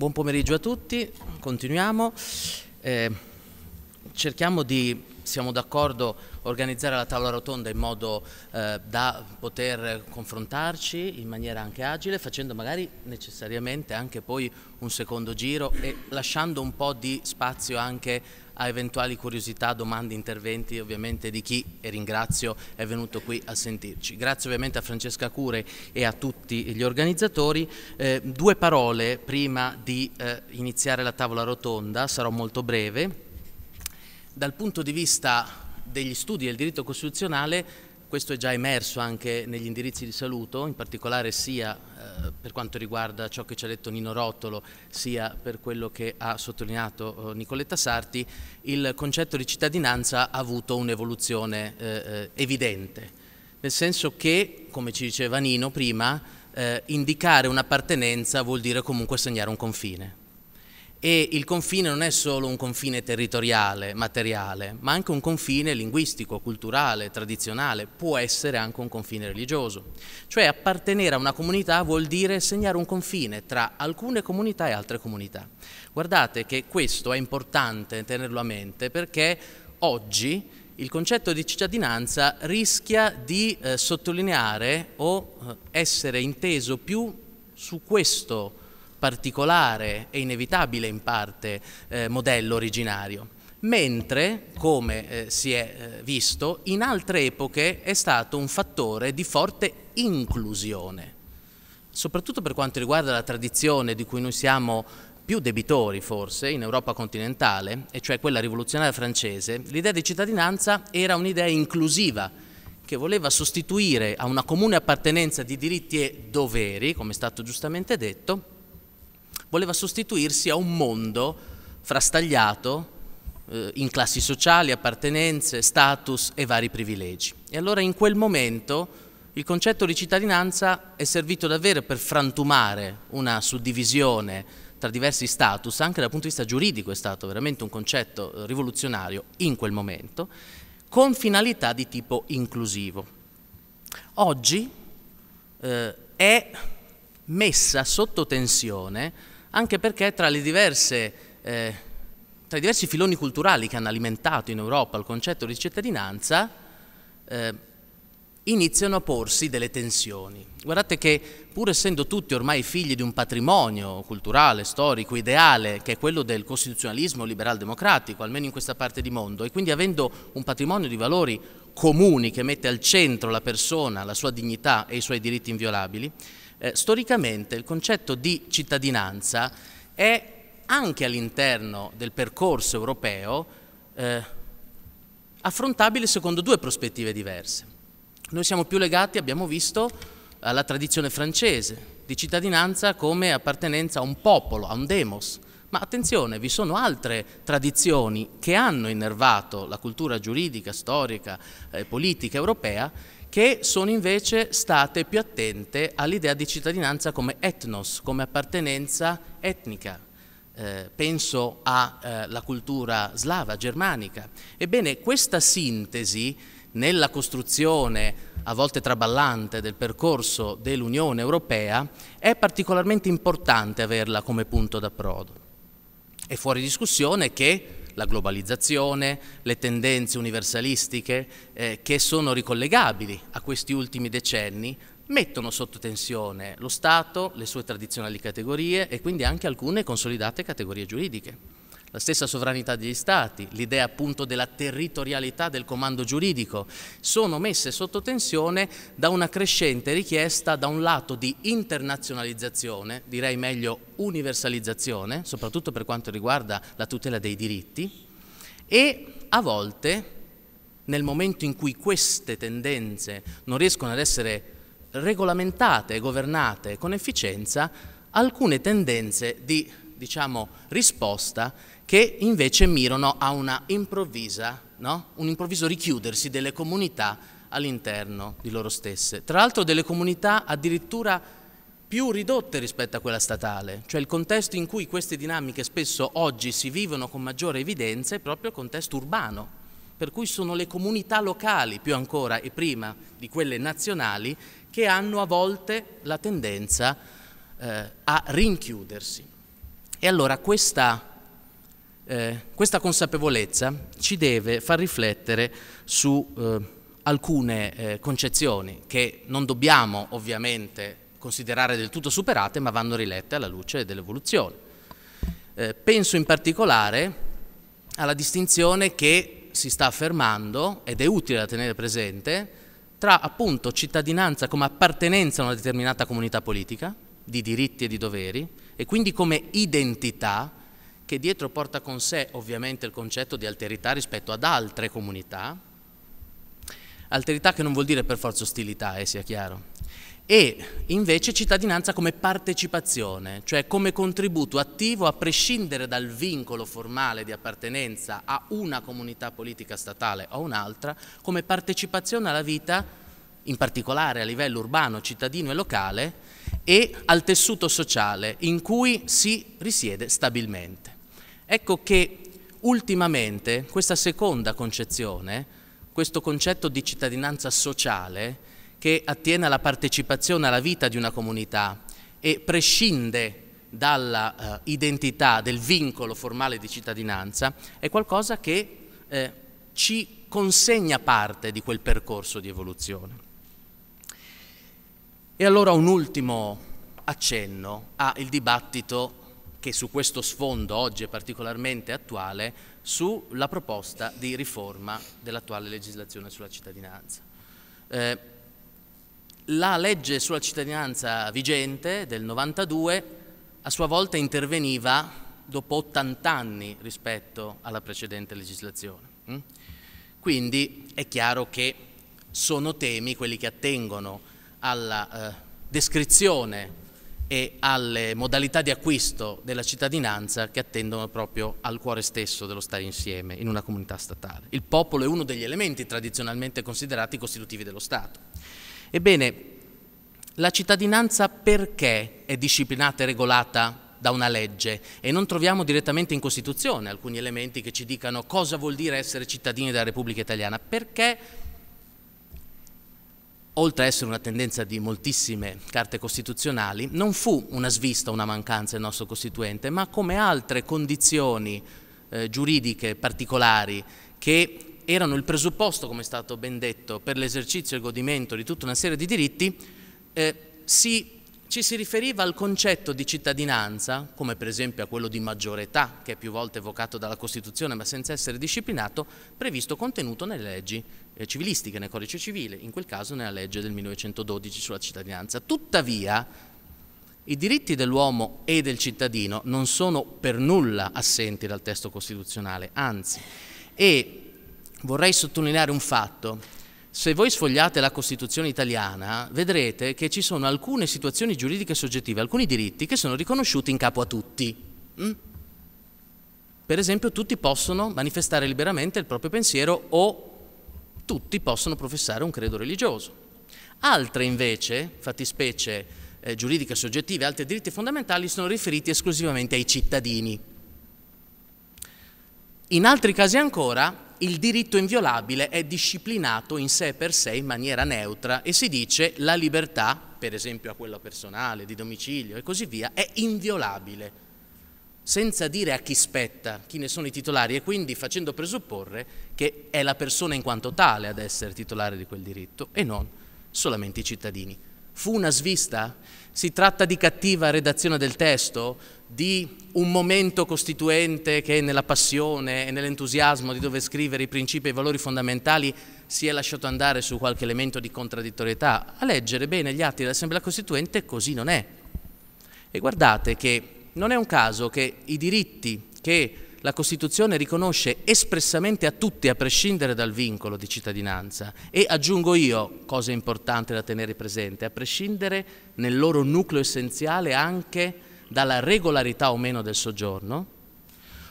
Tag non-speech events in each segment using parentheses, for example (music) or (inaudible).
Buon pomeriggio a tutti, continuiamo. Eh, cerchiamo di, siamo d'accordo, organizzare la tavola rotonda in modo eh, da poter confrontarci in maniera anche agile, facendo magari necessariamente anche poi un secondo giro e lasciando un po' di spazio anche a eventuali curiosità, domande, interventi ovviamente di chi, e ringrazio, è venuto qui a sentirci. Grazie ovviamente a Francesca Cure e a tutti gli organizzatori. Eh, due parole prima di eh, iniziare la tavola rotonda, sarò molto breve. Dal punto di vista degli studi del diritto costituzionale questo è già emerso anche negli indirizzi di saluto, in particolare sia eh, per quanto riguarda ciò che ci ha detto Nino Rotolo, sia per quello che ha sottolineato eh, Nicoletta Sarti, il concetto di cittadinanza ha avuto un'evoluzione eh, eh evidente, nel senso che, come ci diceva Nino prima, eh, indicare un'appartenenza vuol dire comunque segnare un confine e il confine non è solo un confine territoriale, materiale, ma anche un confine linguistico, culturale, tradizionale, può essere anche un confine religioso. Cioè appartenere a una comunità vuol dire segnare un confine tra alcune comunità e altre comunità. Guardate che questo è importante tenerlo a mente perché oggi il concetto di cittadinanza rischia di eh, sottolineare o eh, essere inteso più su questo particolare e inevitabile in parte eh, modello originario mentre, come eh, si è eh, visto, in altre epoche è stato un fattore di forte inclusione, soprattutto per quanto riguarda la tradizione di cui noi siamo più debitori forse in Europa continentale, e cioè quella rivoluzionaria francese, l'idea di cittadinanza era un'idea inclusiva che voleva sostituire a una comune appartenenza di diritti e doveri, come è stato giustamente detto, voleva sostituirsi a un mondo frastagliato eh, in classi sociali, appartenenze, status e vari privilegi. E allora in quel momento il concetto di cittadinanza è servito davvero per frantumare una suddivisione tra diversi status, anche dal punto di vista giuridico è stato veramente un concetto eh, rivoluzionario in quel momento, con finalità di tipo inclusivo. Oggi eh, è messa sotto tensione anche perché tra, diverse, eh, tra i diversi filoni culturali che hanno alimentato in Europa il concetto di cittadinanza, eh, iniziano a porsi delle tensioni. Guardate che pur essendo tutti ormai figli di un patrimonio culturale, storico, ideale, che è quello del costituzionalismo liberal-democratico, almeno in questa parte di mondo, e quindi avendo un patrimonio di valori comuni che mette al centro la persona, la sua dignità e i suoi diritti inviolabili, eh, storicamente il concetto di cittadinanza è anche all'interno del percorso europeo eh, affrontabile secondo due prospettive diverse. Noi siamo più legati, abbiamo visto, alla tradizione francese di cittadinanza come appartenenza a un popolo, a un demos. Ma attenzione, vi sono altre tradizioni che hanno innervato la cultura giuridica, storica e eh, politica europea che sono invece state più attente all'idea di cittadinanza come etnos, come appartenenza etnica. Eh, penso alla eh, cultura slava, germanica. Ebbene, questa sintesi nella costruzione a volte traballante del percorso dell'Unione Europea è particolarmente importante averla come punto d'approdo. È fuori discussione che la globalizzazione, le tendenze universalistiche eh, che sono ricollegabili a questi ultimi decenni, mettono sotto tensione lo Stato, le sue tradizionali categorie e quindi anche alcune consolidate categorie giuridiche la stessa sovranità degli Stati, l'idea appunto della territorialità del comando giuridico, sono messe sotto tensione da una crescente richiesta da un lato di internazionalizzazione, direi meglio universalizzazione, soprattutto per quanto riguarda la tutela dei diritti, e a volte nel momento in cui queste tendenze non riescono ad essere regolamentate e governate con efficienza, alcune tendenze di diciamo, risposta che invece mirano a una improvvisa, no? un improvviso richiudersi delle comunità all'interno di loro stesse. Tra l'altro delle comunità addirittura più ridotte rispetto a quella statale, cioè il contesto in cui queste dinamiche spesso oggi si vivono con maggiore evidenza è proprio il contesto urbano, per cui sono le comunità locali più ancora e prima di quelle nazionali che hanno a volte la tendenza eh, a rinchiudersi. E allora questa eh, questa consapevolezza ci deve far riflettere su eh, alcune eh, concezioni che non dobbiamo ovviamente considerare del tutto superate, ma vanno rilette alla luce dell'evoluzione. Eh, penso in particolare alla distinzione che si sta affermando, ed è utile da tenere presente, tra appunto cittadinanza come appartenenza a una determinata comunità politica, di diritti e di doveri, e quindi come identità che dietro porta con sé ovviamente il concetto di alterità rispetto ad altre comunità, alterità che non vuol dire per forza ostilità, eh, sia chiaro, e invece cittadinanza come partecipazione, cioè come contributo attivo a prescindere dal vincolo formale di appartenenza a una comunità politica statale o un'altra, come partecipazione alla vita in particolare a livello urbano, cittadino e locale, e al tessuto sociale in cui si risiede stabilmente. Ecco che ultimamente questa seconda concezione, questo concetto di cittadinanza sociale che attiene alla partecipazione alla vita di una comunità e prescinde dalla uh, identità, del vincolo formale di cittadinanza, è qualcosa che eh, ci consegna parte di quel percorso di evoluzione. E allora un ultimo accenno al dibattito che su questo sfondo oggi è particolarmente attuale, sulla proposta di riforma dell'attuale legislazione sulla cittadinanza. Eh, la legge sulla cittadinanza vigente del 92 a sua volta interveniva dopo 80 anni rispetto alla precedente legislazione. Mm? Quindi è chiaro che sono temi quelli che attengono alla eh, descrizione e alle modalità di acquisto della cittadinanza che attendono proprio al cuore stesso dello stare insieme in una comunità statale. Il popolo è uno degli elementi tradizionalmente considerati costitutivi dello Stato. Ebbene, la cittadinanza perché è disciplinata e regolata da una legge e non troviamo direttamente in Costituzione alcuni elementi che ci dicano cosa vuol dire essere cittadini della Repubblica Italiana? Perché oltre a essere una tendenza di moltissime carte costituzionali, non fu una svista, una mancanza del nostro Costituente, ma come altre condizioni eh, giuridiche particolari che erano il presupposto, come è stato ben detto, per l'esercizio e il godimento di tutta una serie di diritti, eh, si ci si riferiva al concetto di cittadinanza, come per esempio a quello di maggiore età, che è più volte evocato dalla Costituzione ma senza essere disciplinato, previsto contenuto nelle leggi eh, civilistiche, nel codice civile, in quel caso nella legge del 1912 sulla cittadinanza. Tuttavia i diritti dell'uomo e del cittadino non sono per nulla assenti dal testo costituzionale, anzi, e vorrei sottolineare un fatto, se voi sfogliate la Costituzione italiana vedrete che ci sono alcune situazioni giuridiche soggettive, alcuni diritti che sono riconosciuti in capo a tutti. Mm? Per esempio tutti possono manifestare liberamente il proprio pensiero o tutti possono professare un credo religioso. Altre invece, fattispecie eh, giuridiche soggettive altri diritti fondamentali, sono riferiti esclusivamente ai cittadini. In altri casi ancora, il diritto inviolabile è disciplinato in sé per sé in maniera neutra e si dice la libertà, per esempio a quella personale, di domicilio e così via, è inviolabile senza dire a chi spetta, chi ne sono i titolari e quindi facendo presupporre che è la persona in quanto tale ad essere titolare di quel diritto e non solamente i cittadini. Fu una svista? Si tratta di cattiva redazione del testo? Di un momento costituente che nella passione e nell'entusiasmo di dover scrivere i principi e i valori fondamentali si è lasciato andare su qualche elemento di contraddittorietà? A leggere bene gli atti dell'Assemblea Costituente così non è. E guardate che non è un caso che i diritti che la Costituzione riconosce espressamente a tutti, a prescindere dal vincolo di cittadinanza, e aggiungo io, cosa importante da tenere presente, a prescindere nel loro nucleo essenziale anche dalla regolarità o meno del soggiorno,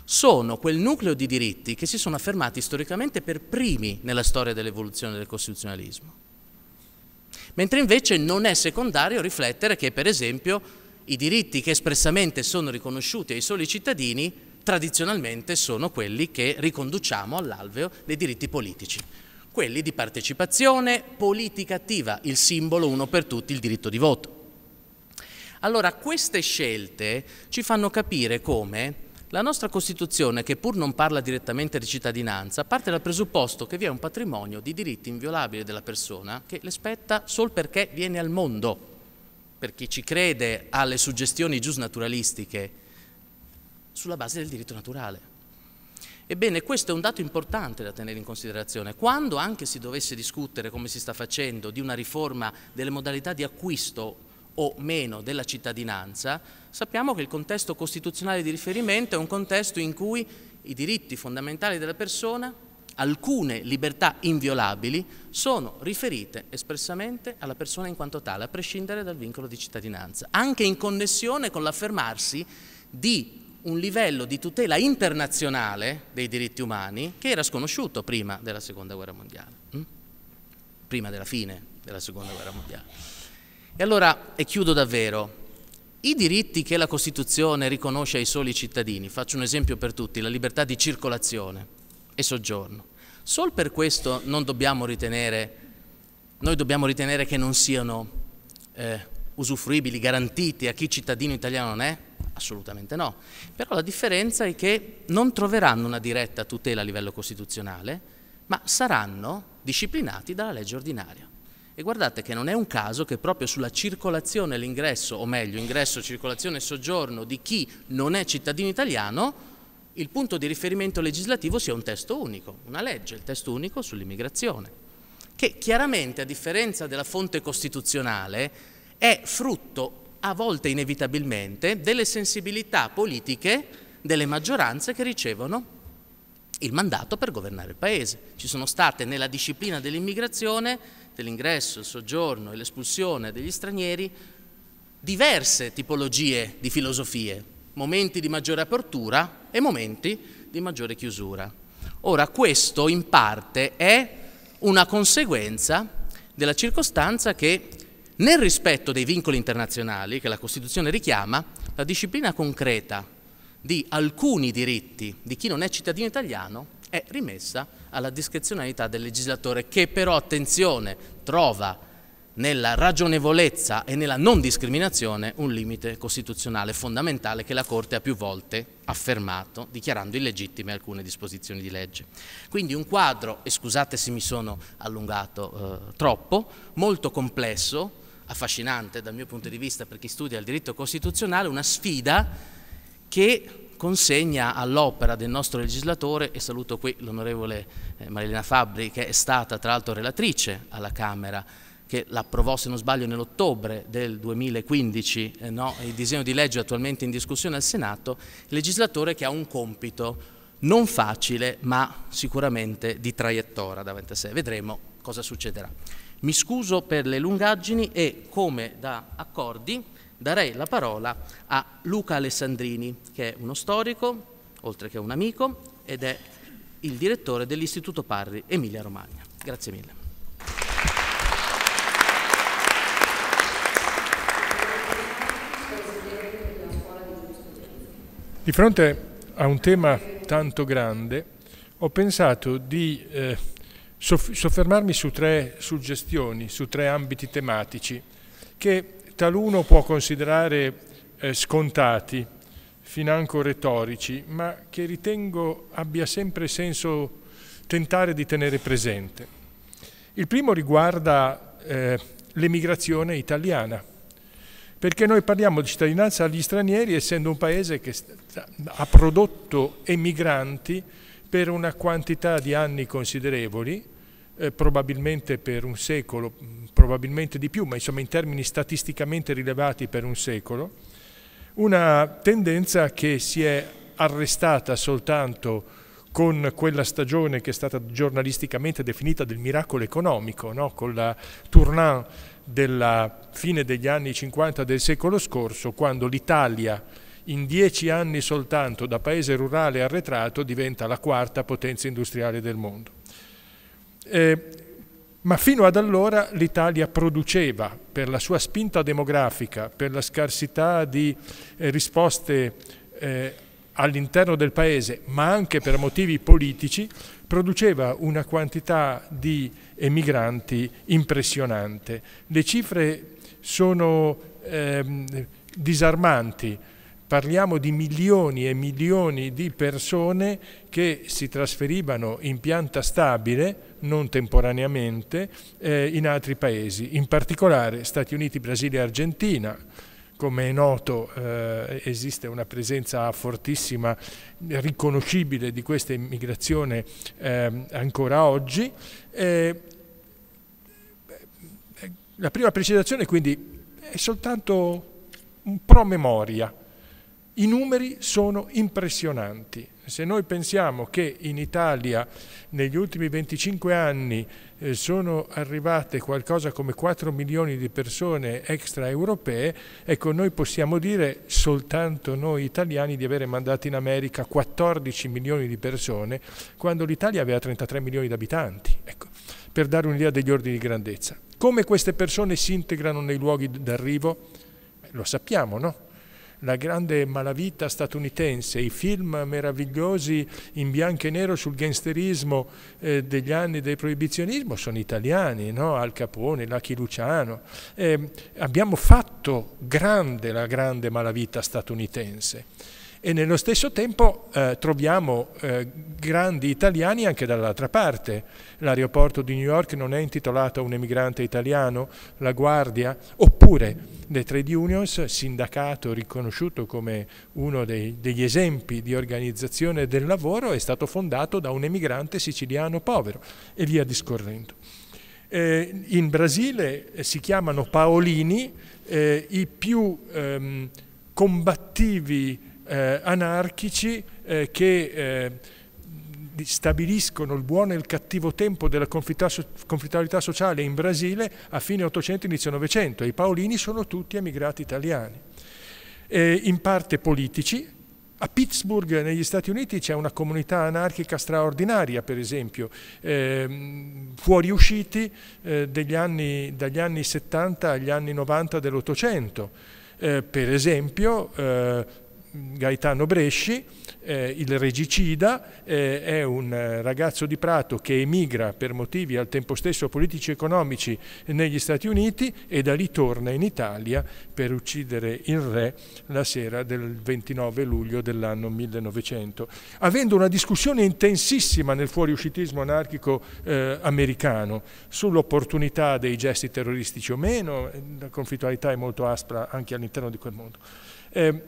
sono quel nucleo di diritti che si sono affermati storicamente per primi nella storia dell'evoluzione del costituzionalismo. Mentre invece non è secondario riflettere che, per esempio, i diritti che espressamente sono riconosciuti ai soli cittadini tradizionalmente sono quelli che riconduciamo all'alveo dei diritti politici quelli di partecipazione politica attiva, il simbolo uno per tutti, il diritto di voto. Allora queste scelte ci fanno capire come la nostra Costituzione, che pur non parla direttamente di cittadinanza, parte dal presupposto che vi è un patrimonio di diritti inviolabili della persona che le spetta solo perché viene al mondo per chi ci crede alle suggestioni giusnaturalistiche sulla base del diritto naturale. Ebbene, questo è un dato importante da tenere in considerazione. Quando anche si dovesse discutere, come si sta facendo, di una riforma delle modalità di acquisto o meno della cittadinanza, sappiamo che il contesto costituzionale di riferimento è un contesto in cui i diritti fondamentali della persona alcune libertà inviolabili sono riferite espressamente alla persona in quanto tale, a prescindere dal vincolo di cittadinanza, anche in connessione con l'affermarsi di un livello di tutela internazionale dei diritti umani che era sconosciuto prima della Seconda Guerra Mondiale, mm? prima della fine della Seconda Guerra Mondiale. E allora, e chiudo davvero, i diritti che la Costituzione riconosce ai soli cittadini, faccio un esempio per tutti, la libertà di circolazione, e soggiorno. Sol per questo non dobbiamo ritenere, noi dobbiamo ritenere che non siano eh, usufruibili, garantiti a chi cittadino italiano non è? Assolutamente no. Però la differenza è che non troveranno una diretta tutela a livello costituzionale, ma saranno disciplinati dalla legge ordinaria. E guardate che non è un caso che proprio sulla circolazione e l'ingresso, o meglio, ingresso, circolazione e soggiorno di chi non è cittadino italiano, il punto di riferimento legislativo sia un testo unico, una legge, il testo unico sull'immigrazione, che chiaramente a differenza della fonte costituzionale è frutto a volte inevitabilmente delle sensibilità politiche delle maggioranze che ricevono il mandato per governare il Paese. Ci sono state nella disciplina dell'immigrazione, dell'ingresso, il soggiorno e l'espulsione degli stranieri, diverse tipologie di filosofie, momenti di maggiore apertura, e momenti di maggiore chiusura. Ora, questo in parte è una conseguenza della circostanza che nel rispetto dei vincoli internazionali che la Costituzione richiama, la disciplina concreta di alcuni diritti di chi non è cittadino italiano è rimessa alla discrezionalità del legislatore che però, attenzione, trova nella ragionevolezza e nella non discriminazione un limite costituzionale fondamentale che la Corte ha più volte affermato, dichiarando illegittime alcune disposizioni di legge. Quindi un quadro, e scusate se mi sono allungato eh, troppo, molto complesso, affascinante dal mio punto di vista per chi studia il diritto costituzionale, una sfida che consegna all'opera del nostro legislatore, e saluto qui l'onorevole eh, Marilena Fabbri che è stata tra l'altro relatrice alla Camera, che l'approvò se non sbaglio nell'ottobre del 2015, eh, no? il disegno di legge attualmente in discussione al Senato, il legislatore che ha un compito non facile ma sicuramente di traiettoria davanti a sé. Vedremo cosa succederà. Mi scuso per le lungaggini e come da accordi darei la parola a Luca Alessandrini che è uno storico, oltre che un amico, ed è il direttore dell'Istituto Parri Emilia Romagna. Grazie mille. Di fronte a un tema tanto grande ho pensato di eh, soffermarmi su tre suggestioni, su tre ambiti tematici che taluno può considerare eh, scontati, financo retorici, ma che ritengo abbia sempre senso tentare di tenere presente. Il primo riguarda eh, l'emigrazione italiana perché noi parliamo di cittadinanza agli stranieri essendo un paese che ha prodotto emigranti per una quantità di anni considerevoli, eh, probabilmente per un secolo, mm, probabilmente di più, ma insomma in termini statisticamente rilevati per un secolo, una tendenza che si è arrestata soltanto con quella stagione che è stata giornalisticamente definita del miracolo economico, no? con la tournant della fine degli anni 50 del secolo scorso, quando l'Italia in dieci anni soltanto da paese rurale arretrato diventa la quarta potenza industriale del mondo. Eh, ma fino ad allora l'Italia produceva, per la sua spinta demografica, per la scarsità di eh, risposte eh, all'interno del paese, ma anche per motivi politici, produceva una quantità di emigranti impressionante. Le cifre sono ehm, disarmanti, parliamo di milioni e milioni di persone che si trasferivano in pianta stabile, non temporaneamente, eh, in altri paesi, in particolare Stati Uniti, Brasile e Argentina, come è noto eh, esiste una presenza fortissima, riconoscibile di questa immigrazione eh, ancora oggi. Eh, eh, la prima precisazione quindi è soltanto un promemoria. I numeri sono impressionanti. Se noi pensiamo che in Italia negli ultimi 25 anni eh, sono arrivate qualcosa come 4 milioni di persone extraeuropee, ecco noi possiamo dire soltanto noi italiani di avere mandato in America 14 milioni di persone quando l'Italia aveva 33 milioni di abitanti, ecco, per dare un'idea degli ordini di grandezza. Come queste persone si integrano nei luoghi d'arrivo? Lo sappiamo, no? la grande malavita statunitense, i film meravigliosi in bianco e nero sul gangsterismo eh, degli anni del proibizionismo sono italiani, no? Al Capone, Lucky Luciano. Eh, abbiamo fatto grande la grande malavita statunitense e nello stesso tempo eh, troviamo eh, grandi italiani anche dall'altra parte. L'aeroporto di New York non è intitolato a un emigrante italiano, la Guardia, oppure le trade unions, sindacato riconosciuto come uno dei, degli esempi di organizzazione del lavoro, è stato fondato da un emigrante siciliano povero e via discorrendo. Eh, in Brasile eh, si chiamano paolini eh, i più ehm, combattivi eh, anarchici eh, che eh, stabiliscono il buono e il cattivo tempo della conflittualità sociale in Brasile a fine 800 inizio 900. I paolini sono tutti emigrati italiani, e in parte politici. A Pittsburgh negli Stati Uniti c'è una comunità anarchica straordinaria, per esempio, ehm, fuoriusciti eh, anni, dagli anni 70 agli anni 90 dell'Ottocento. Eh, per esempio, eh, Gaetano Bresci, eh, il regicida, eh, è un eh, ragazzo di Prato che emigra per motivi al tempo stesso politici e economici negli Stati Uniti e da lì torna in Italia per uccidere il re la sera del 29 luglio dell'anno 1900. Avendo una discussione intensissima nel fuoriuscitismo anarchico eh, americano sull'opportunità dei gesti terroristici o meno, eh, la conflittualità è molto aspra anche all'interno di quel mondo. Ehm,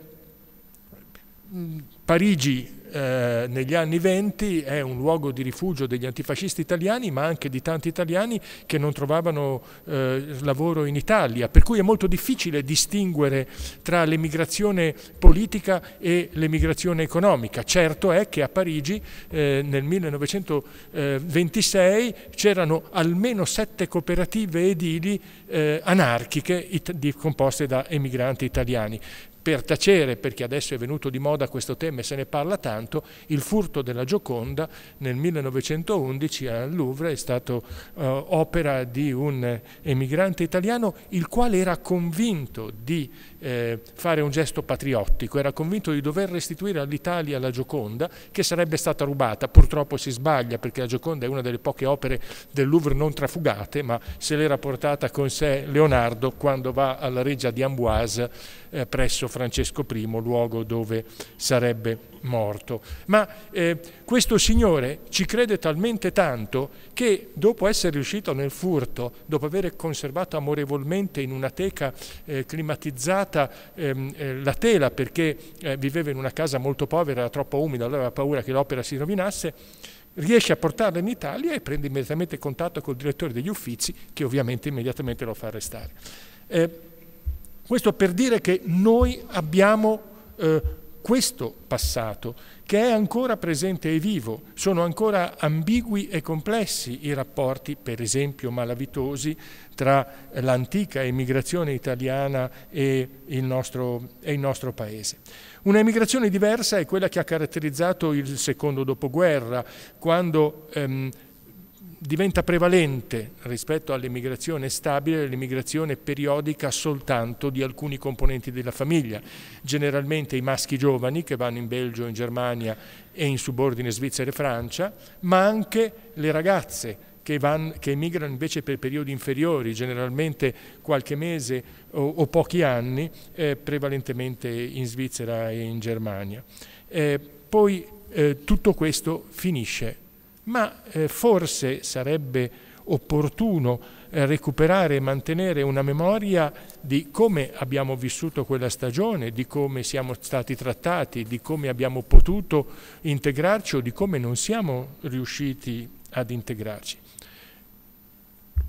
Parigi eh, negli anni venti è un luogo di rifugio degli antifascisti italiani, ma anche di tanti italiani che non trovavano eh, lavoro in Italia, per cui è molto difficile distinguere tra l'emigrazione politica e l'emigrazione economica. Certo è che a Parigi eh, nel 1926 c'erano almeno sette cooperative edili eh, anarchiche composte da emigranti italiani per tacere, perché adesso è venuto di moda questo tema e se ne parla tanto, il furto della Gioconda nel 1911 al Louvre è stato uh, opera di un emigrante italiano il quale era convinto di eh, fare un gesto patriottico, era convinto di dover restituire all'Italia la Gioconda che sarebbe stata rubata, purtroppo si sbaglia perché la Gioconda è una delle poche opere del Louvre non trafugate, ma se l'era portata con sé Leonardo quando va alla reggia di Amboise eh, presso Francesco I, luogo dove sarebbe morto. Ma eh, questo signore ci crede talmente tanto che dopo essere riuscito nel furto, dopo aver conservato amorevolmente in una teca eh, climatizzata ehm, eh, la tela perché eh, viveva in una casa molto povera, era troppo umida, aveva paura che l'opera si rovinasse, riesce a portarla in Italia e prende immediatamente contatto col direttore degli uffizi che ovviamente immediatamente lo fa arrestare. Eh, questo per dire che noi abbiamo eh, questo passato che è ancora presente e vivo, sono ancora ambigui e complessi i rapporti, per esempio malavitosi, tra l'antica emigrazione italiana e il nostro, e il nostro paese. Un'emigrazione diversa è quella che ha caratterizzato il secondo dopoguerra, quando ehm, diventa prevalente rispetto all'immigrazione stabile l'immigrazione periodica soltanto di alcuni componenti della famiglia, generalmente i maschi giovani che vanno in Belgio, in Germania e in subordine Svizzera e Francia, ma anche le ragazze che, van, che emigrano invece per periodi inferiori, generalmente qualche mese o, o pochi anni, eh, prevalentemente in Svizzera e in Germania. Eh, poi eh, tutto questo finisce ma eh, forse sarebbe opportuno eh, recuperare e mantenere una memoria di come abbiamo vissuto quella stagione, di come siamo stati trattati, di come abbiamo potuto integrarci o di come non siamo riusciti ad integrarci.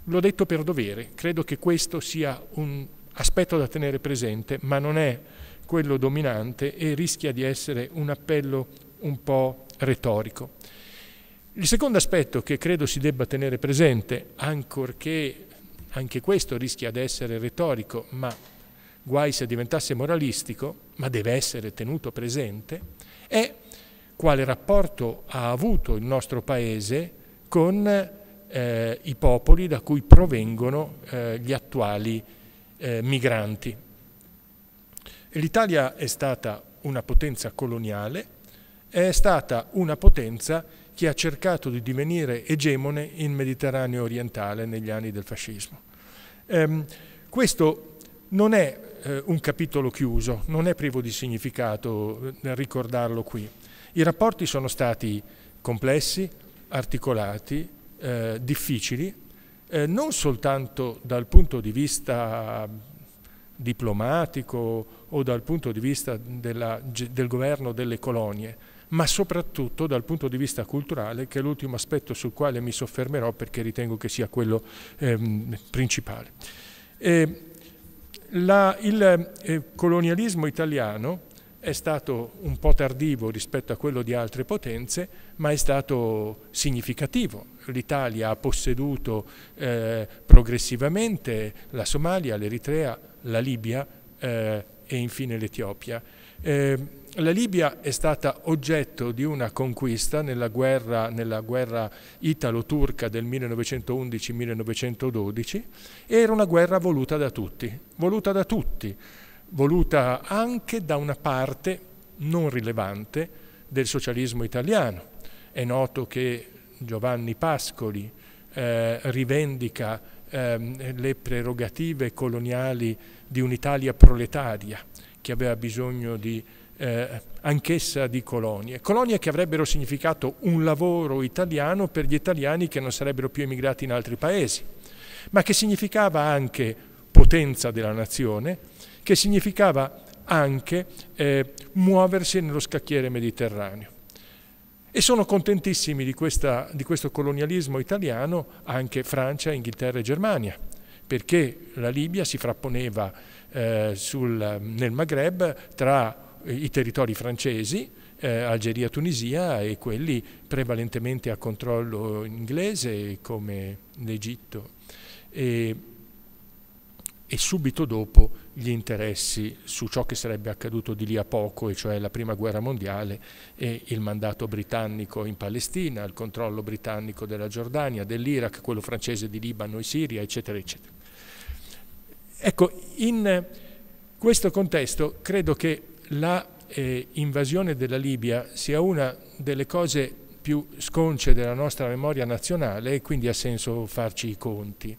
L'ho detto per dovere, credo che questo sia un aspetto da tenere presente, ma non è quello dominante e rischia di essere un appello un po' retorico. Il secondo aspetto che credo si debba tenere presente, ancorché anche questo rischia di essere retorico, ma guai se diventasse moralistico, ma deve essere tenuto presente, è quale rapporto ha avuto il nostro Paese con eh, i popoli da cui provengono eh, gli attuali eh, migranti. L'Italia è stata una potenza coloniale, è stata una potenza che che ha cercato di divenire egemone in Mediterraneo orientale negli anni del fascismo. Ehm, questo non è eh, un capitolo chiuso, non è privo di significato eh, ricordarlo qui. I rapporti sono stati complessi, articolati, eh, difficili, eh, non soltanto dal punto di vista diplomatico o dal punto di vista della, del governo delle colonie, ma soprattutto dal punto di vista culturale, che è l'ultimo aspetto sul quale mi soffermerò perché ritengo che sia quello ehm, principale. Eh, la, il eh, colonialismo italiano è stato un po' tardivo rispetto a quello di altre potenze, ma è stato significativo. L'Italia ha posseduto eh, progressivamente la Somalia, l'Eritrea, la Libia eh, e infine l'Etiopia. Eh, la Libia è stata oggetto di una conquista nella guerra, guerra italo-turca del 1911-1912 era una guerra voluta da tutti, voluta da tutti, voluta anche da una parte non rilevante del socialismo italiano. È noto che Giovanni Pascoli eh, rivendica eh, le prerogative coloniali di un'Italia proletaria che aveva bisogno di eh, anch'essa di colonie, colonie che avrebbero significato un lavoro italiano per gli italiani che non sarebbero più emigrati in altri paesi, ma che significava anche potenza della nazione, che significava anche eh, muoversi nello scacchiere mediterraneo. E sono contentissimi di, questa, di questo colonialismo italiano anche Francia, Inghilterra e Germania, perché la Libia si frapponeva eh, sul, nel Maghreb tra i territori francesi, eh, Algeria, Tunisia e quelli prevalentemente a controllo inglese come l'Egitto e, e subito dopo gli interessi su ciò che sarebbe accaduto di lì a poco, e cioè la prima guerra mondiale e il mandato britannico in Palestina, il controllo britannico della Giordania, dell'Iraq, quello francese di Libano e Siria, eccetera, eccetera. Ecco, in questo contesto credo che la eh, invasione della Libia sia una delle cose più sconce della nostra memoria nazionale e quindi ha senso farci i conti.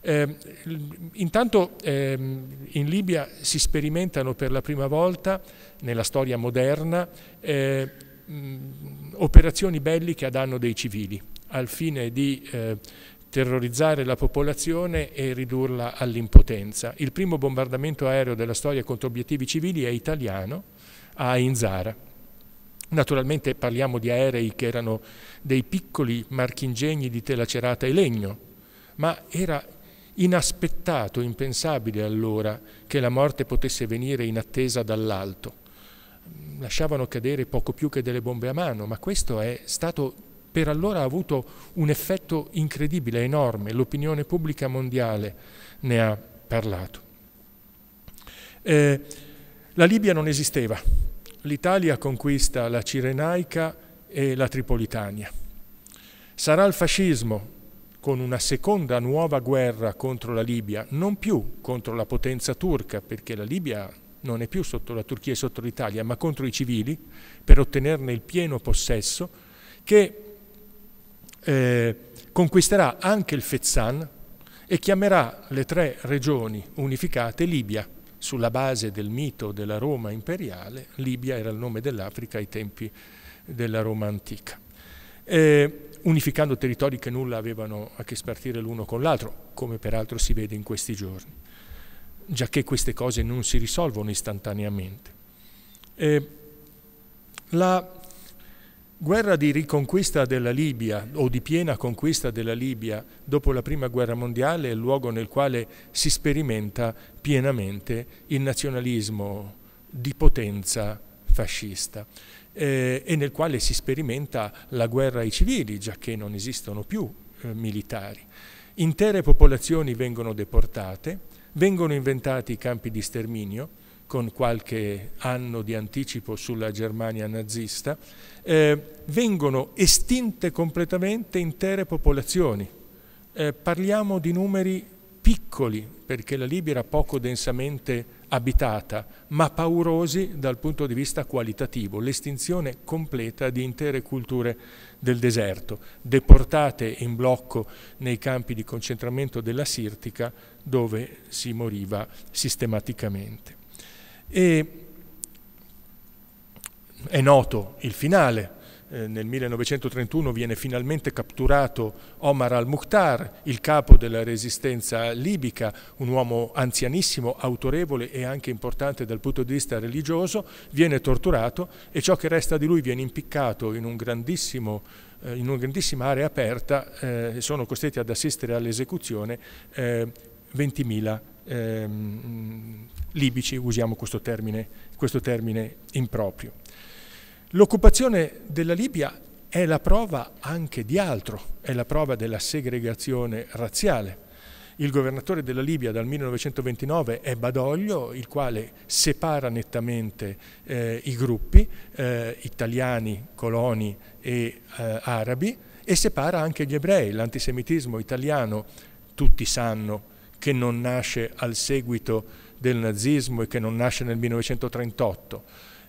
Eh, intanto ehm, in Libia si sperimentano per la prima volta nella storia moderna eh, operazioni belliche a danno dei civili al fine di eh, terrorizzare la popolazione e ridurla all'impotenza. Il primo bombardamento aereo della storia contro obiettivi civili è italiano a Inzara. Naturalmente parliamo di aerei che erano dei piccoli marchingegni di tela cerata e legno, ma era inaspettato, impensabile allora che la morte potesse venire in attesa dall'alto. Lasciavano cadere poco più che delle bombe a mano, ma questo è stato per allora ha avuto un effetto incredibile, enorme, l'opinione pubblica mondiale ne ha parlato. Eh, la Libia non esisteva, l'Italia conquista la Cirenaica e la Tripolitania. Sarà il fascismo, con una seconda nuova guerra contro la Libia, non più contro la potenza turca, perché la Libia non è più sotto la Turchia e sotto l'Italia, ma contro i civili, per ottenerne il pieno possesso, che eh, conquisterà anche il Fezzan e chiamerà le tre regioni unificate Libia, sulla base del mito della Roma imperiale, Libia era il nome dell'Africa ai tempi della Roma antica. Eh, unificando territori che nulla avevano a che spartire l'uno con l'altro, come peraltro si vede in questi giorni, già che queste cose non si risolvono istantaneamente. Eh, la guerra di riconquista della Libia o di piena conquista della Libia dopo la prima guerra mondiale è il luogo nel quale si sperimenta pienamente il nazionalismo di potenza fascista eh, e nel quale si sperimenta la guerra ai civili, già che non esistono più eh, militari. Intere popolazioni vengono deportate, vengono inventati i campi di sterminio, con qualche anno di anticipo sulla Germania nazista, eh, vengono estinte completamente intere popolazioni. Eh, parliamo di numeri piccoli, perché la Libia era poco densamente abitata, ma paurosi dal punto di vista qualitativo, l'estinzione completa di intere culture del deserto, deportate in blocco nei campi di concentramento della Sirtica, dove si moriva sistematicamente. E è noto il finale, eh, nel 1931 viene finalmente catturato Omar al-Mukhtar, il capo della resistenza libica, un uomo anzianissimo, autorevole e anche importante dal punto di vista religioso, viene torturato e ciò che resta di lui viene impiccato in, un eh, in una grandissima area aperta, eh, sono costretti ad assistere all'esecuzione 20.000 eh, persone ehm, libici, usiamo questo termine, questo termine improprio. L'occupazione della Libia è la prova anche di altro, è la prova della segregazione razziale. Il governatore della Libia dal 1929 è Badoglio, il quale separa nettamente eh, i gruppi eh, italiani, coloni e eh, arabi e separa anche gli ebrei. L'antisemitismo italiano, tutti sanno, che non nasce al seguito del nazismo e che non nasce nel 1938.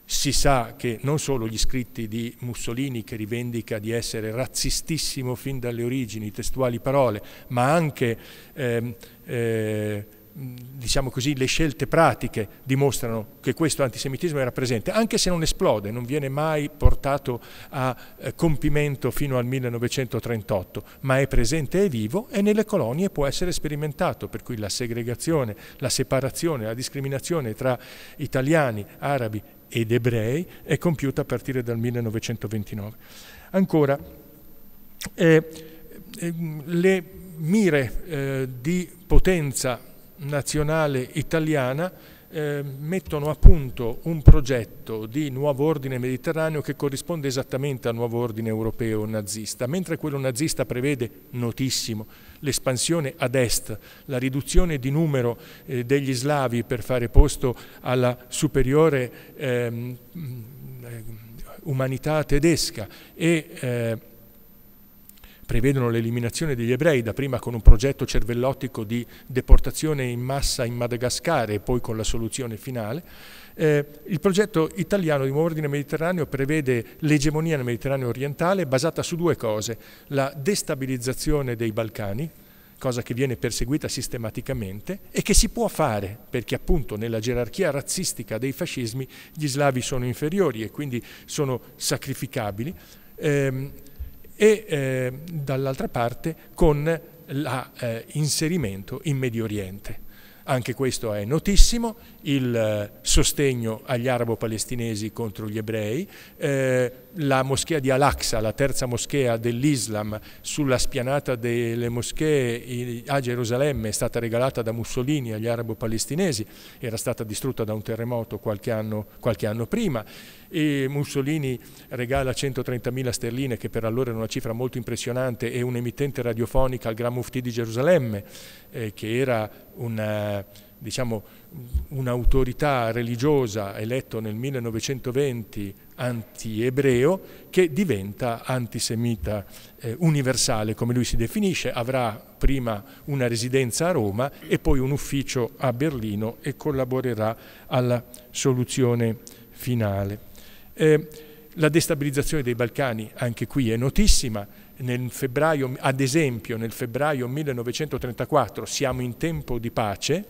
Si sa che non solo gli scritti di Mussolini, che rivendica di essere razzistissimo fin dalle origini, testuali parole, ma anche ehm, eh, eh, diciamo così, le scelte pratiche dimostrano che questo antisemitismo era presente, anche se non esplode, non viene mai portato a eh, compimento fino al 1938, ma è presente e vivo e nelle colonie può essere sperimentato, per cui la segregazione, la separazione, la discriminazione tra italiani, arabi ed ebrei è compiuta a partire dal 1929. Ancora, eh, ehm, le mire eh, di potenza nazionale italiana eh, mettono a punto un progetto di nuovo ordine mediterraneo che corrisponde esattamente al nuovo ordine europeo nazista, mentre quello nazista prevede, notissimo, l'espansione ad est, la riduzione di numero eh, degli slavi per fare posto alla superiore ehm, eh, umanità tedesca e eh, prevedono l'eliminazione degli ebrei, dapprima con un progetto cervellottico di deportazione in massa in Madagascar e poi con la soluzione finale. Eh, il progetto italiano di nuovo ordine mediterraneo prevede l'egemonia nel Mediterraneo orientale basata su due cose, la destabilizzazione dei Balcani, cosa che viene perseguita sistematicamente e che si può fare perché appunto nella gerarchia razzistica dei fascismi gli slavi sono inferiori e quindi sono sacrificabili. Ehm, e eh, dall'altra parte con l'inserimento eh, in Medio Oriente. Anche questo è notissimo il eh, sostegno agli arabo-palestinesi contro gli ebrei, eh, la moschea di Al-Aqsa, la terza moschea dell'Islam, sulla spianata delle moschee a Gerusalemme è stata regalata da Mussolini agli arabo-palestinesi, era stata distrutta da un terremoto qualche anno, qualche anno prima e Mussolini regala 130.000 sterline che per allora era una cifra molto impressionante e un'emittente radiofonica al Gran Mufti di Gerusalemme eh, che era una diciamo, un'autorità religiosa eletto nel 1920 anti-ebreo che diventa antisemita eh, universale, come lui si definisce, avrà prima una residenza a Roma e poi un ufficio a Berlino e collaborerà alla soluzione finale. Eh, la destabilizzazione dei Balcani anche qui è notissima, febbraio, ad esempio nel febbraio 1934 siamo in tempo di pace,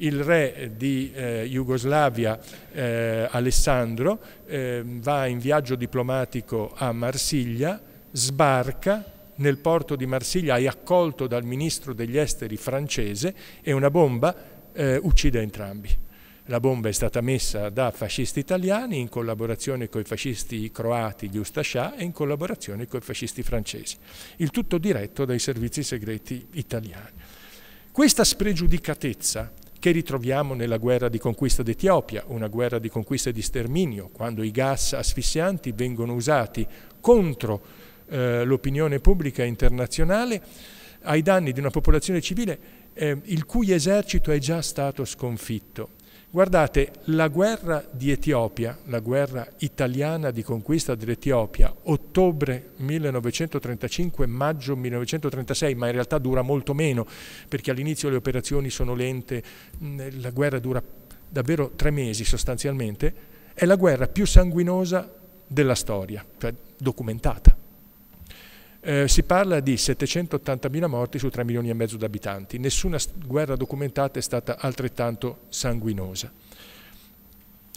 il re di eh, Jugoslavia, eh, Alessandro, eh, va in viaggio diplomatico a Marsiglia, sbarca nel porto di Marsiglia, è accolto dal ministro degli esteri francese e una bomba eh, uccide entrambi. La bomba è stata messa da fascisti italiani in collaborazione con i fascisti croati, gli Ustascià, e in collaborazione con i fascisti francesi. Il tutto diretto dai servizi segreti italiani. Questa spregiudicatezza che ritroviamo nella guerra di conquista d'Etiopia, una guerra di conquista e di sterminio, quando i gas asfissianti vengono usati contro eh, l'opinione pubblica internazionale ai danni di una popolazione civile eh, il cui esercito è già stato sconfitto Guardate, la guerra di Etiopia, la guerra italiana di conquista dell'Etiopia, ottobre 1935-maggio 1936, ma in realtà dura molto meno, perché all'inizio le operazioni sono lente, la guerra dura davvero tre mesi sostanzialmente, è la guerra più sanguinosa della storia, cioè documentata. Eh, si parla di 780.000 morti su 3 milioni e mezzo di abitanti. Nessuna guerra documentata è stata altrettanto sanguinosa.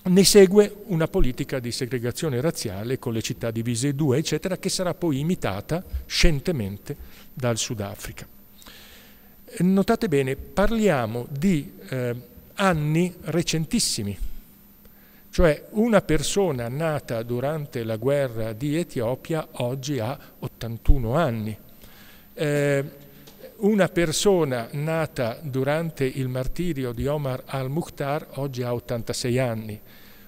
Ne segue una politica di segregazione razziale con le città divise in due, eccetera, che sarà poi imitata scientemente dal Sudafrica. Notate bene, parliamo di eh, anni recentissimi, cioè una persona nata durante la guerra di Etiopia oggi ha 81 anni. Eh, una persona nata durante il martirio di Omar al-Mukhtar oggi ha 86 anni.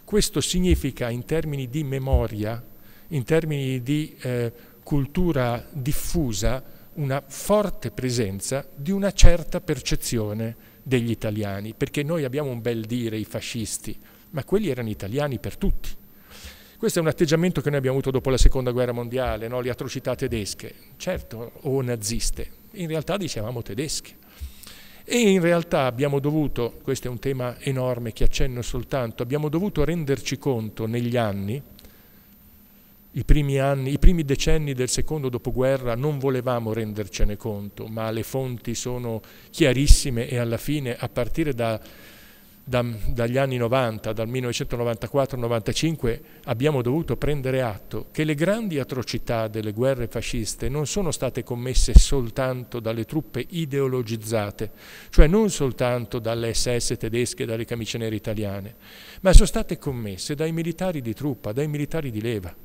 Questo significa in termini di memoria, in termini di eh, cultura diffusa, una forte presenza di una certa percezione degli italiani, perché noi abbiamo un bel dire i fascisti, ma quelli erano italiani per tutti. Questo è un atteggiamento che noi abbiamo avuto dopo la seconda guerra mondiale, no? le atrocità tedesche, certo, o naziste, in realtà dicevamo tedesche. E in realtà abbiamo dovuto, questo è un tema enorme che accenno soltanto, abbiamo dovuto renderci conto negli anni, i primi, anni, i primi decenni del secondo dopoguerra non volevamo rendercene conto, ma le fonti sono chiarissime e alla fine, a partire da da, dagli anni 90, dal 1994-95, abbiamo dovuto prendere atto che le grandi atrocità delle guerre fasciste non sono state commesse soltanto dalle truppe ideologizzate, cioè non soltanto dalle SS tedesche e dalle camicie nere italiane, ma sono state commesse dai militari di truppa, dai militari di leva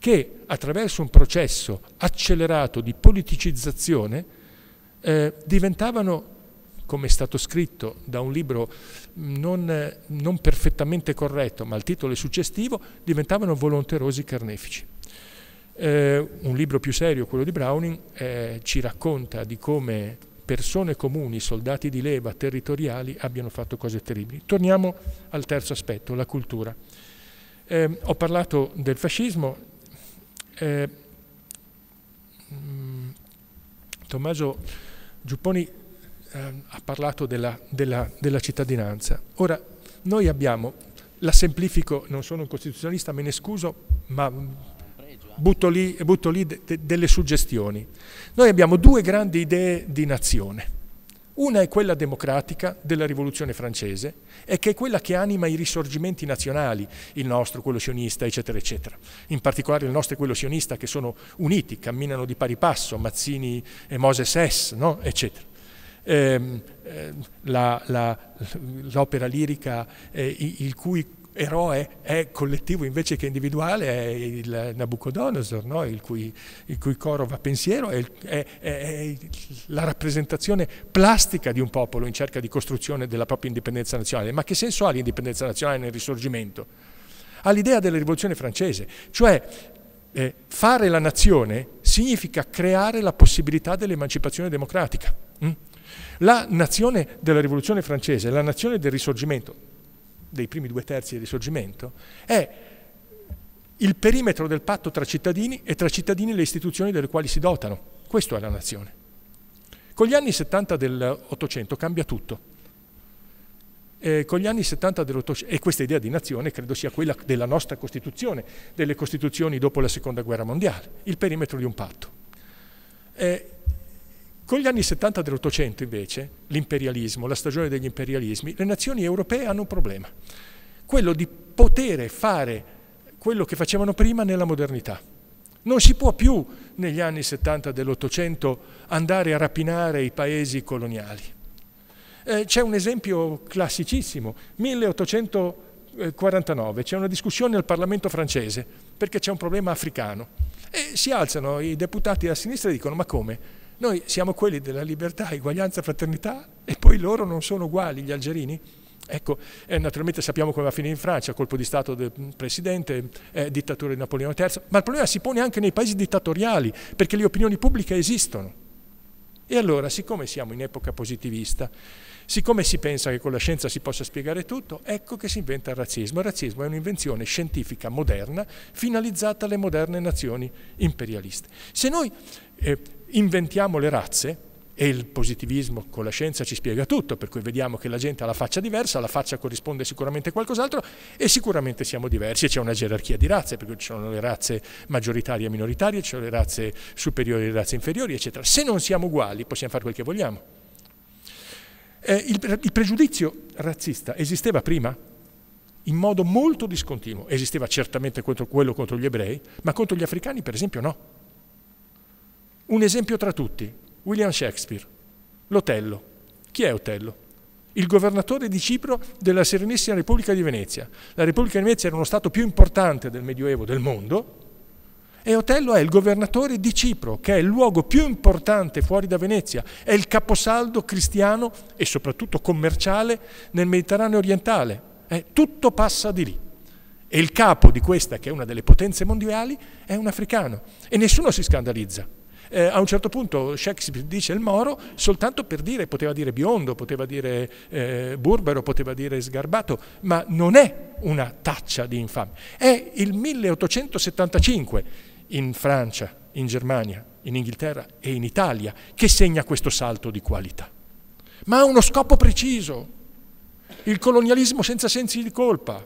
che attraverso un processo accelerato di politicizzazione eh, diventavano come è stato scritto da un libro non, non perfettamente corretto, ma il titolo è suggestivo, diventavano volonterosi carnefici. Eh, un libro più serio, quello di Browning, eh, ci racconta di come persone comuni, soldati di leva, territoriali abbiano fatto cose terribili. Torniamo al terzo aspetto, la cultura. Eh, ho parlato del fascismo. Eh, mm, Tommaso Giupponi Ehm, ha parlato della, della, della cittadinanza. Ora, noi abbiamo, la semplifico, non sono un costituzionalista, me ne scuso, ma butto lì, butto lì de, de, delle suggestioni. Noi abbiamo due grandi idee di nazione. Una è quella democratica della rivoluzione francese e che è quella che anima i risorgimenti nazionali, il nostro, quello sionista, eccetera, eccetera. In particolare il nostro e quello sionista che sono uniti, camminano di pari passo, Mazzini e Moses S, no? eccetera. Ehm, eh, l'opera lirica eh, il cui eroe è collettivo invece che individuale è il Nabucodonosor, no? il, cui, il, cui, coro va pensiero, è, è, è, la rappresentazione plastica di un popolo in cerca di costruzione della propria indipendenza nazionale. Ma che senso ha l'indipendenza nazionale nel risorgimento? Ha l'idea della rivoluzione francese, cioè eh, fare la nazione significa creare la possibilità dell'emancipazione democratica. Mm? La nazione della rivoluzione francese, la nazione del risorgimento, dei primi due terzi del risorgimento, è il perimetro del patto tra cittadini e tra cittadini le istituzioni delle quali si dotano. Questo è la nazione. Con gli anni 70 dell'Ottocento cambia tutto. Eh, con gli anni 70 dell'Ottocento, e questa idea di nazione credo sia quella della nostra Costituzione, delle Costituzioni dopo la Seconda Guerra Mondiale, il perimetro di un patto. Eh, con gli anni 70 dell'Ottocento invece, l'imperialismo, la stagione degli imperialismi, le nazioni europee hanno un problema, quello di poter fare quello che facevano prima nella modernità. Non si può più negli anni 70 dell'Ottocento andare a rapinare i paesi coloniali. Eh, c'è un esempio classicissimo, 1849, c'è una discussione al Parlamento francese perché c'è un problema africano e si alzano i deputati a sinistra e dicono ma come? Noi siamo quelli della libertà, eguaglianza, fraternità e poi loro non sono uguali, gli algerini? Ecco, eh, naturalmente sappiamo come va a finire in Francia, colpo di Stato del Presidente, eh, dittatura di Napoleone III, ma il problema si pone anche nei paesi dittatoriali, perché le opinioni pubbliche esistono. E allora, siccome siamo in epoca positivista, siccome si pensa che con la scienza si possa spiegare tutto, ecco che si inventa il razzismo. Il razzismo è un'invenzione scientifica moderna finalizzata alle moderne nazioni imperialiste. Se noi eh, inventiamo le razze e il positivismo con la scienza ci spiega tutto, per cui vediamo che la gente ha la faccia diversa, alla faccia corrisponde sicuramente a qualcos'altro e sicuramente siamo diversi e c'è una gerarchia di razze, perché ci sono le razze maggioritarie e minoritarie, ci sono le razze superiori e le razze inferiori, eccetera. Se non siamo uguali possiamo fare quel che vogliamo. Eh, il, il pregiudizio razzista esisteva prima? in modo molto discontinuo. Esisteva certamente contro quello contro gli ebrei, ma contro gli africani per esempio no. Un esempio tra tutti, William Shakespeare, l'Otello. Chi è Otello? Il governatore di Cipro della Serenissima Repubblica di Venezia. La Repubblica di Venezia era uno stato più importante del Medioevo del mondo e Otello è il governatore di Cipro, che è il luogo più importante fuori da Venezia, è il caposaldo cristiano e soprattutto commerciale nel Mediterraneo orientale. Eh, tutto passa di lì. E il capo di questa, che è una delle potenze mondiali, è un africano. E nessuno si scandalizza. Eh, a un certo punto Shakespeare dice il Moro soltanto per dire, poteva dire biondo, poteva dire eh, burbero, poteva dire sgarbato, ma non è una taccia di infame. È il 1875 in Francia, in Germania, in Inghilterra e in Italia che segna questo salto di qualità. Ma ha uno scopo preciso, il colonialismo senza sensi di colpa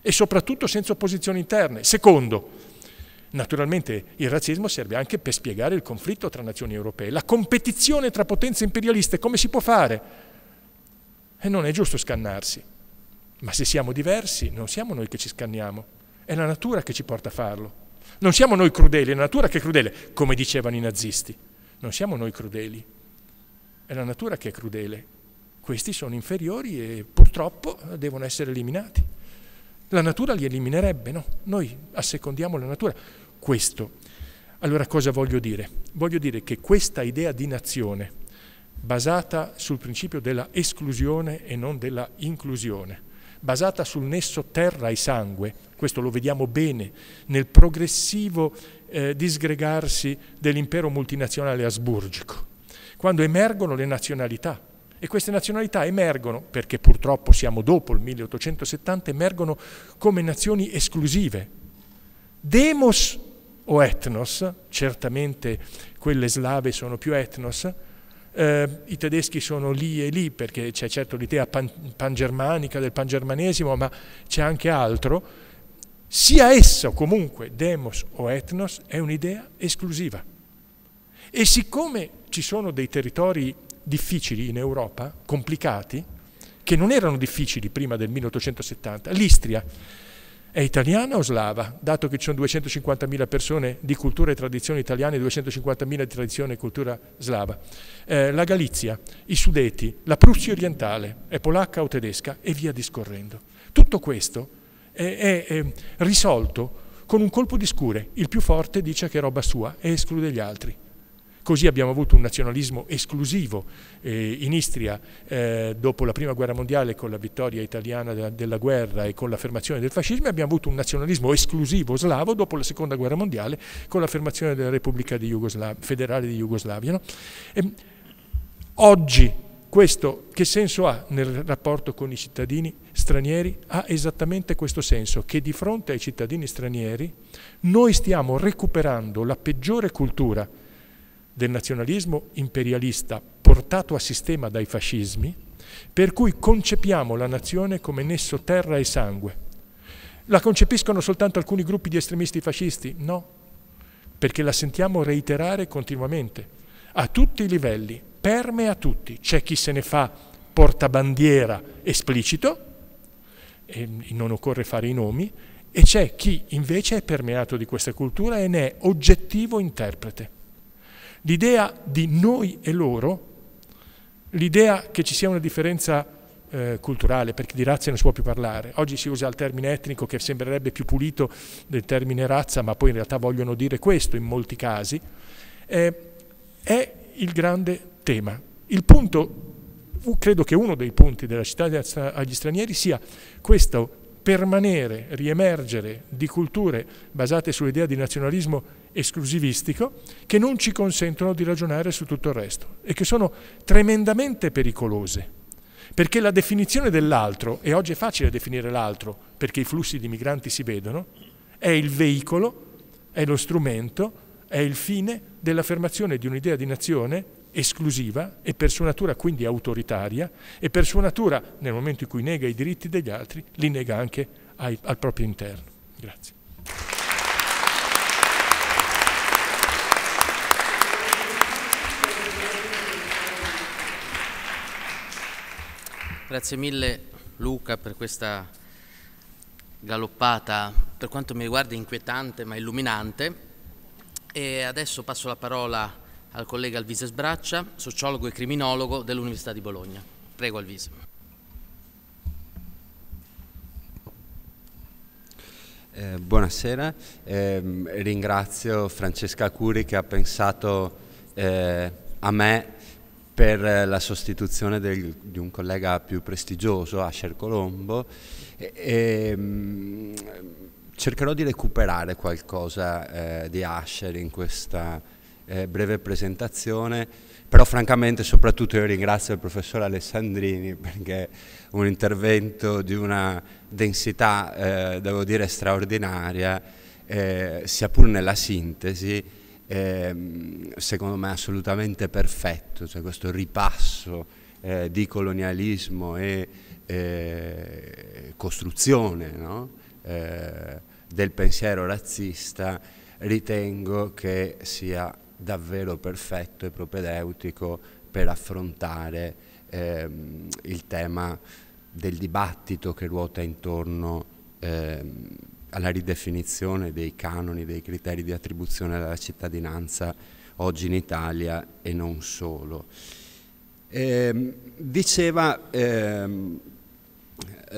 e soprattutto senza opposizioni interne. Secondo, Naturalmente il razzismo serve anche per spiegare il conflitto tra nazioni europee, la competizione tra potenze imperialiste, come si può fare? E non è giusto scannarsi, ma se siamo diversi non siamo noi che ci scanniamo, è la natura che ci porta a farlo. Non siamo noi crudeli, è la natura che è crudele, come dicevano i nazisti. Non siamo noi crudeli, è la natura che è crudele. Questi sono inferiori e purtroppo devono essere eliminati. La natura li eliminerebbe, no? Noi assecondiamo la natura questo. Allora cosa voglio dire? Voglio dire che questa idea di nazione, basata sul principio della esclusione e non della inclusione, basata sul nesso terra e sangue, questo lo vediamo bene nel progressivo eh, disgregarsi dell'impero multinazionale asburgico, quando emergono le nazionalità. E queste nazionalità emergono, perché purtroppo siamo dopo il 1870, emergono come nazioni esclusive. Demos o etnos, certamente quelle slave sono più etnos, eh, i tedeschi sono lì e lì perché c'è certo l'idea pan, pangermanica del pangermanesimo, ma c'è anche altro, sia esso comunque demos o etnos è un'idea esclusiva. E siccome ci sono dei territori difficili in Europa, complicati, che non erano difficili prima del 1870, l'Istria è italiana o slava? Dato che ci sono 250.000 persone di cultura e tradizione italiana e 250.000 di tradizione e cultura slava. Eh, la Galizia, i Sudeti, la Prussia orientale, è polacca o tedesca e via discorrendo. Tutto questo è, è, è risolto con un colpo di scure. Il più forte dice che è roba sua e esclude gli altri. Così abbiamo avuto un nazionalismo esclusivo eh, in Istria eh, dopo la prima guerra mondiale con la vittoria italiana della, della guerra e con l'affermazione del fascismo e abbiamo avuto un nazionalismo esclusivo slavo dopo la seconda guerra mondiale con l'affermazione della Repubblica di federale di Jugoslavia. No? E, oggi questo che senso ha nel rapporto con i cittadini stranieri? Ha esattamente questo senso, che di fronte ai cittadini stranieri noi stiamo recuperando la peggiore cultura del nazionalismo imperialista portato a sistema dai fascismi, per cui concepiamo la nazione come nesso terra e sangue. La concepiscono soltanto alcuni gruppi di estremisti fascisti? No, perché la sentiamo reiterare continuamente, a tutti i livelli, permea tutti. C'è chi se ne fa portabandiera esplicito, e non occorre fare i nomi, e c'è chi invece è permeato di questa cultura e ne è oggettivo interprete. L'idea di noi e loro, l'idea che ci sia una differenza eh, culturale, perché di razza non si può più parlare. Oggi si usa il termine etnico che sembrerebbe più pulito del termine razza, ma poi in realtà vogliono dire questo in molti casi, eh, è il grande tema. Il punto, credo che uno dei punti della città agli stranieri sia questo permanere, riemergere di culture basate sull'idea di nazionalismo esclusivistico che non ci consentono di ragionare su tutto il resto e che sono tremendamente pericolose. Perché la definizione dell'altro, e oggi è facile definire l'altro perché i flussi di migranti si vedono, è il veicolo, è lo strumento, è il fine dell'affermazione di un'idea di nazione esclusiva e per sua natura quindi autoritaria e per sua natura nel momento in cui nega i diritti degli altri li nega anche ai, al proprio interno. Grazie. Grazie mille Luca per questa galoppata, per quanto mi riguarda inquietante ma illuminante. E adesso passo la parola a al collega Alvise Sbraccia, sociologo e criminologo dell'Università di Bologna. Prego Alvise. Eh, buonasera, eh, ringrazio Francesca Curi che ha pensato eh, a me per la sostituzione del, di un collega più prestigioso, Asher Colombo. E, e, ehm, cercherò di recuperare qualcosa eh, di Asher in questa eh, breve presentazione, però francamente soprattutto io ringrazio il professor Alessandrini perché un intervento di una densità, eh, devo dire, straordinaria, eh, sia pur nella sintesi, ehm, secondo me assolutamente perfetto, cioè questo ripasso eh, di colonialismo e eh, costruzione no? Eh, del pensiero razzista ritengo che sia davvero perfetto e propedeutico per affrontare ehm, il tema del dibattito che ruota intorno ehm, alla ridefinizione dei canoni, dei criteri di attribuzione della cittadinanza oggi in Italia e non solo. Eh, diceva eh,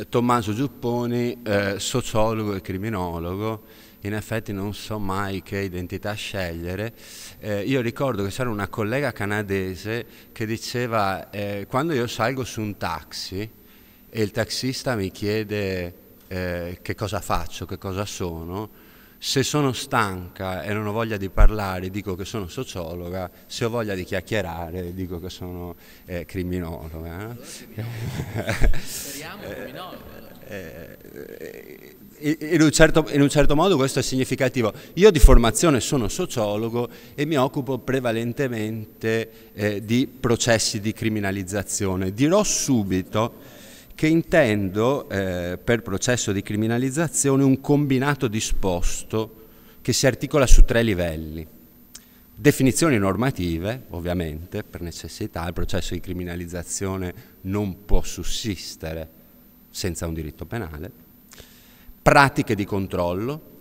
Tommaso Giupponi, eh, sociologo e criminologo, in effetti non so mai che identità scegliere. Eh, io ricordo che c'era una collega canadese che diceva eh, quando io salgo su un taxi e il taxista mi chiede eh, che cosa faccio, che cosa sono, se sono stanca e non ho voglia di parlare dico che sono sociologa, se ho voglia di chiacchierare dico che sono eh, criminologa. Eh". Speriamo criminologa. Eh, eh, in un, certo, in un, certo, modo questo è significativo. Io di formazione sono sociologo e mi occupo prevalentemente eh, di processi di criminalizzazione. Dirò subito che intendo eh, per processo di criminalizzazione un combinato disposto che si articola su tre livelli. Definizioni normative, ovviamente, per necessità, il processo di criminalizzazione non può sussistere senza un diritto penale pratiche di controllo,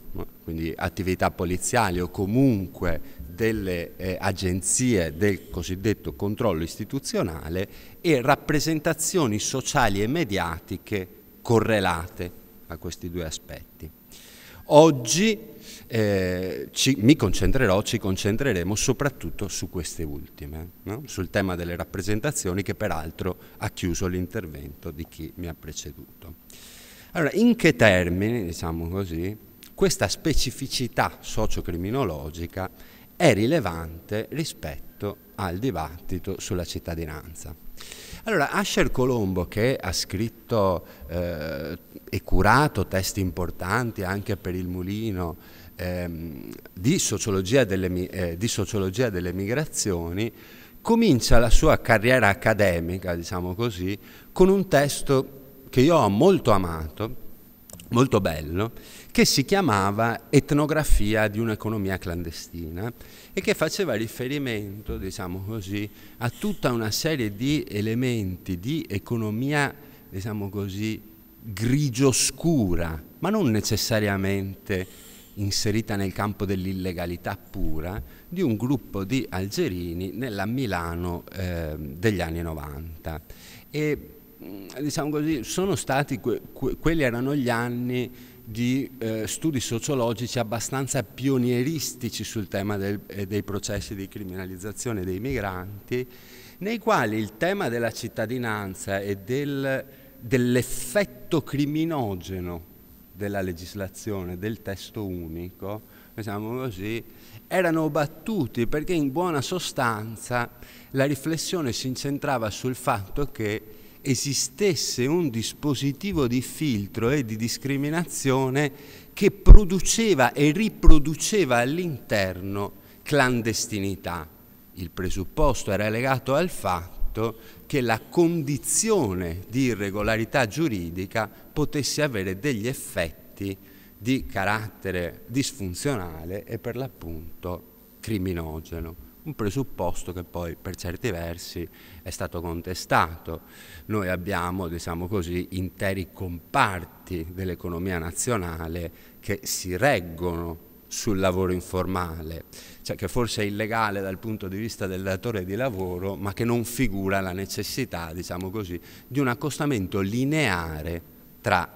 quindi attività poliziali o comunque delle eh, agenzie del cosiddetto controllo istituzionale e rappresentazioni sociali e mediatiche correlate a questi due aspetti. Oggi eh, ci, mi concentrerò, ci concentreremo soprattutto su queste ultime, no? sul tema delle rappresentazioni che peraltro ha chiuso l'intervento di chi mi ha preceduto. Allora, in che termini, diciamo così, questa specificità sociocriminologica è rilevante rispetto al dibattito sulla cittadinanza? Allora, Asher Colombo, che ha scritto eh, e curato testi importanti anche per il Mulino ehm, di, sociologia delle, eh, di, sociologia delle, migrazioni, comincia la sua carriera accademica, diciamo così, con un testo che io ho molto amato, molto bello, che si chiamava Etnografia di un'economia clandestina e che faceva riferimento, diciamo così, a tutta una serie di elementi di economia, diciamo così, grigio-scura, ma non necessariamente inserita nel campo dell'illegalità pura, di un gruppo di algerini nella Milano eh, degli anni 90. E Mm, diciamo così, sono stati, que, que, quelli erano gli anni di eh, studi sociologici abbastanza pionieristici sul tema del, eh, dei processi di criminalizzazione dei migranti, nei quali il tema della cittadinanza e del, dell'effetto criminogeno della legislazione, del testo unico, diciamo così, erano battuti perché in buona sostanza la riflessione si incentrava sul fatto che esistesse un dispositivo di filtro e di discriminazione che produceva e riproduceva all'interno clandestinità. Il presupposto era legato al fatto che la condizione di irregolarità giuridica potesse avere degli effetti di carattere disfunzionale e per l'appunto criminogeno un presupposto che poi per certi versi è stato contestato. Noi abbiamo, diciamo così, interi comparti dell'economia nazionale che si reggono sul lavoro informale, cioè che forse è illegale dal punto di vista del datore di lavoro, ma che non figura la necessità, diciamo così, di un accostamento lineare tra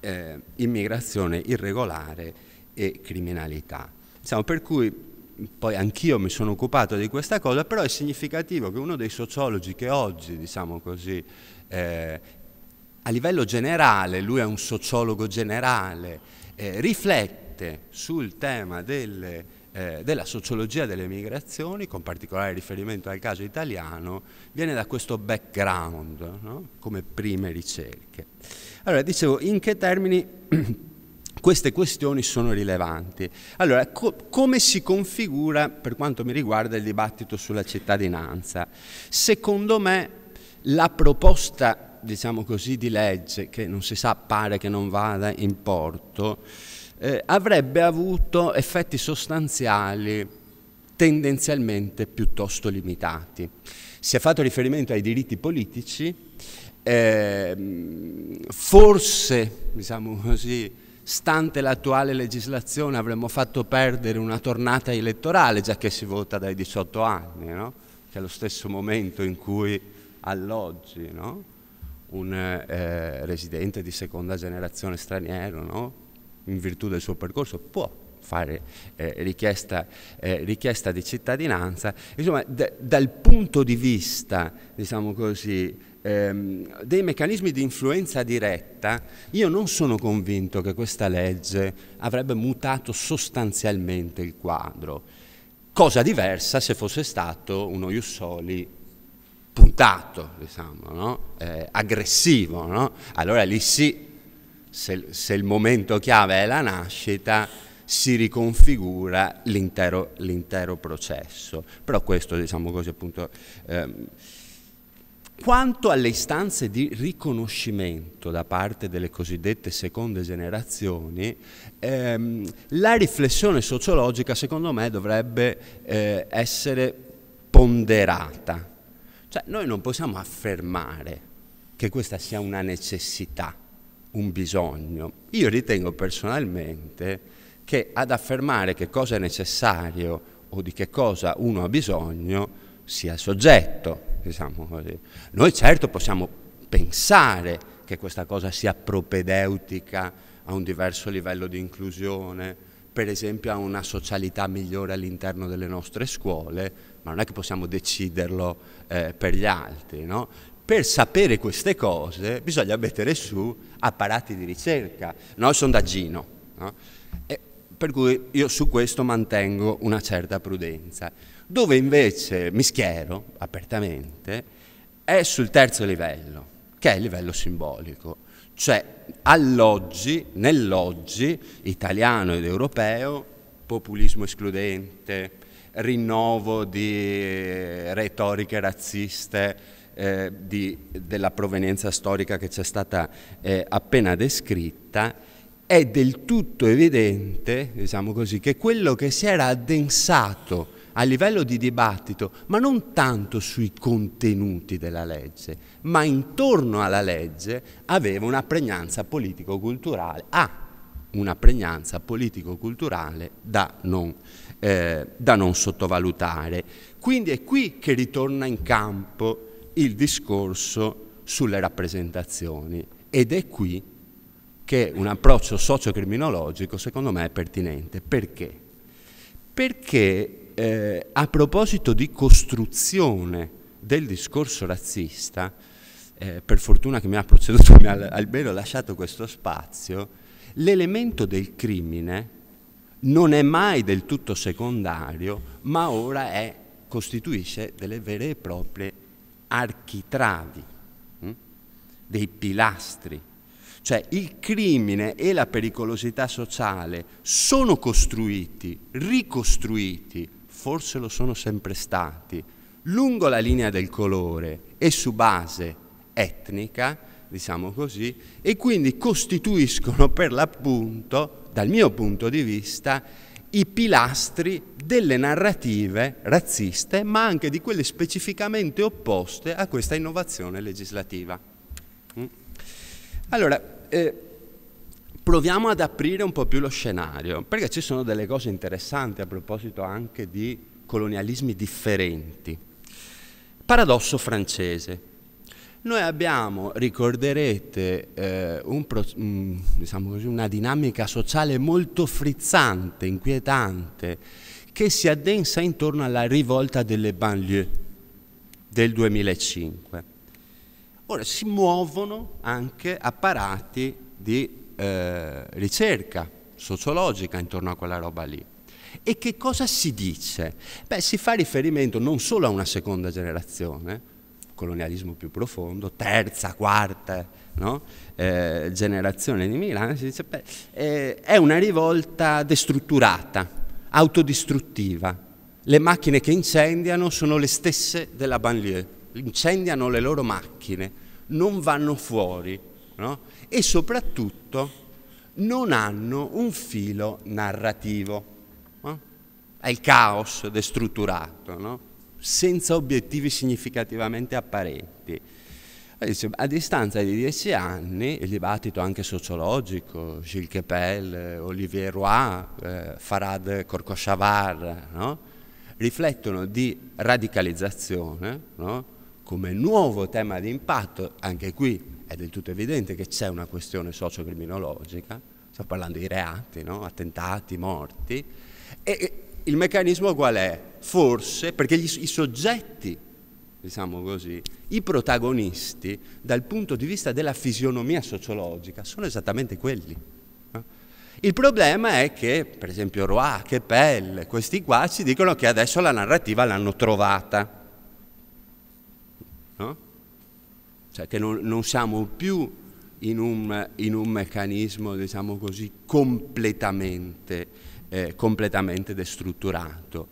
eh, immigrazione irregolare e criminalità. Diciamo, per cui poi anch'io mi sono occupato di questa cosa, però è significativo che uno dei sociologi che oggi, diciamo così, eh, a livello generale, lui è un sociologo generale, eh, riflette sul tema delle, eh, della sociologia delle migrazioni, con particolare riferimento al caso italiano, viene da questo background no? come prime ricerche. Allora, dicevo, in che termini (clears throat) queste questioni sono rilevanti. Allora, co- come si configura, per quanto mi riguarda, il dibattito sulla cittadinanza? Secondo me la proposta, diciamo così, di legge, che non si sa, pare che non vada in porto, eh, avrebbe avuto effetti sostanziali tendenzialmente piuttosto limitati. Si è fatto riferimento ai diritti politici, eh, forse, diciamo così, stante l'attuale legislazione avremmo fatto perdere una tornata elettorale, già che si vota dai 18 anni, no? che è lo stesso momento in cui alloggi no? un eh, residente di seconda generazione straniero, no? in virtù del suo percorso, può fare eh, richiesta, eh, richiesta, di cittadinanza. Insomma, dal punto di vista, diciamo così, ehm, dei meccanismi di influenza diretta, io non sono convinto che questa legge avrebbe mutato sostanzialmente il quadro. Cosa diversa se fosse stato uno Jussoli puntato, diciamo, no? eh, aggressivo. No? Allora lì sì, se, se il momento chiave è la nascita, si riconfigura l'intero, l'intero, processo. Però questo, diciamo così, appunto, ehm, quanto alle istanze di riconoscimento da parte delle cosiddette seconde generazioni, ehm, la riflessione sociologica secondo me dovrebbe eh, essere ponderata. Cioè noi non possiamo affermare che questa sia una necessità, un bisogno. Io ritengo personalmente che ad affermare che cosa è necessario o di che cosa uno ha bisogno sia il soggetto, diciamo così. Eh, noi certo possiamo pensare che questa cosa sia propedeutica a un diverso livello di inclusione, per esempio a una socialità migliore all'interno delle nostre scuole, ma non è che possiamo deciderlo eh, per gli altri. No? per sapere queste cose bisogna mettere su apparati di ricerca, no? il sondaggino. No? per cui io su questo mantengo una certa prudenza dove invece Mischiero, apertamente, è sul terzo livello, che è il livello simbolico, cioè all'oggi, nell'oggi italiano ed europeo, populismo escludente, rinnovo di eh, retoriche razziste, eh, di, della provenienza storica che ci è stata eh, appena descritta, è del tutto evidente, diciamo così, che quello che si era addensato a livello di dibattito, ma non tanto sui contenuti della legge, ma intorno alla legge aveva una pregnanza politico-culturale, ha ah, una pregnanza politico-culturale da, eh, da non sottovalutare. Quindi è qui che ritorna in campo il discorso sulle rappresentazioni ed è qui che un approccio sociocriminologico secondo me è pertinente. Perché? Perché eh, a proposito di costruzione del discorso razzista, eh, per fortuna che mi ha proceduto, mi ha almeno lasciato questo spazio, l'elemento del crimine non è mai del tutto secondario, ma ora è, costituisce delle vere e proprie architravi, hm? dei pilastri. Cioè il crimine e la pericolosità sociale sono costruiti, ricostruiti, forse lo sono sempre stati, lungo la linea del colore e su base etnica, diciamo così, e quindi costituiscono per l'appunto, dal mio punto di vista, i pilastri delle narrative razziste, ma anche di quelle specificamente opposte a questa innovazione legislativa. Mm. Allora, eh, proviamo ad aprire un po' più lo scenario, perché ci sono delle cose interessanti a proposito anche di colonialismi differenti. Paradosso francese. Noi abbiamo, ricorderete, eh, un pro, mh, mm, diciamo così, una dinamica sociale molto frizzante, inquietante, che si addensa intorno alla rivolta delle banlieue del 2005. Ora si muovono anche apparati di eh, ricerca sociologica intorno a quella roba lì. E che cosa si dice? Beh, si fa riferimento non solo a una seconda generazione, colonialismo più profondo, terza, quarta no? eh, generazione di Milano, si dice, beh, eh, è una rivolta destrutturata, autodistruttiva. Le macchine che incendiano sono le stesse della banlieue, incendiano le loro macchine, non vanno fuori. No? e soprattutto non hanno un filo narrativo. È il caos destrutturato, no? senza obiettivi significativamente apparenti. A distanza di dieci anni, il dibattito anche sociologico, Gilles Kepel, Olivier Roy, eh, Farad Korkoshavar, no? riflettono di radicalizzazione no? come nuovo tema di impatto, anche qui è del tutto evidente che c'è una questione sociocriminologica, stiamo parlando di reati, no? attentati, morti, e il meccanismo qual è? Forse perché gli, i soggetti, diciamo così, i protagonisti dal punto di vista della fisionomia sociologica sono esattamente quelli. Il problema è che, per esempio, Roa, Chepel, questi qua ci dicono che adesso la narrativa l'hanno trovata. No? cioè che non, non siamo più in un, in un, meccanismo, diciamo così, completamente, eh, completamente destrutturato.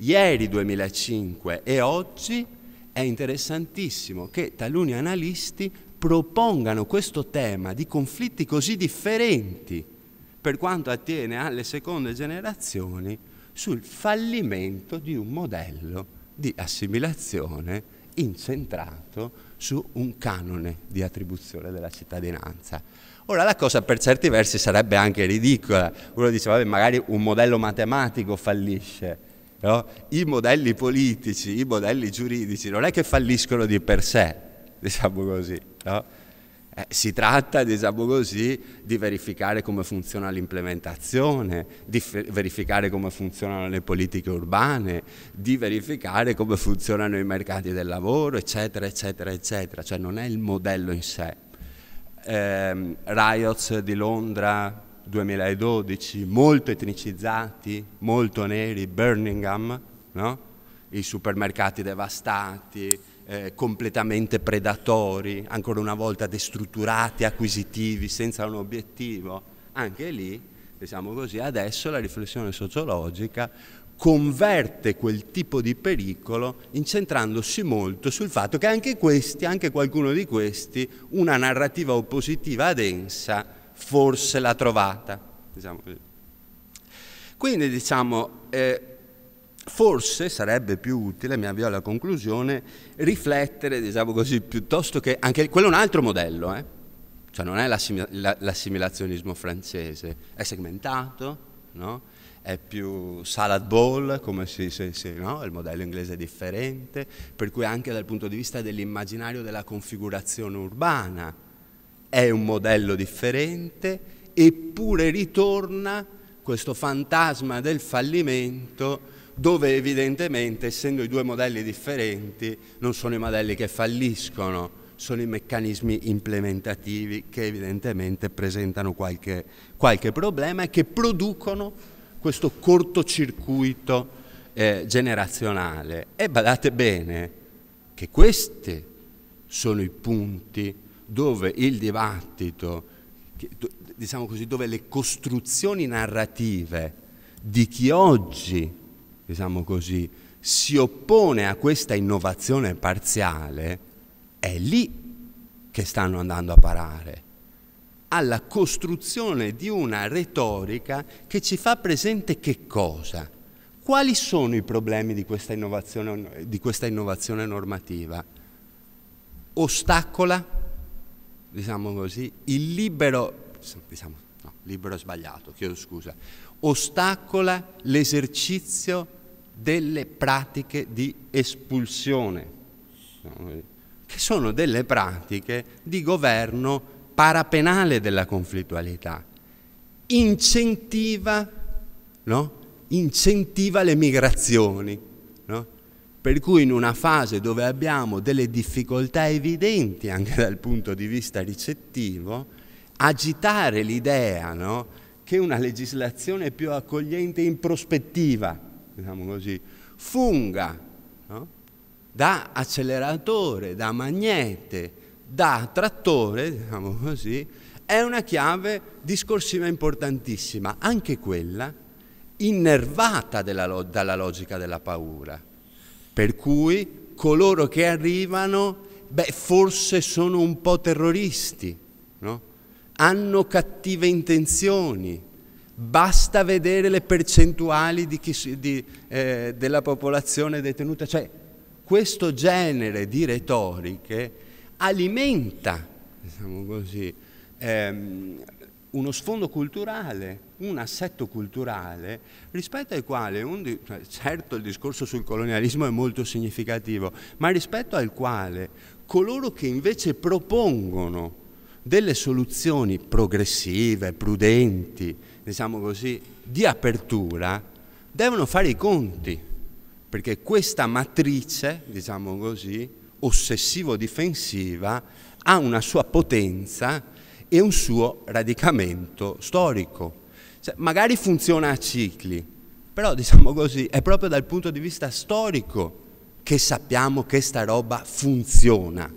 Ieri 2005 e oggi è interessantissimo che taluni analisti propongano questo tema di conflitti così differenti per quanto attiene alle seconde generazioni sul fallimento di un modello di assimilazione incentrato su un canone di attribuzione della cittadinanza. Ora la cosa per certi versi sarebbe anche ridicola, uno dice vabbè magari un modello matematico fallisce, no? i modelli politici, i modelli giuridici non è che falliscono di per sé, diciamo così, no? Eh, si tratta, diciamo così, di verificare come funziona l'implementazione, di f- verificare come funzionano le politiche urbane, di verificare come funzionano i mercati del lavoro, eccetera, eccetera, eccetera. Cioè non è il modello in sé. Eh, riots di Londra 2012, molto etnicizzati, molto neri, Birmingham, no? i supermercati devastati, eh, completamente predatori, ancora una volta destrutturati, acquisitivi, senza un obiettivo, anche lì, diciamo così, adesso la riflessione sociologica converte quel tipo di pericolo incentrandosi molto sul fatto che anche questi, anche qualcuno di questi, una narrativa oppositiva densa forse l'ha trovata. Diciamo Quindi diciamo... Eh, forse sarebbe più utile, mi avvio alla conclusione, riflettere, diciamo così, piuttosto che anche quello è un altro modello, eh? cioè non è l'assimilazionismo francese, è segmentato, no? è più salad bowl, come si, si, si, no? il modello inglese è differente, per cui anche dal punto di vista dell'immaginario della configurazione urbana è un modello differente, eppure ritorna questo fantasma del fallimento dove evidentemente, essendo i due modelli differenti, non sono i modelli che falliscono, sono i meccanismi implementativi che evidentemente presentano qualche, qualche problema e che producono questo cortocircuito eh, generazionale. E badate bene che questi sono i punti dove il dibattito, diciamo così, dove le costruzioni narrative di chi oggi diciamo così, si oppone a questa innovazione parziale, è lì che stanno andando a parare, alla costruzione di una retorica che ci fa presente che cosa? Quali sono i problemi di questa innovazione, di questa innovazione normativa? Ostacola, diciamo così, il libero, diciamo, no, libero sbagliato, chiedo scusa, ostacola l'esercizio delle pratiche di espulsione, che sono delle pratiche di governo parapenale della conflittualità. Incentiva, no? Incentiva le migrazioni. No? Per cui in una fase dove abbiamo delle difficoltà evidenti anche dal punto di vista ricettivo, agitare l'idea no? che una legislazione più accogliente in prospettiva diciamo così, funga no? da acceleratore, da magnete, da trattore, diciamo così, è una chiave discorsiva importantissima, anche quella innervata della, dalla logica della paura. Per cui coloro che arrivano, beh, forse sono un po' terroristi, no? hanno cattive intenzioni, Basta vedere le percentuali di chi, di, eh, della popolazione detenuta. Cioè, questo genere di retoriche alimenta, diciamo così, ehm, uno sfondo culturale, un assetto culturale rispetto al quale, di- cioè, certo il discorso sul colonialismo è molto significativo, ma rispetto al quale coloro che invece propongono delle soluzioni progressive, prudenti, diciamo così, di apertura, devono fare i conti, perché questa matrice, diciamo così, ossessivo-difensiva ha una sua potenza e un suo radicamento storico. Cioè, magari funziona a cicli, però diciamo così, è proprio dal punto di vista storico che sappiamo che sta roba funziona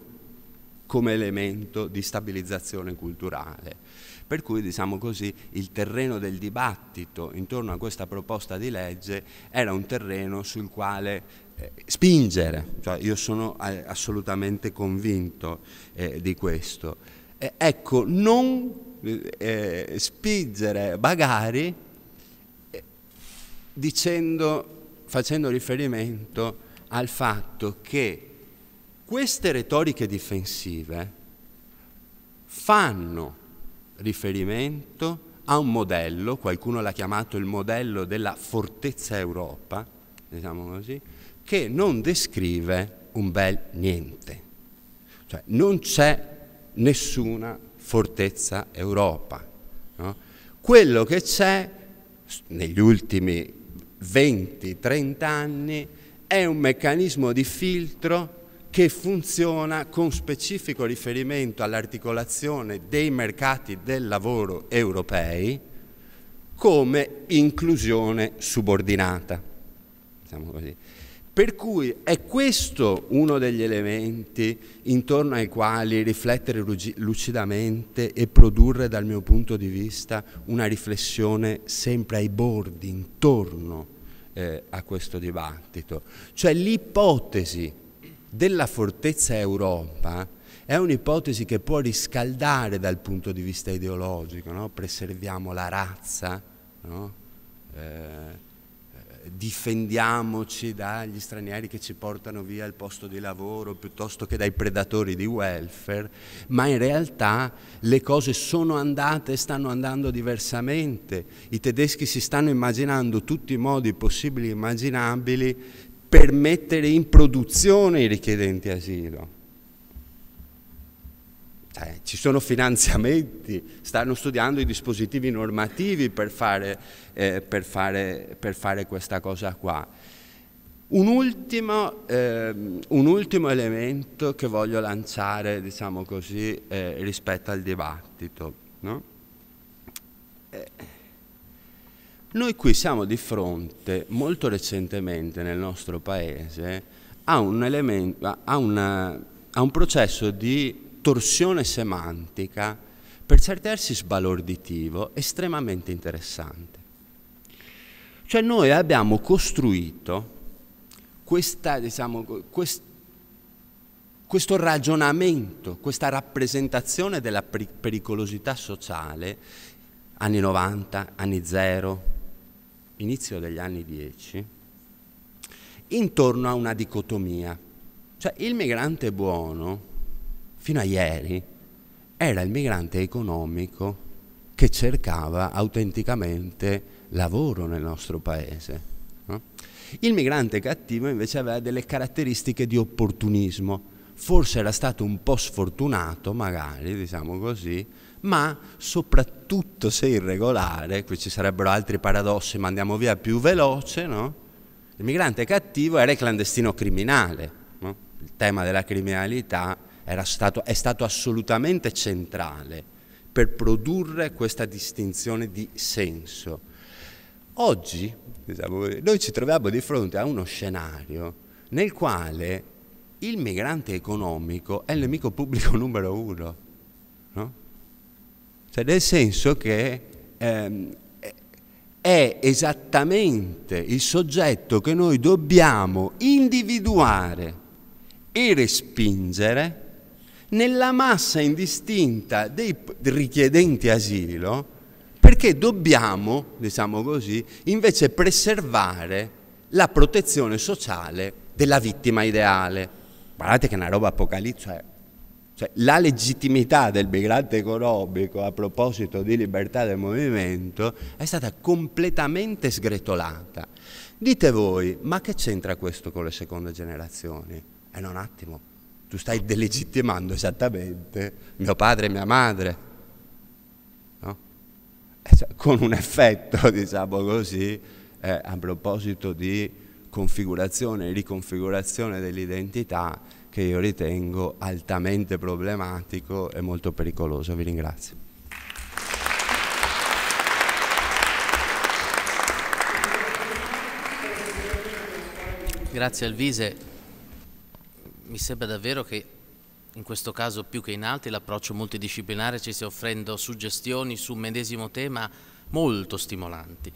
come elemento di stabilizzazione culturale. Per cui, diciamo così, il terreno del dibattito intorno a questa proposta di legge era un terreno sul quale eh, spingere, cioè io sono eh, assolutamente convinto eh, di questo. Eh, ecco, non eh, eh spingere magari dicendo, facendo riferimento al fatto che queste retoriche difensive fanno riferimento a un modello, qualcuno l'ha chiamato il modello della fortezza Europa, diciamo così, che non descrive un bel niente. Cioè non c'è nessuna fortezza Europa. No? Quello che c'è negli ultimi 20-30 anni è un meccanismo di filtro che funziona con specifico riferimento all'articolazione dei mercati del lavoro europei come inclusione subordinata. Diciamo per cui è questo uno degli elementi intorno ai quali riflettere lucidamente e produrre dal mio punto di vista una riflessione sempre ai bordi, intorno eh, a questo dibattito, cioè l'ipotesi della fortezza Europa è un'ipotesi che può riscaldare dal punto di vista ideologico, no? preserviamo la razza, no? Eh, eh, difendiamoci dagli stranieri che ci portano via il posto di lavoro piuttosto che dai predatori di welfare, ma in realtà le cose sono andate e stanno andando diversamente. I tedeschi si stanno immaginando tutti i modi possibili e immaginabili per mettere in produzione i richiedenti asilo. Cioè, ci sono finanziamenti, stanno studiando i dispositivi normativi per fare, eh, per fare, per fare questa cosa qua. Un ultimo, eh, un ultimo, elemento che voglio lanciare, diciamo così, eh, rispetto al dibattito. No? Eh, noi qui siamo di fronte molto recentemente nel nostro paese a un, elemento, a una, a un processo di torsione semantica per certi versi sbalorditivo estremamente interessante. Cioè noi abbiamo costruito questa, diciamo, quest, questo ragionamento, questa rappresentazione della pericolosità sociale anni 90, anni 0, inizio degli anni 10, intorno a una dicotomia. Cioè il migrante buono, fino a ieri, era il migrante economico che cercava autenticamente lavoro nel nostro paese. Il migrante cattivo invece aveva delle caratteristiche di opportunismo, forse era stato un po' sfortunato magari, diciamo così, ma soprattutto se irregolare, qui ci sarebbero altri paradossi, ma andiamo via più veloce, no? il migrante cattivo era il clandestino criminale, no? il tema della criminalità stato, è stato assolutamente centrale per produrre questa distinzione di senso. Oggi diciamo, noi ci troviamo di fronte a uno scenario nel quale il migrante economico è il nemico pubblico (laughs) numero uno cioè, nel senso che ehm, è esattamente il soggetto che noi dobbiamo individuare e respingere nella massa indistinta dei richiedenti asilo perché dobbiamo, diciamo così, invece preservare la protezione sociale della vittima ideale. Guardate che è una roba apocalittica, cioè, cioè, la legittimità del migrante economico a proposito di libertà del movimento è stata completamente sgretolata. Dite voi, ma che c'entra questo con le seconde generazioni? E eh, non un attimo, tu stai delegittimando esattamente mio padre e mia madre, no? Eh, cioè, con un effetto, (laughs) diciamo così, eh, a proposito di configurazione e riconfigurazione dell'identità che io ritengo altamente problematico e molto pericoloso. Vi ringrazio. Grazie Alvise. Mi sembra davvero che in questo caso più che in altri l'approccio multidisciplinare ci stia offrendo suggestioni su un medesimo tema molto stimolanti.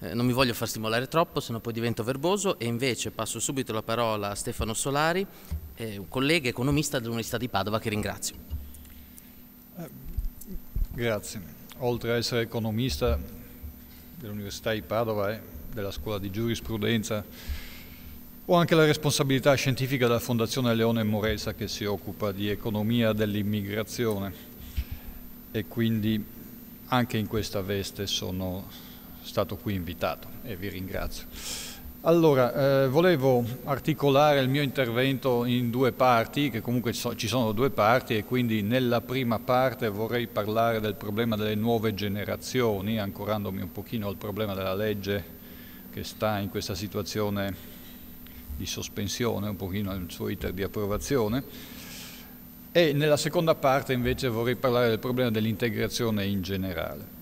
Eh, non mi voglio far stimolare troppo, sennò poi divento verboso e invece passo subito la parola a Stefano Solari, eh, un collega economista dell'Università di Padova che ringrazio. Eh, grazie. Oltre a essere economista dell'Università di Padova e della Scuola di Giurisprudenza, ho anche la responsabilità scientifica della Fondazione Leone Moresa che si occupa di economia dell'immigrazione e quindi anche in questa veste sono stato qui invitato e vi ringrazio. Allora, eh, volevo articolare il mio intervento in due parti, che comunque ci sono due parti e quindi nella prima parte vorrei parlare del problema delle nuove generazioni, ancorandomi un pochino al problema della legge che sta in questa situazione di sospensione, un pochino nel suo iter di approvazione. E nella seconda parte invece vorrei parlare del problema dell'integrazione in generale.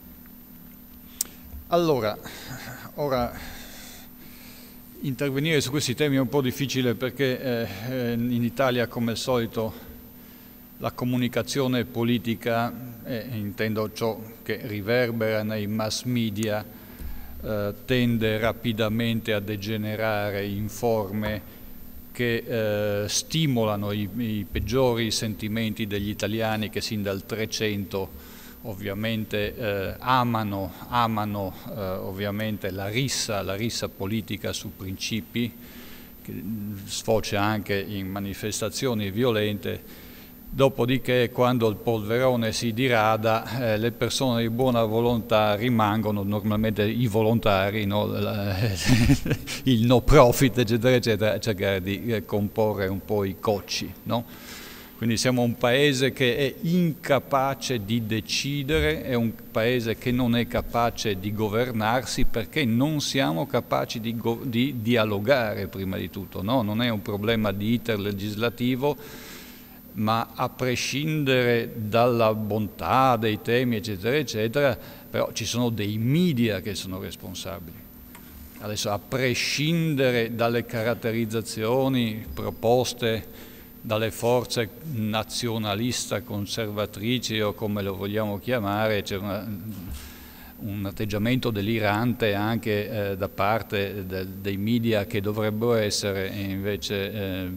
Allora, ora intervenire su questi temi è un po' difficile perché eh, eh in Italia, come al solito, la comunicazione politica, eh, intendo ciò che riverbera nei mass media, eh, tende rapidamente a degenerare in forme che eh, stimolano i, i, peggiori sentimenti degli italiani che sin dal 300 ovviamente eh, amano, amano eh, ovviamente la rissa, la rissa politica su principi, che sfocia anche in manifestazioni violente, dopodiché quando il polverone si dirada eh, le persone di buona volontà rimangono normalmente i volontari, no? (laughs) il no profit eccetera eccetera, a cercare di eh, comporre un po' i cocci. No? Quindi siamo un paese che è incapace di decidere, è un paese che non è capace di governarsi perché non siamo capaci di, di dialogare prima di tutto. No? Non è un problema di iter legislativo, ma a prescindere dalla bontà dei temi, eccetera, eccetera, però ci sono dei media che sono responsabili. Adesso a prescindere dalle caratterizzazioni proposte dalle forze nazionalista, conservatrici o come lo vogliamo chiamare, c'è un atteggiamento delirante anche eh, da parte de, dei media che dovrebbero essere invece eh,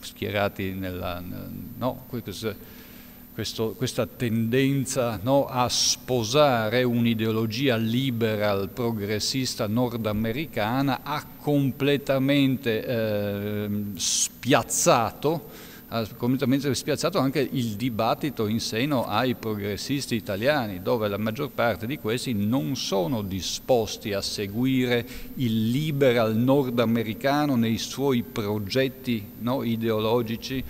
schierati nella... No, questo, questo, questa tendenza no, a sposare un'ideologia liberal progressista nordamericana ha completamente eh, spiazzato ha completamente spiazzato anche il dibattito in seno ai progressisti italiani, dove la maggior parte di questi non sono disposti a seguire il liberal nordamericano nei suoi progetti no, ideologici.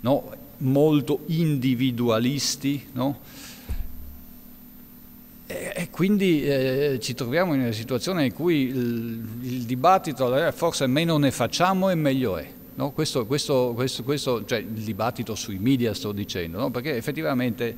No, molto individualisti, no? e, e, quindi eh, ci troviamo in una situazione in cui il, il dibattito forse meno ne facciamo e meglio è. No? Questo, questo, questo, questo, cioè il dibattito sui media sto dicendo, no? perché effettivamente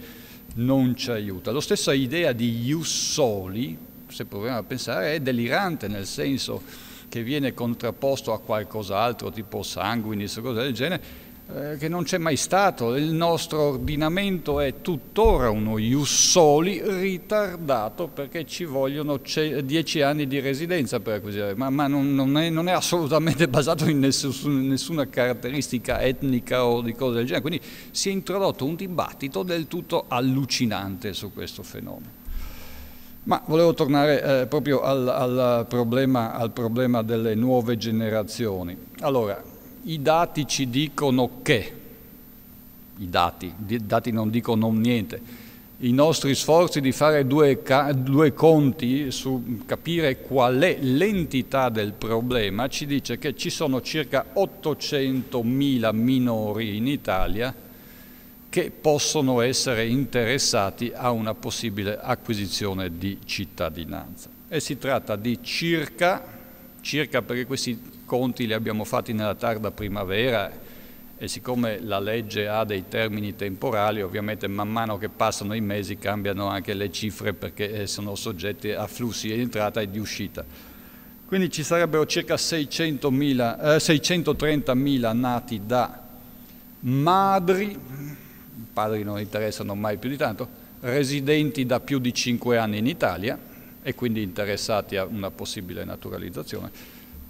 non ci aiuta. La stessa idea di ius soli, se proviamo a pensare, è delirante nel senso che viene contrapposto a qualcos'altro, tipo sanguinis o cose del genere, eh, che non c'è mai stato. Il nostro ordinamento è tuttora uno ius soli ritardato perché ci vogliono dieci anni di residenza per acquisire, ma, ma non, non, è, non, è, assolutamente (laughs) basato in nessun, nessuna caratteristica etnica o di cose del genere. Quindi si è introdotto un dibattito del tutto allucinante su questo fenomeno. Ma volevo tornare eh, proprio al, al, problema, al problema delle nuove generazioni. Allora, i dati ci dicono che, i dati, i dati non dicono niente, i nostri sforzi di fare due, due conti su capire qual è l'entità del problema ci dice che ci sono circa 800.000 minori in Italia che possono essere interessati a una possibile acquisizione di cittadinanza. E si tratta di circa, circa perché questi conti li abbiamo fatti nella tarda primavera e siccome la legge ha dei termini temporali, ovviamente man mano che passano i mesi cambiano anche le cifre perché eh, sono soggetti a flussi di entrata e di uscita. Quindi ci sarebbero circa 600.000, eh, 630.000 nati da madri, padri non interessano mai più di tanto, residenti da più di 5 anni in Italia e quindi interessati a una possibile naturalizzazione,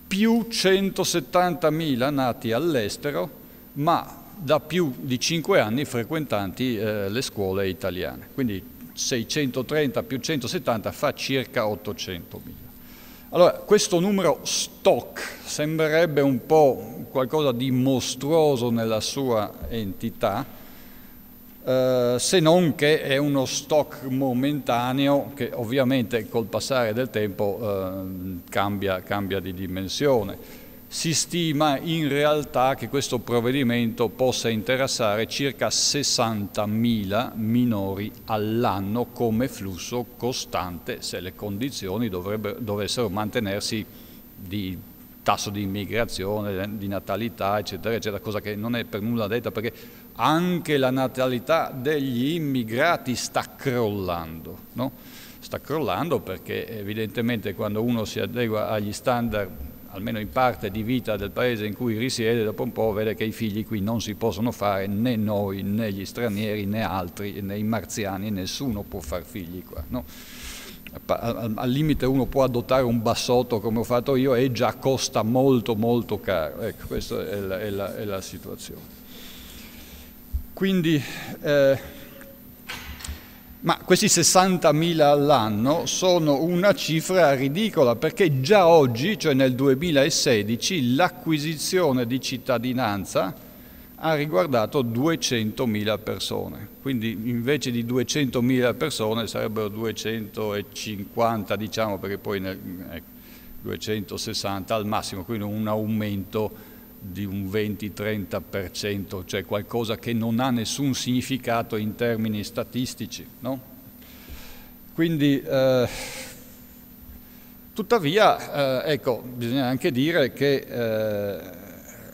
più 170.000 nati all'estero, ma da più di 5 anni frequentanti eh, le scuole italiane. Quindi 630 più 170 fa circa 800.000. Allora, questo numero stock sembrerebbe un po' qualcosa di mostruoso nella sua entità, eh, se non che è uno stock momentaneo che ovviamente col passare del tempo eh, cambia, cambia di dimensione. Si stima in realtà che questo provvedimento possa interessare circa 60.000 minori all'anno come flusso costante se le condizioni dovessero mantenersi di tasso di immigrazione, di natalità, eccetera, eccetera, cosa che non è per nulla detta perché anche la natalità degli immigrati sta crollando, no? sta crollando perché evidentemente quando uno si adegua agli standard almeno in parte di vita del paese in cui risiede, dopo un po' vede che i figli qui non si possono fare né noi, né gli stranieri, né altri, né i marziani, nessuno può fare figli qua. No? Al limite uno può adottare un bassotto come ho fatto io e già costa molto molto caro. Ecco, questa è la, è la, è la situazione. Quindi, eh, ma questi 60.000 all'anno sono una cifra ridicola perché già oggi, cioè nel 2016, l'acquisizione di cittadinanza ha riguardato 200.000 persone. Quindi invece di 200.000 persone sarebbero 250, diciamo, perché poi nel, ecco, 260 al massimo, quindi un aumento di un 20-30%, cioè qualcosa che non ha nessun significato in termini statistici. No? Quindi, eh, tuttavia, eh, ecco, bisogna anche dire che eh,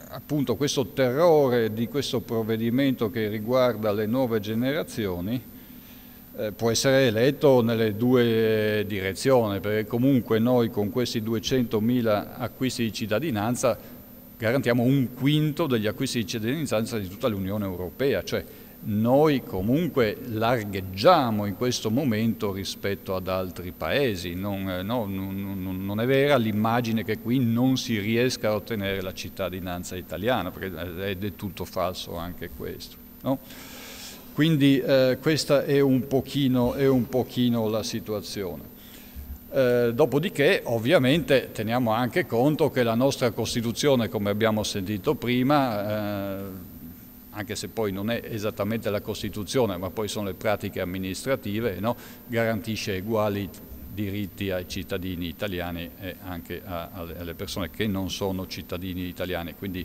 appunto questo terrore di questo provvedimento che riguarda le nuove generazioni eh, può essere eletto nelle due direzioni, perché comunque noi con questi 200.000 acquisti di cittadinanza garantiamo un quinto degli acquisti di cittadinanza di tutta l'Unione Europea, cioè noi comunque largheggiamo in questo momento rispetto ad altri paesi, non, eh, no, non, non è vera l'immagine che qui non si riesca a ottenere la cittadinanza italiana, perché eh, è del tutto falso anche questo. No? Quindi eh, questa è un, pochino, è un pochino la situazione. Eh, dopodiché ovviamente teniamo anche conto che la nostra Costituzione, come abbiamo sentito prima, eh, anche se poi non è esattamente la Costituzione, ma poi sono le pratiche amministrative, no? garantisce uguali diritti ai cittadini italiani e anche a, alle persone che non sono cittadini italiani. Quindi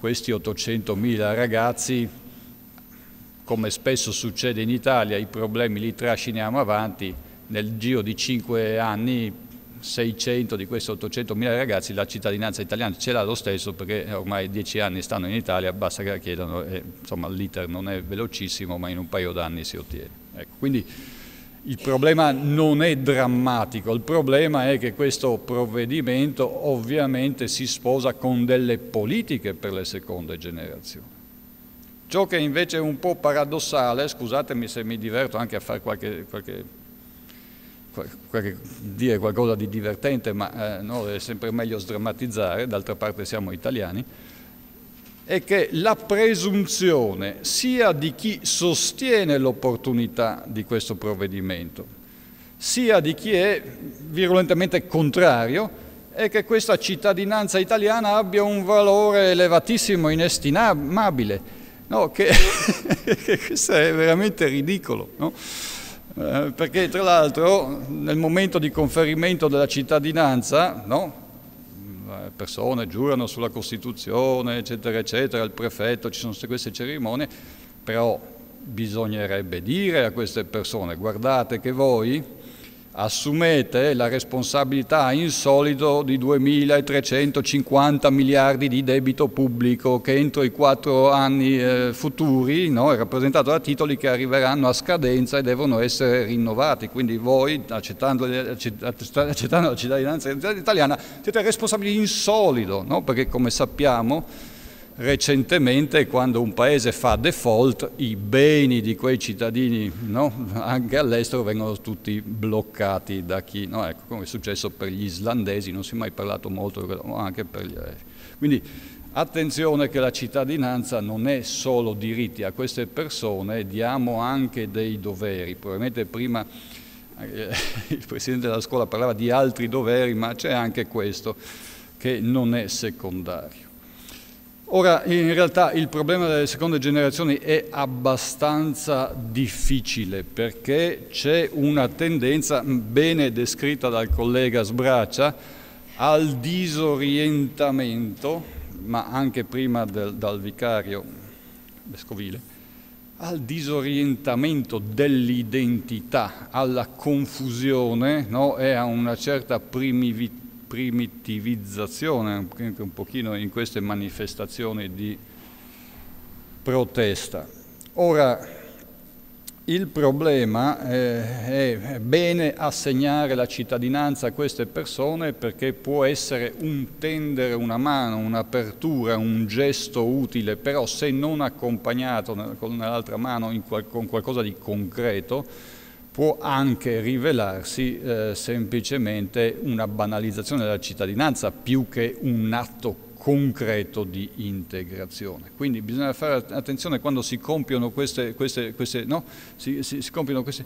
questi 800.000 ragazzi, come spesso succede in Italia, i problemi li trasciniamo avanti nel giro di 5 anni 600 di questi 800 mila ragazzi la cittadinanza italiana ce l'ha lo stesso perché ormai 10 anni stanno in Italia, basta che la chiedano e insomma l'iter non è velocissimo ma in un paio d'anni si ottiene. Ecco, quindi il problema non è drammatico, il problema è che questo provvedimento ovviamente si sposa con delle politiche per le seconde generazioni. Ciò che invece è un po' paradossale, scusatemi se mi diverto anche a fare qualche, qualche dire qualcosa di divertente, ma eh, no, è sempre meglio sdrammatizzare, d'altra parte siamo italiani, è che la presunzione sia di chi sostiene l'opportunità di questo provvedimento, sia di chi è virulentemente contrario, è che questa cittadinanza italiana abbia un valore elevatissimo, inestimabile. No, che, (laughs) questo è veramente ridicolo. No? Eh, perché tra l'altro nel momento di conferimento della cittadinanza, no? Eh, persone giurano sulla Costituzione, eccetera, eccetera, il prefetto, ci sono queste cerimonie, però bisognerebbe dire a queste persone, guardate che voi assumete la responsabilità in solito di 2.350 miliardi di debito pubblico che entro i quattro anni eh, futuri no, è rappresentato da titoli che arriveranno a scadenza e devono essere rinnovati. Quindi voi, accettando, accettando la cittadinanza italiana, siete responsabili in solito, no? perché come sappiamo recentemente quando un paese fa default i beni di quei cittadini no? anche all'estero vengono tutti bloccati da chi, no? ecco, come è successo per gli islandesi, non si è mai parlato molto, anche per gli amici. Quindi attenzione che la cittadinanza non è solo diritti a queste persone, diamo anche dei doveri, probabilmente prima eh, (laughs) il Presidente della scuola parlava di altri doveri, ma c'è anche questo che non è secondario. Ora, in realtà il problema delle seconde generazioni è abbastanza difficile perché c'è una tendenza mm, bene descritta dal collega Sbraccia al disorientamento, ma anche prima del, dal vicario vescovile, al disorientamento dell'identità, alla confusione no? e a una certa primività primitivizzazione anche un pochino in queste manifestazioni di protesta. Ora, il problema eh, è bene assegnare la cittadinanza a queste persone perché può essere un tendere una mano, un'apertura, un gesto utile, però se non accompagnato con l'altra mano qual con qualcosa di concreto, può anche rivelarsi eh, semplicemente una banalizzazione della cittadinanza più che un atto concreto di integrazione. Quindi bisogna fare attenzione quando si compiono queste, queste, queste, no? si, si, si compiono queste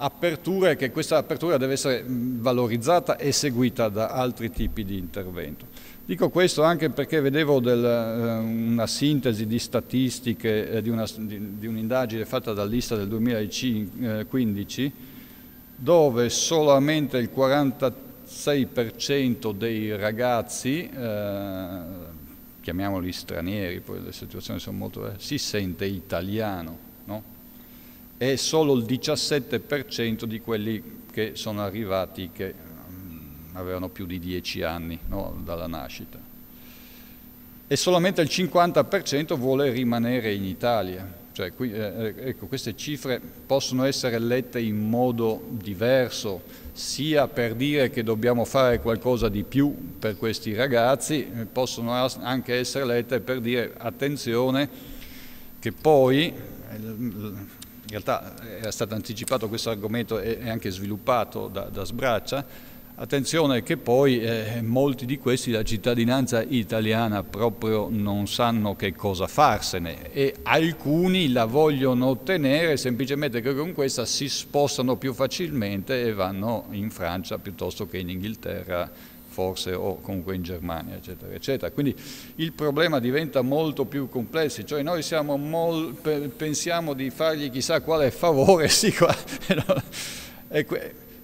aperture, che questa apertura deve essere valorizzata e seguita da altri tipi di intervento. Dico questo anche perché vedevo del, eh, una sintesi di statistiche eh, di, un'indagine fatta dall'Ista del 2015 eh, dove solamente il 46% dei ragazzi, eh, chiamiamoli stranieri, poi le situazioni sono molto... Eh, si sente italiano, no? E solo il 17% di quelli che sono arrivati che avevano più di 10 anni no, dalla nascita. E solamente il 50% vuole rimanere in Italia. Cioè, qui, eh, eh, ecco, queste cifre possono essere lette in modo diverso, sia per dire che dobbiamo fare qualcosa di più per questi ragazzi, eh, possono anche essere lette per dire attenzione che poi, eh, in realtà è stato anticipato questo argomento e anche sviluppato da, da Sbraccia, Attenzione che poi eh, molti di questi la cittadinanza italiana proprio non sanno che cosa farsene e alcuni la vogliono ottenere semplicemente che con questa si spostano più facilmente e vanno in Francia piuttosto che in Inghilterra forse o comunque in Germania eccetera eccetera. Quindi il problema diventa molto più complesso, cioè noi mol, pensiamo di fargli chissà quale favore, (laughs) sì, qua, (laughs) no,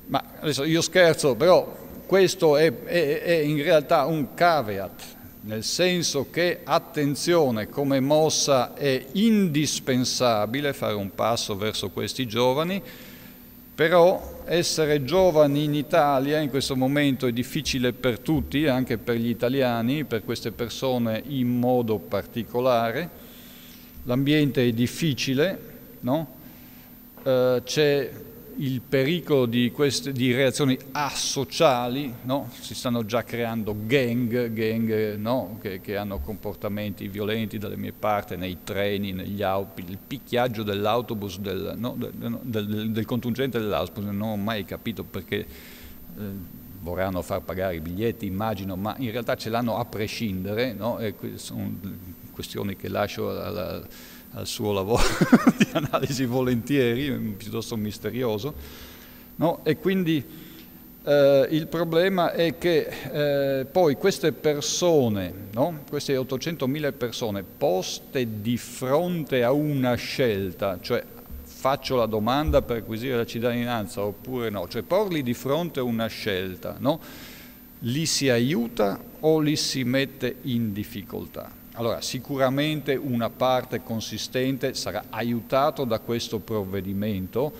ma adesso io scherzo, però questo è, è, è in realtà un caveat, nel senso che attenzione come mossa è indispensabile fare un passo verso questi giovani, però essere giovani in Italia in questo momento è difficile per tutti, anche per gli italiani, per queste persone in modo particolare, l'ambiente è difficile, no? eh, c'è il pericolo di, queste, di reazioni asociali, no? si stanno già creando gang, gang no? che, che, hanno comportamenti violenti dalle mie parti, nei treni, negli aupi, il picchiaggio dell'autobus, del, no? del, del, del, contingente dell'autobus, non ho mai capito perché eh, vorranno far pagare i biglietti, immagino, ma in realtà ce l'hanno a prescindere, sono questioni che lascio alla al suo lavoro (laughs) di analisi volentieri, mm, piuttosto misterioso. No? E quindi eh, il problema è che eh, poi queste persone, no? queste 800.000 persone poste di fronte a una scelta, cioè faccio la domanda per acquisire la cittadinanza oppure no, cioè porli di fronte a una scelta, no? li si aiuta o li si mette in difficoltà? Allora, sicuramente una parte consistente sarà aiutato da questo provvedimento,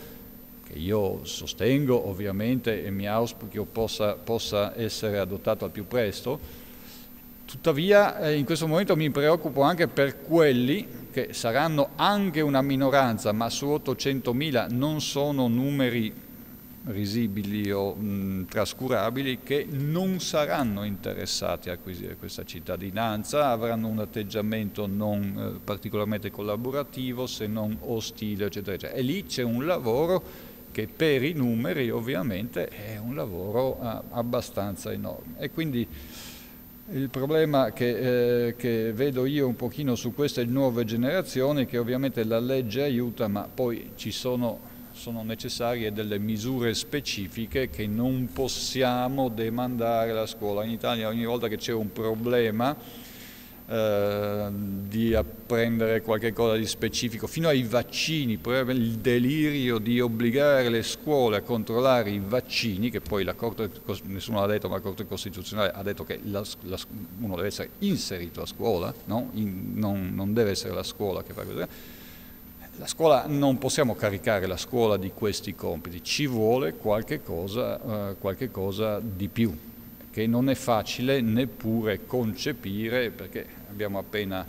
che io sostengo ovviamente e mi auspico possa, possa essere adottato al più presto, Tuttavia eh, in questo momento mi preoccupo anche per quelli che saranno anche una minoranza, ma su 800.000 non sono numeri risibili o mh, trascurabili che non saranno interessati a acquisire questa cittadinanza, avranno un atteggiamento non eh, particolarmente collaborativo se non ostile, eccetera, eccetera. E lì c'è un lavoro che per i numeri ovviamente è un lavoro ah, abbastanza enorme. E quindi il problema che, eh, che, vedo io un pochino su queste nuove generazioni, che ovviamente la legge aiuta, ma poi ci sono sono necessarie delle misure specifiche che non possiamo demandare alla scuola. In Italia ogni volta che c'è un problema eh, di apprendere qualcosa di specifico, fino ai vaccini, il delirio di obbligare le scuole a controllare i vaccini, che poi la Corte, nessuno l'ha detto, ma la Corte Costituzionale ha detto che la, la, uno deve essere inserito a scuola, no? In, non, non, deve essere la scuola che fa questo la scuola, non possiamo caricare la scuola di questi compiti, ci vuole qualche cosa, eh, qualche cosa di più, che non è facile neppure concepire, perché abbiamo appena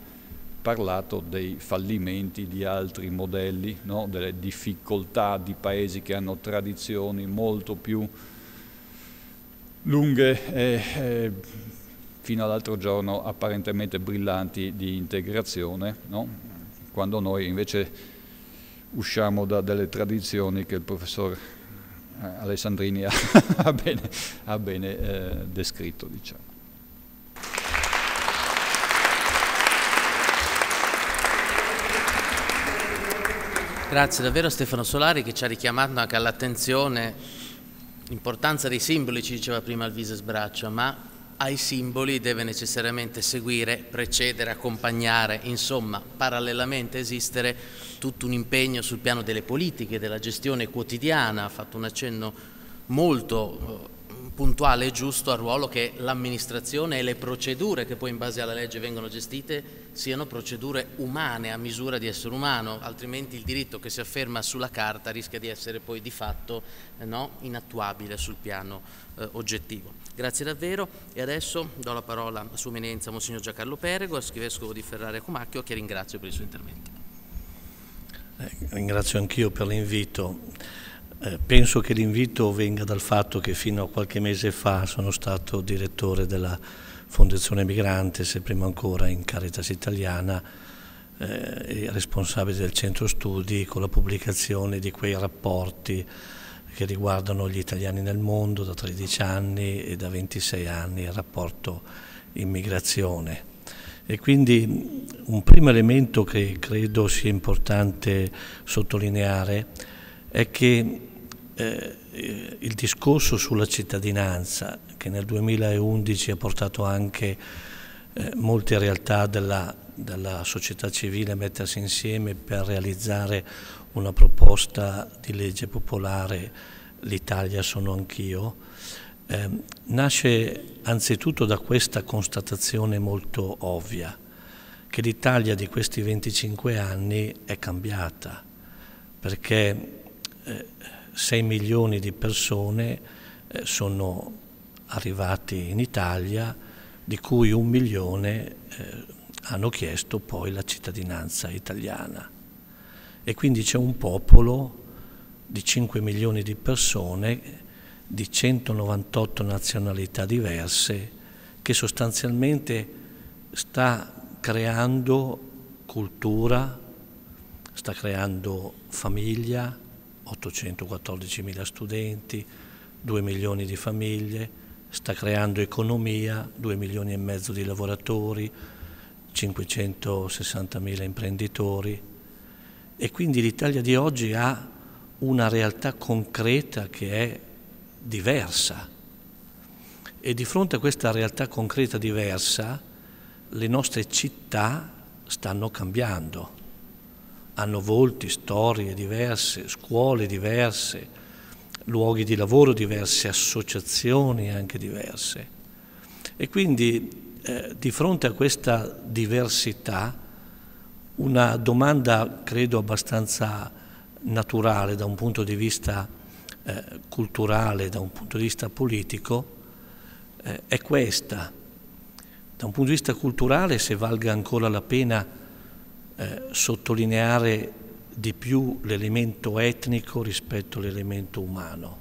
parlato dei fallimenti di altri modelli, no? delle difficoltà di paesi che hanno tradizioni molto più lunghe e, e fino all'altro giorno apparentemente brillanti di integrazione, no? quando noi invece usciamo da delle tradizioni che il professor eh, Alessandrini (laughs) ha, bene, ha bene eh, descritto. Diciamo. Grazie davvero Stefano Solari che ci ha richiamato anche all'attenzione l'importanza dei simboli, ci diceva prima il Alvise Sbraccia, ma ai simboli deve necessariamente seguire, precedere, accompagnare, insomma, parallelamente esistere tutto un impegno sul piano delle politiche, della gestione quotidiana, ha fatto un accenno molto eh, puntuale e giusto al ruolo che l'amministrazione e le procedure che poi in base alla legge vengono gestite siano procedure umane a misura di essere umano, altrimenti il diritto che si afferma sulla carta rischia di essere poi di fatto eh, no, inattuabile sul piano eh, oggettivo. Grazie davvero e adesso do la parola a Sua Eminenza Monsignor Giancarlo Perego, archivescovo di Ferrara e Comacchio, che ringrazio per il suo intervento. Eh, ringrazio anch'io per l'invito. Eh, penso che l'invito venga dal fatto che fino a qualche mese fa sono stato direttore della Fondazione Migrante, se prima ancora in Caritas Italiana, eh, e responsabile del centro studi con la pubblicazione di quei rapporti che riguardano gli italiani nel mondo da 13 anni e da 26 anni il rapporto immigrazione. E quindi mm, un primo elemento che credo sia importante sottolineare è che eh, il discorso sulla cittadinanza che nel 2011 ha portato anche eh, molte realtà della, della, società civile a mettersi insieme per realizzare una proposta di legge popolare l'Italia sono anch'io, eh, nasce anzitutto da questa constatazione molto ovvia che l'Italia di questi 25 anni è cambiata perché eh, 6 milioni di persone eh, sono arrivate in Italia, di cui un milione eh, hanno chiesto poi la cittadinanza italiana. E quindi c'è un popolo di 5 milioni di persone di 198 nazionalità diverse che sostanzialmente sta creando cultura, sta creando famiglia, 814.000 studenti, 2 milioni di famiglie, sta creando economia, 2 milioni e mezzo di lavoratori, 560.000 imprenditori e quindi l'Italia di oggi ha una realtà concreta che è diversa e di fronte a questa realtà concreta diversa le nostre città stanno cambiando hanno volti, storie diverse, scuole diverse, luoghi di lavoro diversi, associazioni anche diverse. E quindi eh, di fronte a questa diversità, una domanda credo abbastanza naturale da un punto di vista eh, culturale, da un punto di vista politico, eh, è questa. Da un punto di vista culturale se valga ancora la pena eh, sottolineare di più l'elemento etnico rispetto all'elemento umano,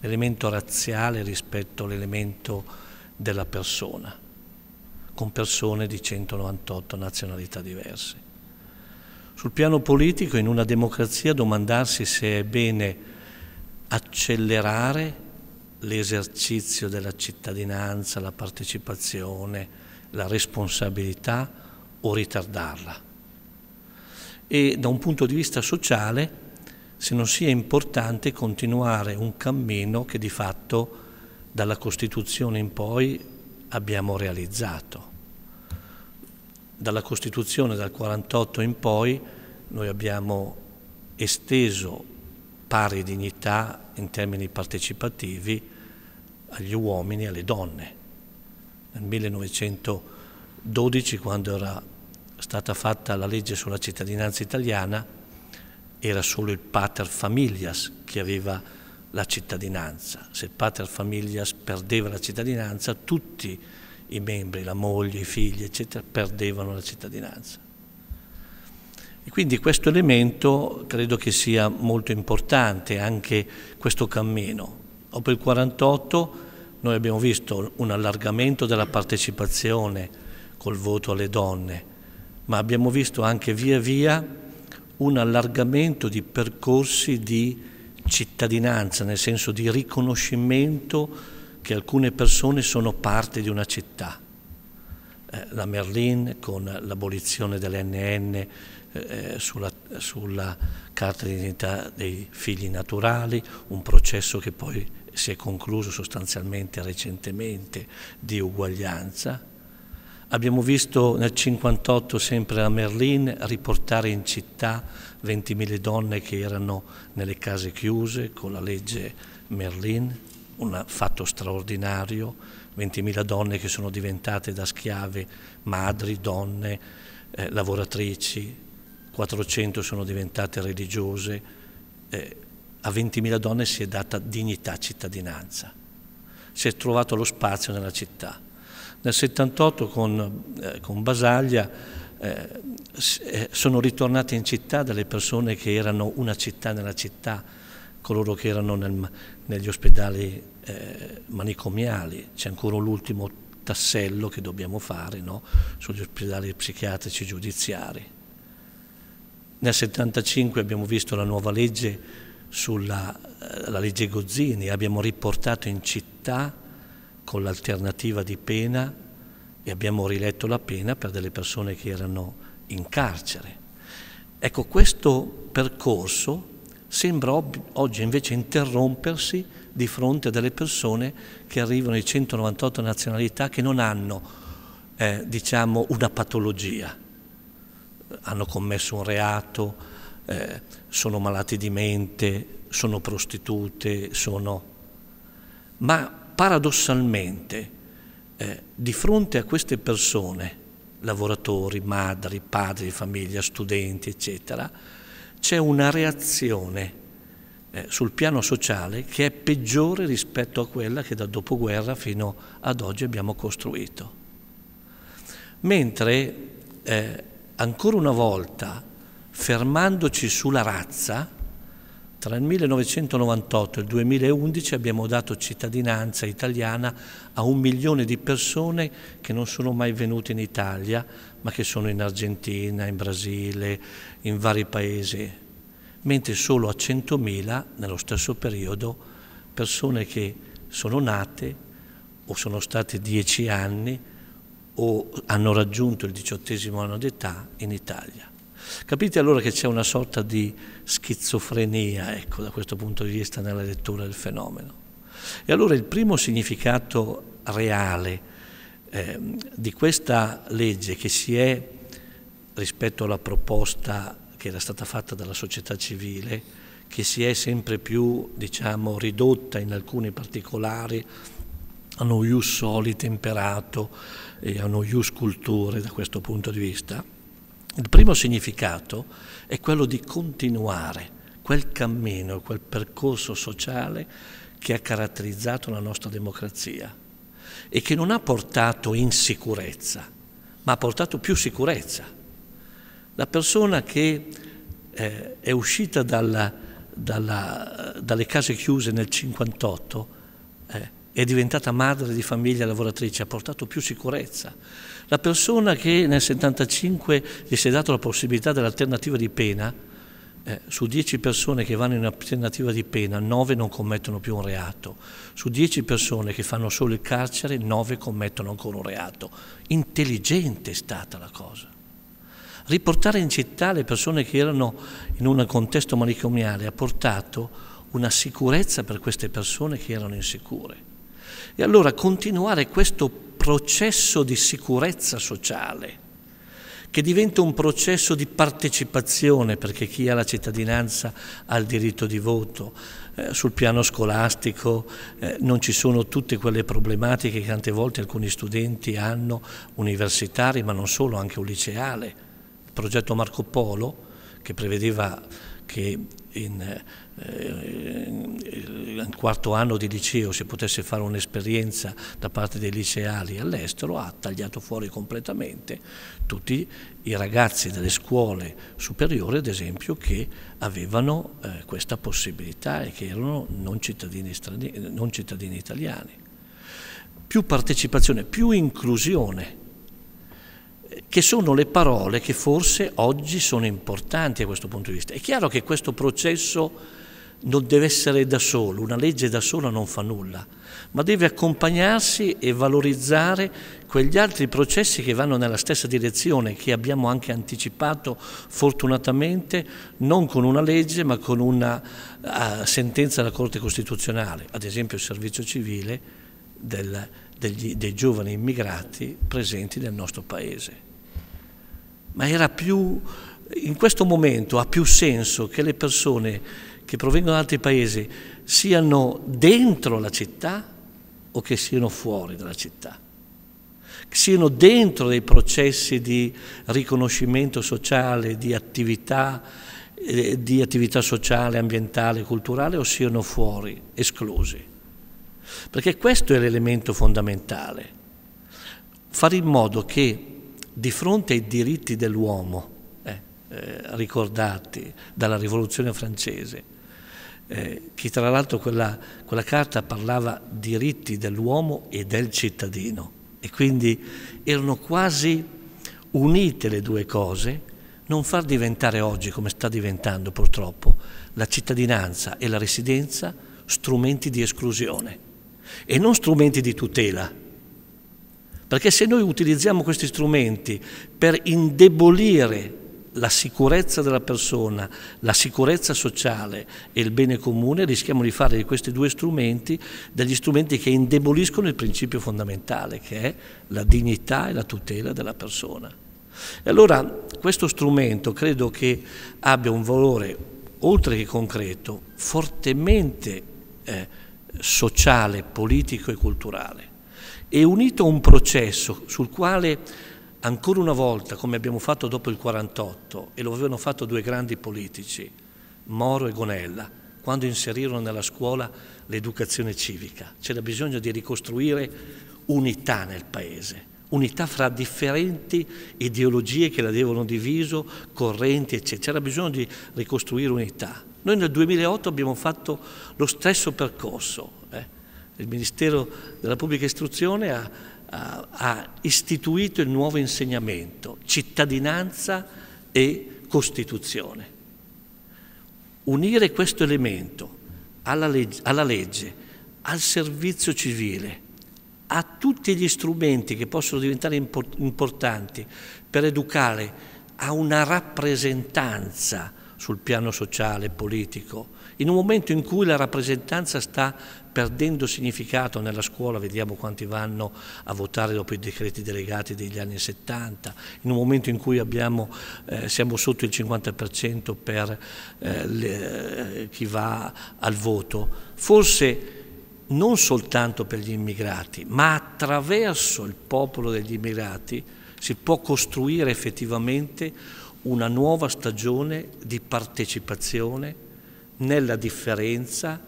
l'elemento razziale rispetto all'elemento della persona, con persone di 198 nazionalità diverse. Sul piano politico, in una democrazia, domandarsi se è bene accelerare l'esercizio della cittadinanza, la partecipazione, la responsabilità o ritardarla e da un punto di vista sociale se non sia importante continuare un cammino che di fatto dalla Costituzione in poi abbiamo realizzato. Dalla Costituzione dal 1948 in poi noi abbiamo esteso pari dignità in termini partecipativi agli uomini e alle donne. Nel 1912, quando era stata fatta la legge sulla cittadinanza italiana era solo il pater familias che aveva la cittadinanza. Se il pater familias perdeva la cittadinanza, tutti i membri, la moglie, i figli, eccetera, perdevano la cittadinanza. E quindi questo elemento credo che sia molto importante, anche questo cammino. Dopo il 48 noi abbiamo visto un allargamento della partecipazione col voto alle donne, ma abbiamo visto anche via via un allargamento di percorsi di cittadinanza, nel senso di riconoscimento che alcune persone sono parte di una città. Eh, la Merlin con l'abolizione dell'NN eh, eh, sulla, sulla carta d'identità dei figli naturali, un processo che poi si è concluso sostanzialmente recentemente di uguaglianza Abbiamo visto nel 1958 sempre a Merlin riportare in città 20.000 donne che erano nelle case chiuse con la legge Merlin, un fatto straordinario, 20.000 donne che sono diventate da schiave madri, donne, eh, lavoratrici, 400 sono diventate religiose, eh, a 20.000 donne si è data dignità cittadinanza, si è trovato lo spazio nella città. Nel 78 con, eh, con Basaglia eh, eh, sono ritornate in città delle persone che erano una città nella città, coloro che erano nel, negli ospedali eh, manicomiali. C'è ancora l'ultimo tassello che dobbiamo fare no? sugli ospedali psichiatrici giudiziari. Nel 75 abbiamo visto la nuova legge sulla eh, la legge Gozzini, abbiamo riportato in città con l'alternativa di pena e abbiamo riletto la pena per delle persone che erano in carcere. Ecco, questo percorso sembra oggi invece interrompersi di fronte a delle persone che arrivano di 198 nazionalità che non hanno, eh, diciamo, una patologia, hanno commesso un reato, eh, sono malati di mente, sono prostitute, sono... ma paradossalmente eh, di fronte a queste persone, lavoratori, madri, padri di famiglia, studenti, eccetera, c'è una reazione eh, sul piano sociale che è peggiore rispetto a quella che dal dopoguerra fino ad oggi abbiamo costruito. Mentre eh, ancora una volta, fermandoci sulla razza, tra il 1998 e il 2011 abbiamo dato cittadinanza italiana a un milione di persone che non sono mai venute in Italia, ma che sono in Argentina, in Brasile, in vari paesi, mentre solo a 100.000 nello stesso periodo persone che sono nate o sono state 10 anni o hanno raggiunto il diciottesimo anno d'età in Italia. Capite allora che c'è una sorta di schizofrenia, ecco, da questo punto di vista nella lettura del fenomeno. E allora il primo significato reale eh, di questa legge che si è, rispetto alla proposta che era stata fatta dalla società civile, che si è sempre più diciamo, ridotta in alcuni particolari a uno ius soli temperato e a uno ius culture da questo punto di vista. Il primo significato è è quello di continuare quel cammino, quel percorso sociale che ha caratterizzato la nostra democrazia e che non ha portato insicurezza, ma ha portato più sicurezza. La persona che eh, è uscita dalla, dalla, dalle case chiuse nel 1958 eh, è diventata madre di famiglia lavoratrice, ha portato più sicurezza. La persona che nel 75 gli si è dato la possibilità dell'alternativa di pena, eh, su 10 persone che vanno in alternativa di pena, 9 non commettono più un reato. Su 10 persone che fanno solo il carcere, 9 commettono ancora un reato. Intelligente è stata la cosa. Riportare in città le persone che erano in un contesto manicomiale ha portato una sicurezza per queste persone che erano insicure. E allora continuare questo processo di sicurezza sociale, che diventa un processo di partecipazione, perché chi ha la cittadinanza ha il diritto di voto. Eh, sul piano scolastico eh, non ci sono tutte quelle problematiche che tante volte alcuni studenti hanno, universitari, ma non solo, anche un liceale. Il progetto Marco Polo, che prevedeva che in, eh, eh, in quarto anno di liceo si potesse fare un'esperienza da parte dei liceali all'estero, ha tagliato fuori completamente tutti i ragazzi delle scuole superiori, ad esempio, che avevano eh, questa possibilità e che erano non cittadini, non cittadini italiani. Più partecipazione, più inclusione che sono le parole che forse oggi sono importanti a questo punto di vista. È chiaro che questo processo non deve essere da solo, una legge da sola non fa nulla, ma deve accompagnarsi e valorizzare quegli altri processi che vanno nella stessa direzione, che abbiamo anche anticipato fortunatamente, non con una legge ma con una uh, sentenza della Corte Costituzionale, ad esempio il servizio civile del degli, dei giovani immigrati presenti nel nostro paese. Ma era più, in questo momento ha più senso che le persone che provengono da altri paesi siano dentro la città o che siano fuori dalla città, che siano dentro dei processi di riconoscimento sociale, di attività, eh, di attività sociale, ambientale, culturale o siano fuori, esclusi perché questo è l'elemento fondamentale. Fare in modo che di fronte ai diritti dell'uomo eh, eh, ricordati dalla rivoluzione francese, eh, che tra l'altro quella, quella carta parlava diritti dell'uomo e del cittadino e quindi erano quasi unite le due cose, non far diventare oggi, come sta diventando purtroppo, la cittadinanza e la residenza strumenti di esclusione e non strumenti di tutela. Perché se noi utilizziamo questi strumenti per indebolire la sicurezza della persona, la sicurezza sociale e il bene comune, rischiamo di fare di questi due strumenti degli strumenti che indeboliscono il principio fondamentale che è la dignità e la tutela della persona. E allora questo strumento credo che abbia un valore, oltre che concreto, fortemente eh, sociale, politico e culturale. E unito a un processo sul quale ancora una volta, come abbiamo fatto dopo il 48, e lo avevano fatto due grandi politici, Moro e Gonella, quando inserirono nella scuola l'educazione civica. C'era bisogno di ricostruire unità nel paese, unità fra differenti ideologie che l'avevano diviso, correnti, eccetera. C'era bisogno di ricostruire unità. Noi nel 2008 abbiamo fatto lo stesso percorso. Eh. Il Ministero della Pubblica Istruzione ha, ha, ha istituito il nuovo insegnamento, cittadinanza e Costituzione. Unire questo elemento alla legge, alla legge, al servizio civile, a tutti gli strumenti che possono diventare import importanti per educare a una rappresentanza sul piano sociale, politico, in un momento in cui la rappresentanza sta perdendo significato nella scuola, vediamo quanti vanno a votare dopo i decreti delegati degli anni 70, in un momento in cui abbiamo, eh, siamo sotto il 50% per eh, le, eh, chi va al voto, forse non soltanto per gli immigrati, ma attraverso il popolo degli immigrati si può costruire effettivamente una nuova stagione di partecipazione nella differenza,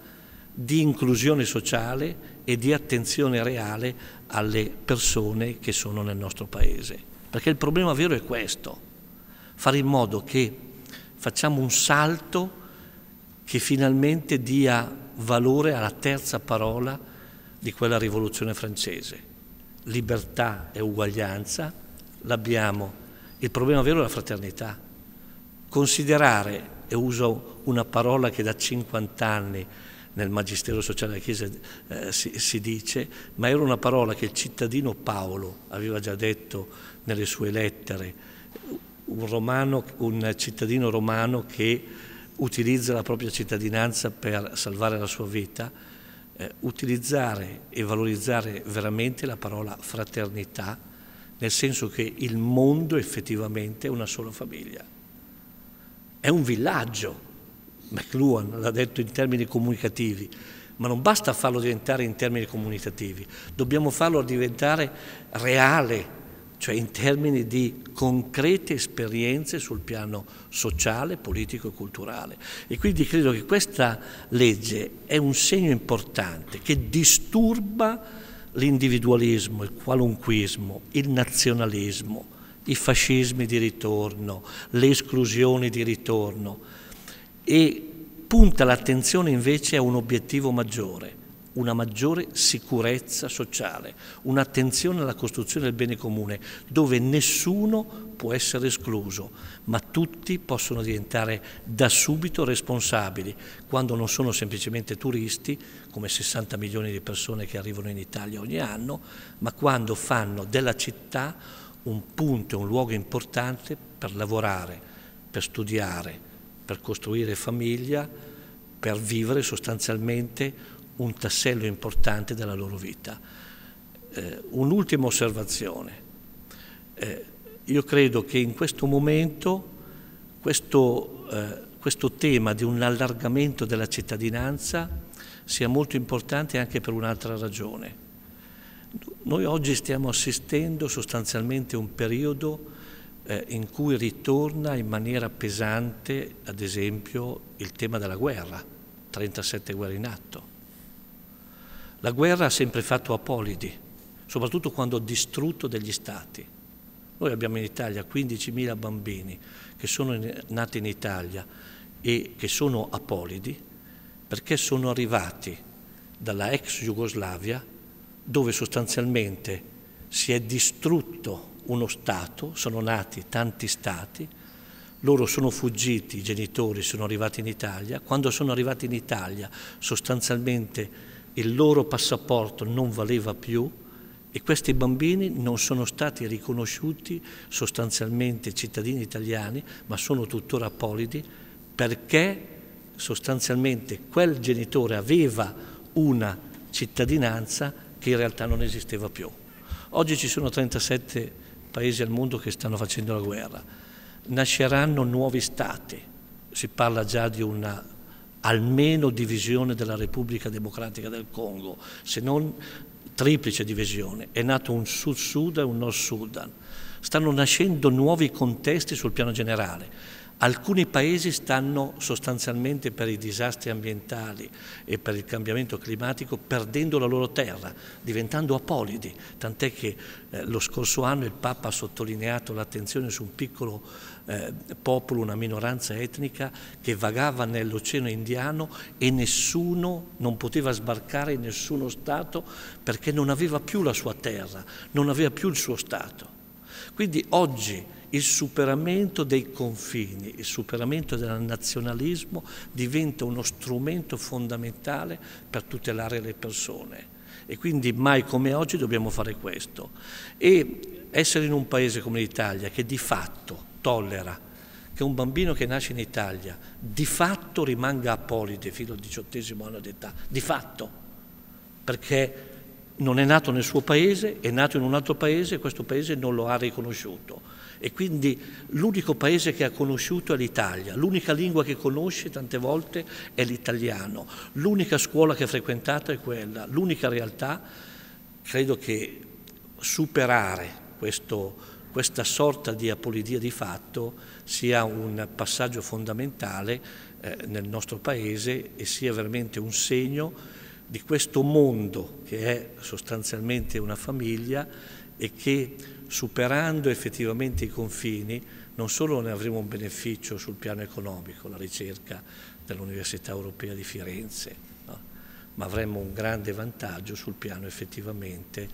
di inclusione sociale e di attenzione reale alle persone che sono nel nostro paese. Perché il problema vero è questo, fare in modo che facciamo un salto che finalmente dia valore alla terza parola di quella rivoluzione francese. Libertà e uguaglianza l'abbiamo il problema vero è la fraternità. Considerare, e uso una parola che da 50 anni nel Magistero Sociale della Chiesa eh, si, si, dice, ma era una parola che il cittadino Paolo aveva già detto nelle sue lettere, un, romano, un cittadino romano che utilizza la propria cittadinanza per salvare la sua vita, eh, utilizzare e valorizzare veramente la parola fraternità nel senso che il mondo effettivamente è una sola famiglia. È un villaggio, McLuhan l'ha detto in termini comunicativi, ma non basta farlo diventare in termini comunicativi, dobbiamo farlo diventare reale, cioè in termini di concrete esperienze sul piano sociale, politico e culturale. E quindi credo che questa legge è un segno importante che disturba l'individualismo, il qualunquismo, il nazionalismo, i fascismi di ritorno, le esclusioni di ritorno e punta l'attenzione invece a un obiettivo maggiore, una maggiore sicurezza sociale, un'attenzione alla costruzione del bene comune, dove nessuno può essere escluso, ma tutti possono diventare da subito responsabili, quando non sono semplicemente turisti, come 60 milioni di persone che arrivano in Italia ogni anno, ma quando fanno della città un punto, un luogo importante per lavorare, per studiare, per costruire famiglia, per vivere sostanzialmente un tassello importante della loro vita. Eh, un'ultima osservazione. Eh, io credo che in questo momento questo, eh, questo tema di un allargamento della cittadinanza sia molto importante anche per un'altra ragione. Noi oggi stiamo assistendo sostanzialmente a un periodo eh, in cui ritorna in maniera pesante, ad esempio, il tema della guerra, 37 guerre in atto. La guerra ha sempre fatto apolidi, soprattutto quando ha distrutto degli stati. Noi abbiamo in Italia 15.000 bambini che sono nati in Italia e che sono apolidi perché sono arrivati dalla ex Jugoslavia dove sostanzialmente si è distrutto uno Stato, sono nati tanti Stati, loro sono fuggiti, i genitori sono arrivati in Italia, quando sono arrivati in Italia sostanzialmente il loro passaporto non valeva più e questi bambini non sono stati riconosciuti sostanzialmente cittadini italiani, ma sono tuttora apolidi perché sostanzialmente quel genitore aveva una cittadinanza che in realtà non esisteva più. Oggi ci sono 37 paesi al mondo che stanno facendo la guerra, nasceranno nuovi stati, si parla già di una almeno divisione della Repubblica Democratica del Congo, se non triplice divisione. È nato un Sud Sudan e un Nord Sudan. Stanno nascendo nuovi contesti sul piano generale. Alcuni paesi stanno sostanzialmente per i disastri ambientali e per il cambiamento climatico perdendo la loro terra, diventando apolidi, tant'è che eh, lo scorso anno il Papa ha sottolineato l'attenzione su un piccolo eh, popolo, una minoranza etnica che vagava nell'Oceano Indiano e nessuno non poteva sbarcare in nessuno Stato perché non aveva più la sua terra, non aveva più il suo Stato. Quindi oggi il superamento dei confini, il superamento del nazionalismo diventa uno strumento fondamentale per tutelare le persone e quindi mai come oggi dobbiamo fare questo. E essere in un paese come l'Italia che di fatto tollera che un bambino che nasce in Italia di fatto rimanga apolide fino al diciottesimo anno d'età, di fatto, perché non è nato nel suo paese, è nato in un altro paese e questo paese non lo ha riconosciuto. E quindi l'unico paese che ha conosciuto è l'Italia, l'unica lingua che conosce tante volte è l'italiano, l'unica scuola che ha frequentato è quella, l'unica realtà. Credo che superare questo, questa sorta di apolidia di fatto sia un passaggio fondamentale eh, nel nostro Paese e sia veramente un segno di questo mondo che è sostanzialmente una famiglia e che superando effettivamente i confini non solo ne avremo un beneficio sul piano economico, la ricerca dell'Università Europea di Firenze, no? ma avremo un grande vantaggio sul piano effettivamente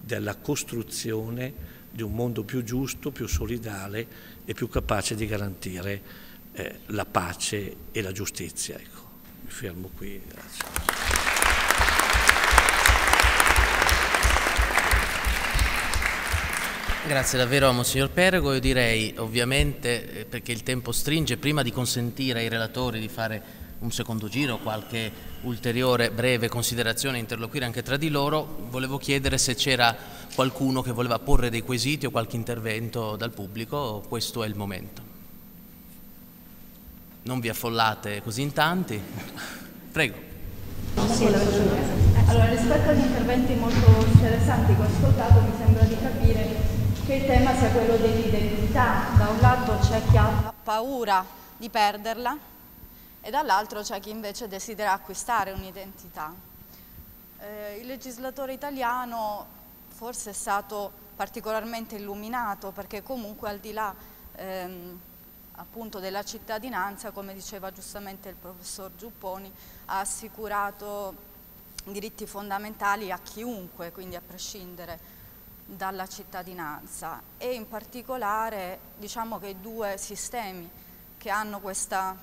della costruzione di un mondo più giusto, più solidale e più capace di garantire eh, la pace e la giustizia. Ecco, mi fermo qui, grazie. Grazie davvero a Monsignor Perego. Io direi, ovviamente, eh, perché il tempo stringe, prima di consentire ai relatori di fare un secondo giro, qualche ulteriore breve considerazione, interloquire anche tra di loro, volevo chiedere se c'era qualcuno che voleva porre dei quesiti o qualche intervento dal pubblico, questo è il momento. Non vi affollate così in tanti. (laughs) Prego. allora, rispetto agli interventi molto interessanti che ho ascoltato, mi sembra di capire che il tema sia quello dell'identità. Da un lato c'è chi ha paura di perderla e dall'altro c'è chi invece desidera acquistare un'identità. Eh, il legislatore italiano forse è stato particolarmente illuminato perché comunque al di là ehm, appunto della cittadinanza, come diceva giustamente il professor Giupponi, ha assicurato diritti fondamentali a chiunque, quindi a prescindere dalla cittadinanza e in particolare diciamo che i due sistemi che hanno questa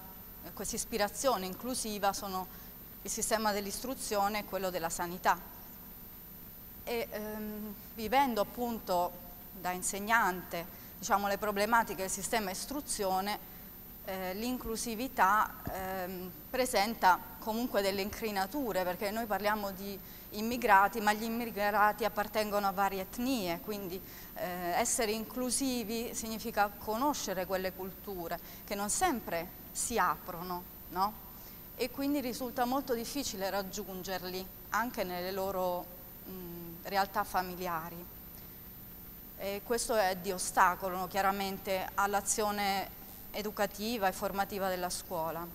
ispirazione inclusiva sono il sistema dell'istruzione e quello della sanità e ehm, vivendo appunto da insegnante diciamo, le problematiche del sistema istruzione, eh, l'inclusività ehm, presenta comunque delle incrinature perché noi parliamo di immigrati ma gli immigrati appartengono a varie etnie quindi eh, essere inclusivi significa conoscere quelle culture che non sempre si aprono no? e quindi risulta molto difficile raggiungerli anche nelle loro realtà familiari. E questo è di ostacolo chiaramente all'azione educativa e formativa della scuola.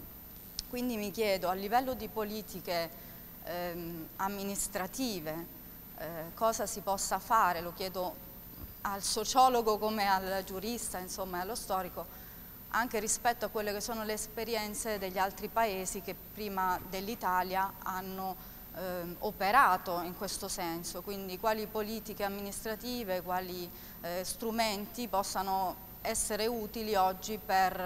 Quindi mi chiedo a livello di politiche ehm, amministrative eh, cosa si possa fare, lo chiedo al sociologo come al giurista, insomma allo storico, anche rispetto a quelle che sono le esperienze degli altri paesi che prima dell'Italia hanno eh, operato in questo senso, quindi quali politiche amministrative, quali eh, strumenti possano essere utili oggi per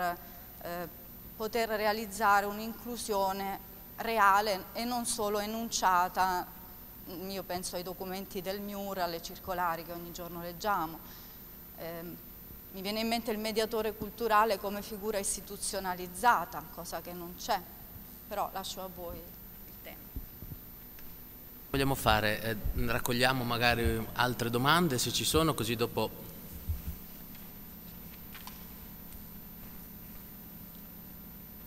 eh, poter realizzare un'inclusione reale e non solo enunciata, mm, io penso ai documenti del MIUR, alle circolari che ogni giorno leggiamo. Ehm, mi viene in mente il mediatore culturale come figura istituzionalizzata, cosa che non c'è, però lascio a voi vogliamo fare? Eh, raccogliamo magari altre domande se ci sono, così dopo...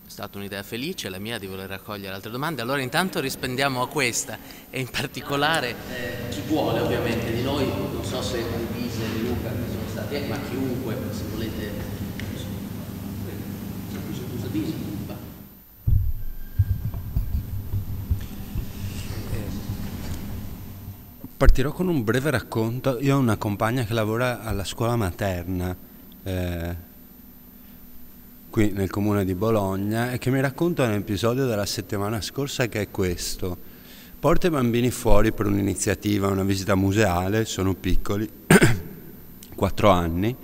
È stata un'idea felice la mia di voler raccogliere altre domande, allora intanto rispondiamo a questa e in particolare... Eh, chi vuole ovviamente di noi, non so se Luisa e Luca che sono stati, eh, ma chiunque se volete... Scusa, scusa, eh, Partirò con un breve racconto. Io ho una compagna che lavora alla scuola materna eh, qui nel comune di Bologna e che mi racconta un episodio della settimana scorsa che è questo. Porta i bambini fuori per un'iniziativa, una visita museale, sono piccoli, 4 (coughs) anni,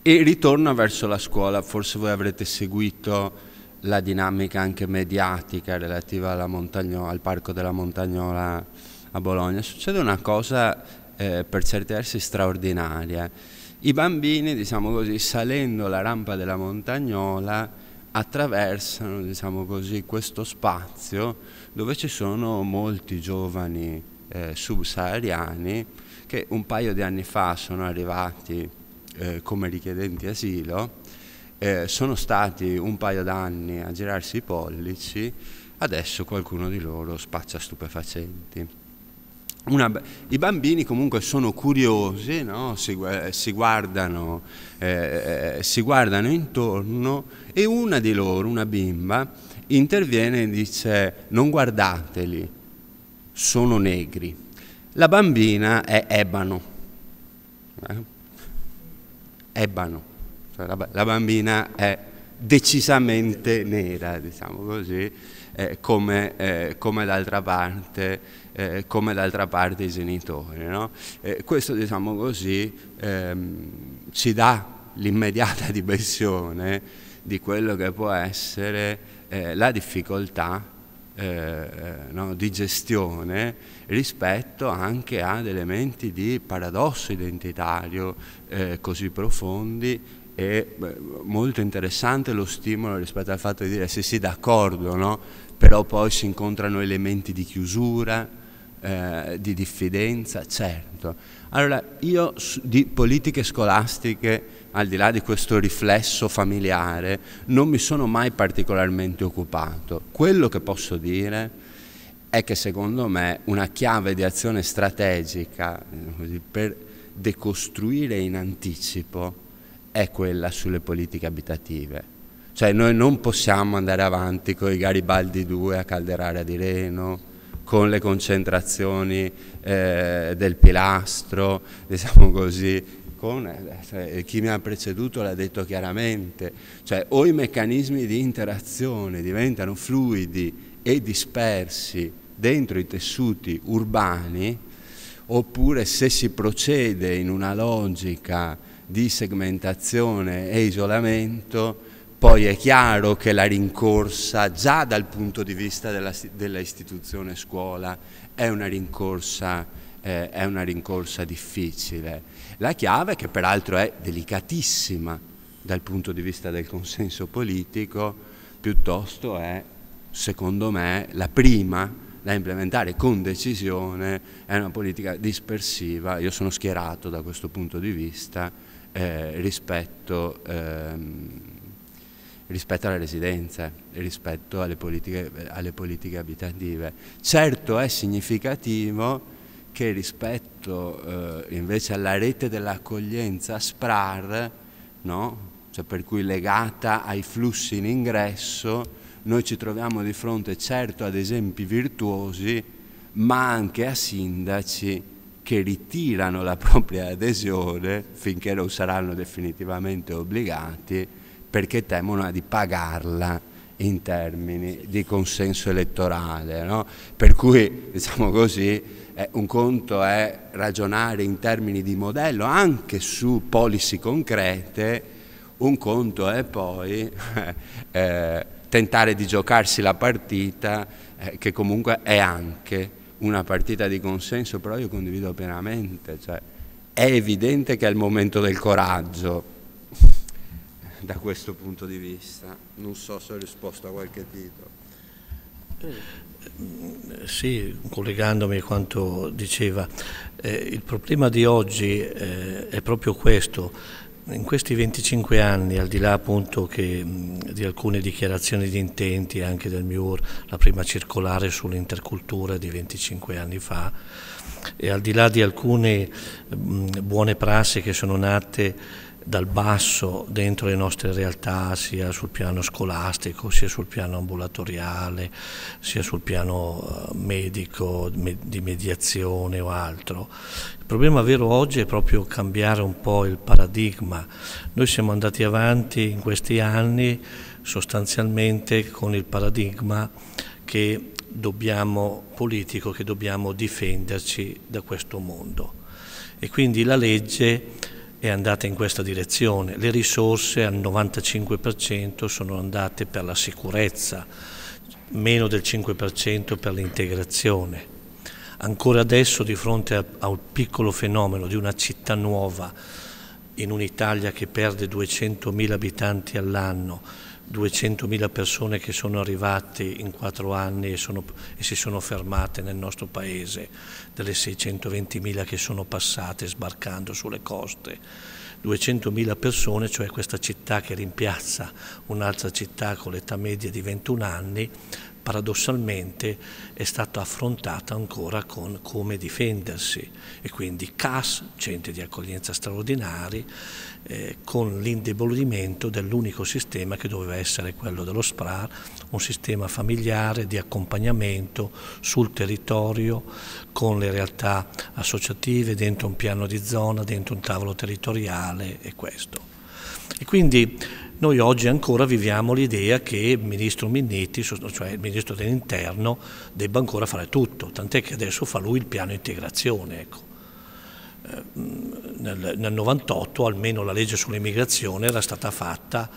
e ritorna verso la scuola. Forse voi avrete seguito la dinamica anche mediatica relativa Montagno, al Parco della Montagnola a Bologna, succede una cosa eh, per certi versi straordinaria. I bambini, diciamo così, salendo la rampa della montagnola, attraversano diciamo così, questo spazio dove ci sono molti giovani eh, subsahariani che un paio di anni fa sono arrivati eh, come richiedenti asilo, eh, sono stati un paio d'anni a girarsi i pollici, adesso qualcuno di loro spaccia stupefacenti. Una, I bambini comunque sono curiosi, no? si, eh, si, guardano, eh, eh, si, guardano, intorno e una di loro, una bimba, interviene e dice non guardateli, sono negri. La bambina è ebano. Eh? Ebano. Cioè, la, la, bambina è decisamente nera, diciamo così, eh, come, eh, come d'altra parte eh, come d'altra parte i genitori. No? Eh, questo, diciamo così, ehm, ci dà l'immediata (laughs) dimensione di quello che può essere eh, la difficoltà eh, eh, no, di gestione rispetto anche ad elementi di paradosso identitario eh, così profondi è molto interessante lo stimolo rispetto al fatto di dire se si sì, d'accordo, no? però poi si incontrano elementi di chiusura, eh, di diffidenza, certo. Allora, io di politiche scolastiche, al di là di questo riflesso familiare, non mi sono mai particolarmente occupato. Quello che posso dire è che secondo me una chiave di azione strategica eh, per decostruire in anticipo è quella sulle politiche abitative. Cioè noi non possiamo andare avanti con i Garibaldi 2 a Calderara di Reno, con le concentrazioni eh, del pilastro, (laughs) diciamo così, con, eh, eh, chi mi ha preceduto l'ha detto chiaramente, cioè o i meccanismi di interazione diventano fluidi e dispersi dentro i tessuti urbani, oppure se si procede in una logica di segmentazione e isolamento, poi è chiaro che la rincorsa, già dal punto di vista della, della istituzione scuola, è una rincorsa eh, è una rincorsa difficile. La chiave, che peraltro è delicatissima dal punto di vista del consenso politico, piuttosto è, secondo me, la prima da implementare con decisione, è una politica dispersiva, io sono schierato da questo punto di vista eh, rispetto... Ehm, rispetto alle residenze, rispetto alle politiche, alle politiche abitative. Certo è significativo che rispetto eh, invece alla rete dell'accoglienza SPRAR, no? cioè per cui legata ai flussi in ingresso, noi ci troviamo di fronte certo ad esempi virtuosi, ma anche a sindaci che ritirano la propria adesione finché non saranno definitivamente obbligati perché temono di pagarla in termini di consenso elettorale. No? Per cui, diciamo così, eh, un conto è ragionare in termini di modello anche su policy concrete, un conto è poi (laughs) eh, tentare di giocarsi la partita eh, che comunque è anche una partita di consenso, però io condivido pienamente, cioè, è evidente che è il momento del coraggio da questo punto di vista. Non so se ho risposto a qualche titolo. Sì, collegandomi a quanto diceva, eh, il problema di oggi eh, è proprio questo. In questi 25 anni, al di là appunto che, mh, di alcune dichiarazioni di intenti anche del MIUR, la prima circolare sull'intercultura di 25 anni fa, e al di là di alcune mh, buone prassi che sono nate dal basso dentro le nostre realtà sia sul piano scolastico, sia sul piano ambulatoriale, sia sul piano eh, medico, di mediazione o altro. Il problema vero oggi è proprio cambiare un po' il paradigma. Noi siamo andati avanti in questi anni sostanzialmente con il paradigma che dobbiamo, politico che dobbiamo difenderci da questo mondo. E quindi la legge è andata in questa direzione. Le risorse al 95% sono andate per la sicurezza, meno del 5% per l'integrazione. Ancora adesso di fronte al piccolo fenomeno di una città nuova in un'Italia che perde 200.000 abitanti all'anno, 200.000 persone che sono arrivate in quattro anni e, sono, e, si sono fermate nel nostro paese, delle 620.000 che sono passate sbarcando sulle coste. 200.000 persone, cioè questa città che rimpiazza un'altra città con l'età media di 21 anni, paradossalmente è stata affrontata ancora con come difendersi e quindi CAS, centri di accoglienza straordinari, eh, con l'indebolimento dell'unico sistema che doveva essere quello dello SPRAR, un sistema familiare di accompagnamento sul territorio con le realtà associative dentro un piano di zona, dentro un tavolo territoriale e questo. E quindi noi oggi ancora viviamo l'idea che il ministro Minniti, cioè il ministro dell'interno, debba ancora fare tutto, tant'è che adesso fa lui il piano integrazione. Ecco nel, nel 98 almeno la legge sull'immigrazione era stata fatta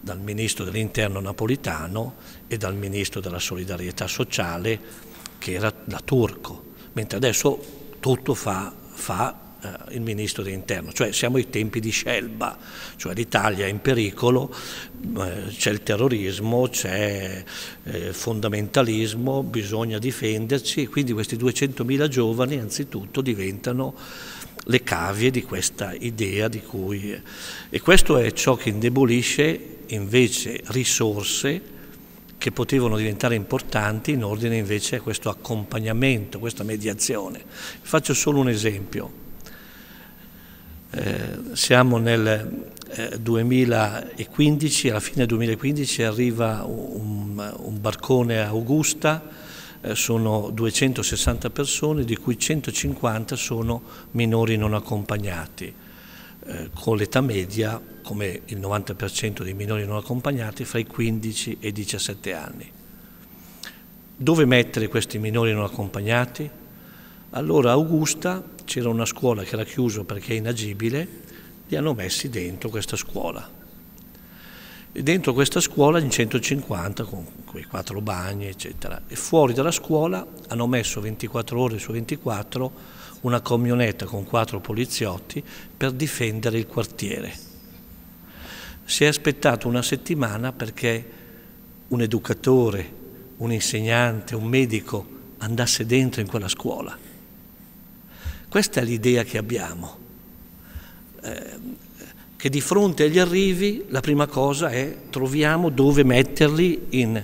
dal ministro dell'interno napolitano e dal ministro della solidarietà sociale che era da turco, mentre adesso tutto fa, fa eh, il ministro dell'interno, cioè siamo ai tempi di Scelba, cioè l'Italia è in pericolo, eh, c'è il terrorismo, c'è eh, fondamentalismo, bisogna difenderci, quindi questi 200.000 giovani anzitutto diventano le cavie di questa idea di cui... E questo è ciò che indebolisce invece risorse che potevano diventare importanti in ordine invece a questo accompagnamento, questa mediazione. Faccio solo un esempio. Eh, siamo nel eh, 2015, alla fine del 2015 arriva un, un barcone a Augusta eh, sono 260 persone, di cui 150 sono minori non accompagnati, eh, con l'età media, come il 90% dei minori non accompagnati, fra i 15 e i 17 anni. Dove mettere questi minori non accompagnati? Allora a Augusta c'era una scuola che era chiusa perché è inagibile, li hanno messi dentro questa scuola dentro questa scuola in 150 con quei quattro bagni eccetera e fuori dalla scuola hanno messo 24 ore su 24 una camionetta con quattro poliziotti per difendere il quartiere. Si è aspettato una settimana perché un educatore, un insegnante, un medico andasse dentro in quella scuola. Questa è l'idea che abbiamo. Eh, che di fronte agli arrivi la prima cosa è troviamo dove metterli in.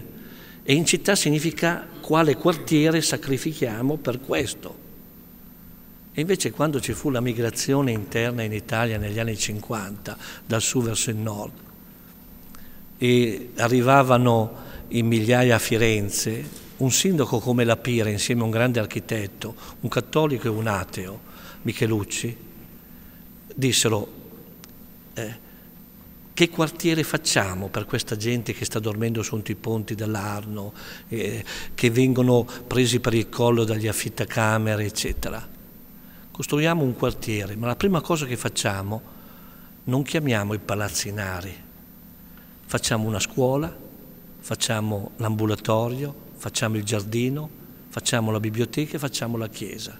E in città significa quale quartiere sacrifichiamo per questo. E invece quando ci fu la migrazione interna in Italia negli anni 50, dal sud verso il nord, e arrivavano in migliaia a Firenze, un sindaco come la Pira, insieme a un grande architetto, un cattolico e un ateo, Michelucci, dissero eh, che quartiere facciamo per questa gente che sta dormendo sotto i ponti dell'Arno, eh, che vengono presi per il collo dagli affittacamere, eccetera? Costruiamo un quartiere, ma la prima cosa che facciamo non chiamiamo i palazzinari, facciamo una scuola, facciamo l'ambulatorio, facciamo il giardino, facciamo la biblioteca, e facciamo la chiesa.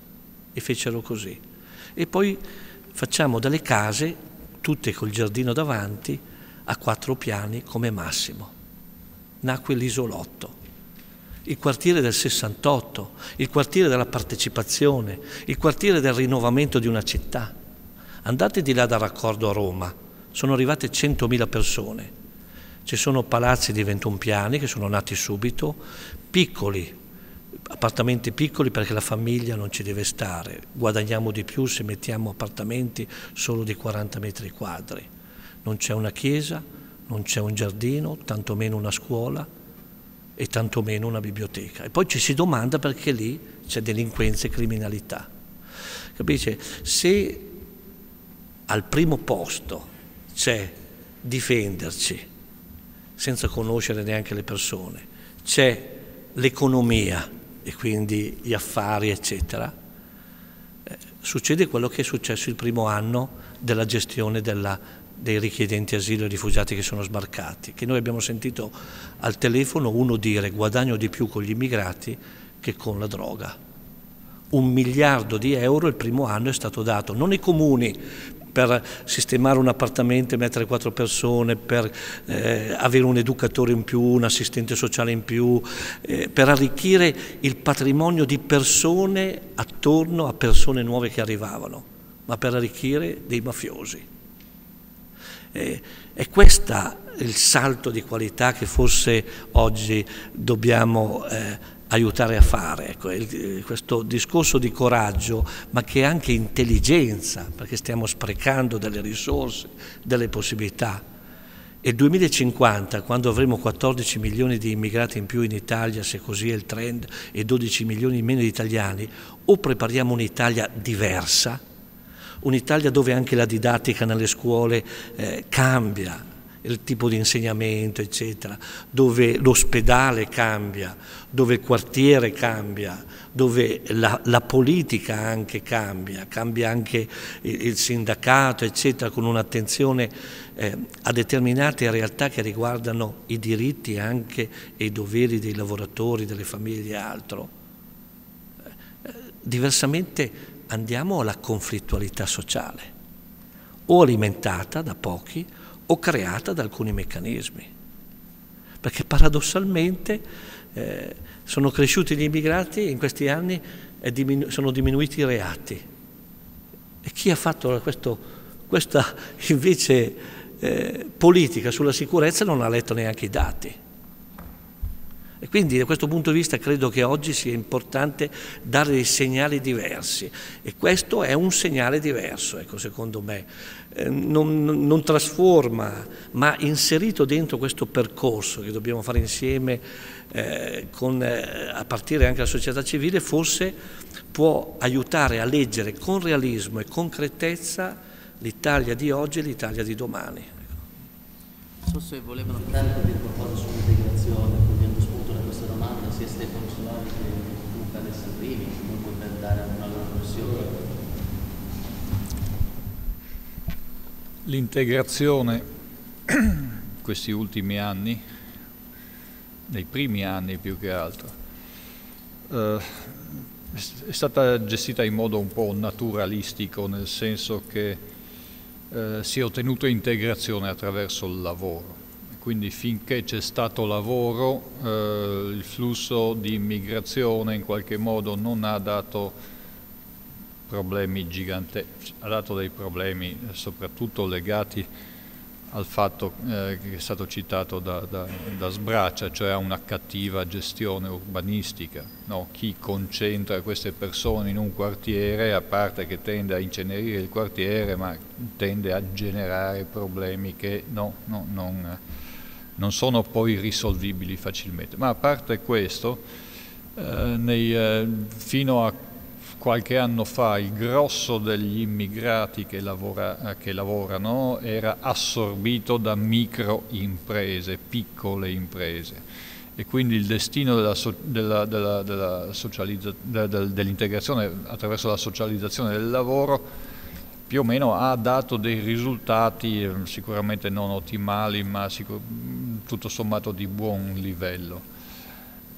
E fecero così. E poi facciamo delle case tutte col giardino davanti, a quattro piani come massimo. Nacque l'isolotto, il quartiere del 68, il quartiere della partecipazione, il quartiere del rinnovamento di una città. Andate di là dal raccordo a Roma, sono arrivate 100.000 persone. Ci sono palazzi di 21 piani che sono nati subito, piccoli appartamenti piccoli perché la famiglia non ci deve stare, guadagniamo di più se mettiamo appartamenti solo di 40 metri quadri, non c'è una chiesa, non c'è un giardino, tantomeno una scuola e tantomeno una biblioteca. E poi ci si domanda perché lì c'è delinquenza e criminalità. Capisce? Se al primo posto c'è difenderci senza conoscere neanche le persone, c'è l'economia e quindi gli affari, eccetera, eh, succede quello che è successo il primo anno della gestione della, dei richiedenti asilo e rifugiati che sono sbarcati, che noi abbiamo sentito al telefono uno dire guadagno di più con gli immigrati che con la droga. Un miliardo di euro il primo anno è stato dato non ai comuni per sistemare un appartamento e mettere quattro persone, per eh, avere un educatore in più, un assistente sociale in più, eh, per arricchire il patrimonio di persone attorno a persone nuove che arrivavano, ma per arricchire dei mafiosi. Eh, è questo il salto di qualità che forse oggi dobbiamo eh, aiutare a fare. Ecco, eh, questo discorso di coraggio, ma che è anche intelligenza, perché stiamo sprecando delle risorse, delle possibilità. E il 2050, quando avremo 14 milioni di immigrati in più in Italia, se così è il trend, e 12 milioni in meno di italiani, o prepariamo un'Italia diversa, un'Italia dove anche la didattica nelle scuole eh, cambia, il tipo di insegnamento, eccetera, dove l'ospedale cambia, dove il quartiere cambia, dove la, la politica anche cambia, cambia anche il, il sindacato, eccetera, con un'attenzione eh, a determinate realtà che riguardano i diritti anche e i doveri dei lavoratori, delle famiglie e altro. Eh, diversamente andiamo alla conflittualità sociale, o alimentata da pochi, o creata da alcuni meccanismi. Perché paradossalmente eh, sono cresciuti gli immigrati in questi anni e diminu- sono diminuiti i reati. E chi ha fatto questo, questa (laughs) invece eh, politica sulla sicurezza non ha letto neanche i dati. E quindi da questo punto di vista credo che oggi sia importante dare dei segnali diversi e questo è un segnale diverso, ecco, secondo me. Eh, non, non, trasforma, ma inserito dentro questo percorso che dobbiamo fare insieme eh, con, eh, a partire anche dalla società civile, forse può aiutare a leggere con realismo e concretezza l'Italia di oggi e l'Italia di domani. Ecco. Non so se volevano... Tanto dire qualcosa sull'integrazione dei consulati di Luca e Salvini comunque per dare una loro versione. L'integrazione questi ultimi anni, nei primi anni più che altro, eh, è stata gestita in modo un po' naturalistico, nel senso che eh, si è ottenuto integrazione attraverso il lavoro quindi finché c'è stato lavoro eh, il flusso di immigrazione in qualche modo non ha dato problemi giganteschi, ha dato dei problemi eh, soprattutto legati al fatto eh, che è stato citato da, da, da, Sbraccia, cioè a una cattiva gestione urbanistica. No? Chi concentra queste persone in un quartiere, a parte che tende a incenerire il quartiere, ma tende a generare problemi che no, no, non non sono poi risolvibili facilmente. Ma a parte questo, eh, nei, eh, fino a qualche anno fa il grosso degli immigrati che, lavora, eh, che lavorano era assorbito da microimprese, piccole imprese e quindi il destino dell'integrazione attraverso la socializzazione del lavoro più o meno ha dato dei risultati ehm, sicuramente non ottimali ma sicur tutto sommato di buon livello.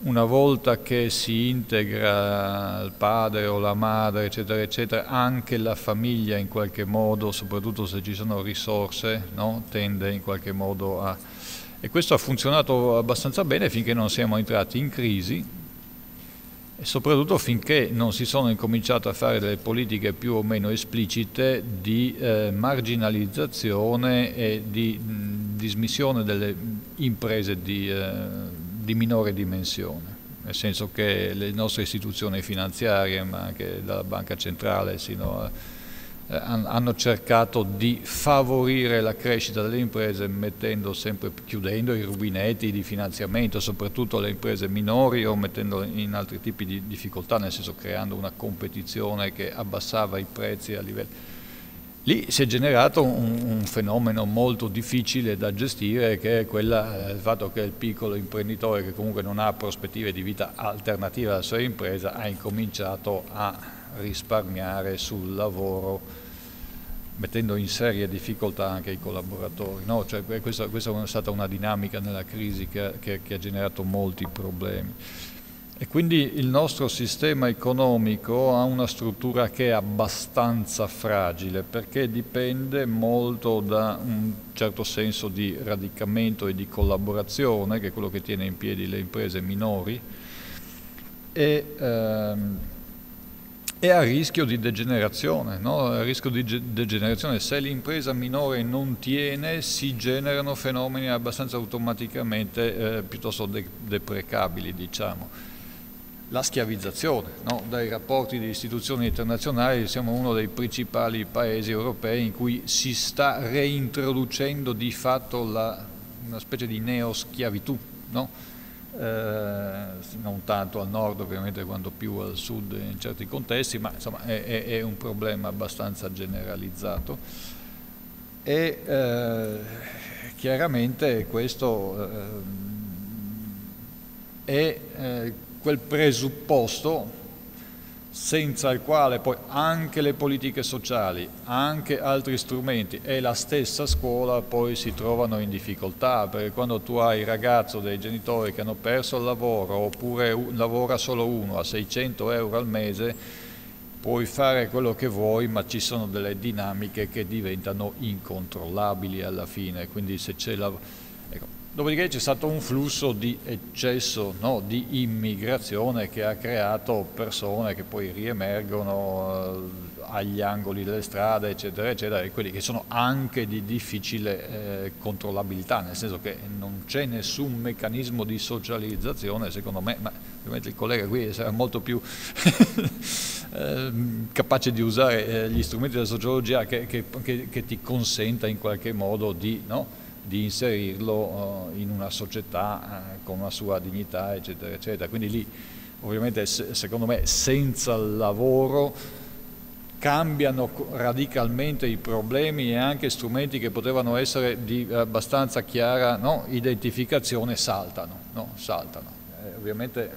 Una volta che si integra il padre o la madre eccetera eccetera anche la famiglia in qualche modo soprattutto se ci sono risorse no? tende in qualche modo a... e questo ha funzionato abbastanza bene finché non siamo entrati in crisi e soprattutto finché non si sono incominciate a fare delle politiche più o meno esplicite di eh, marginalizzazione e di mh, dismissione delle imprese di, eh, di minore dimensione nel senso che le nostre istituzioni finanziarie, ma anche dalla banca centrale sino a eh, hanno cercato di favorire la crescita delle imprese sempre, chiudendo i rubinetti di finanziamento, soprattutto le imprese minori o mettendole in altri tipi di difficoltà, nel senso creando una competizione che abbassava i prezzi a livello... Lì si è generato un, un fenomeno molto difficile da gestire che è quella, eh, il fatto che il piccolo imprenditore che comunque non ha prospettive di vita alternative alla sua impresa ha incominciato a risparmiare sul lavoro mettendo in serie difficoltà anche i collaboratori. No? Cioè, questa, questa, è stata una dinamica nella crisi che, che, che ha generato molti problemi. E quindi il nostro sistema economico ha una struttura che è abbastanza fragile perché dipende molto da un certo senso di radicamento e di collaborazione, che è quello che tiene in piedi le imprese minori, e, ehm, è a rischio di degenerazione, no? a rischio di degenerazione. Se l'impresa minore non tiene si generano fenomeni abbastanza automaticamente eh, piuttosto de deprecabili, diciamo. La schiavizzazione, no? dai rapporti di istituzioni internazionali siamo uno dei principali paesi europei in cui si sta reintroducendo di fatto la, una specie di neoschiavitù. No? non eh, tanto al nord ovviamente quanto più al sud in certi contesti, ma insomma è, è un problema abbastanza generalizzato e eh, chiaramente questo eh, è eh, quel presupposto senza il quale poi anche le politiche sociali, anche altri strumenti e la stessa scuola poi si trovano in difficoltà, perché quando tu hai il ragazzo dei genitori che hanno perso il lavoro oppure lavora solo uno a 600 euro al mese, puoi fare quello che vuoi, ma ci sono delle dinamiche che diventano incontrollabili alla fine, quindi se c'è la... Ecco Dopodiché c'è stato un flusso di eccesso no, di immigrazione che ha creato persone che poi riemergono eh, agli angoli delle strade, eccetera, eccetera, e quelli che sono anche di difficile eh, controllabilità, nel senso che non c'è nessun meccanismo di socializzazione, secondo me, ma ovviamente il collega qui sarà molto più (laughs) ehm, capace di usare eh, gli strumenti della sociologia che, che, che, che, ti consenta in qualche modo di... No, di inserirlo eh, in una società eh, con la sua dignità, eccetera, eccetera. Quindi lì, ovviamente, secondo me, senza il lavoro cambiano radicalmente i problemi e anche strumenti che potevano essere di abbastanza chiara no? identificazione saltano, no? saltano. Eh, ovviamente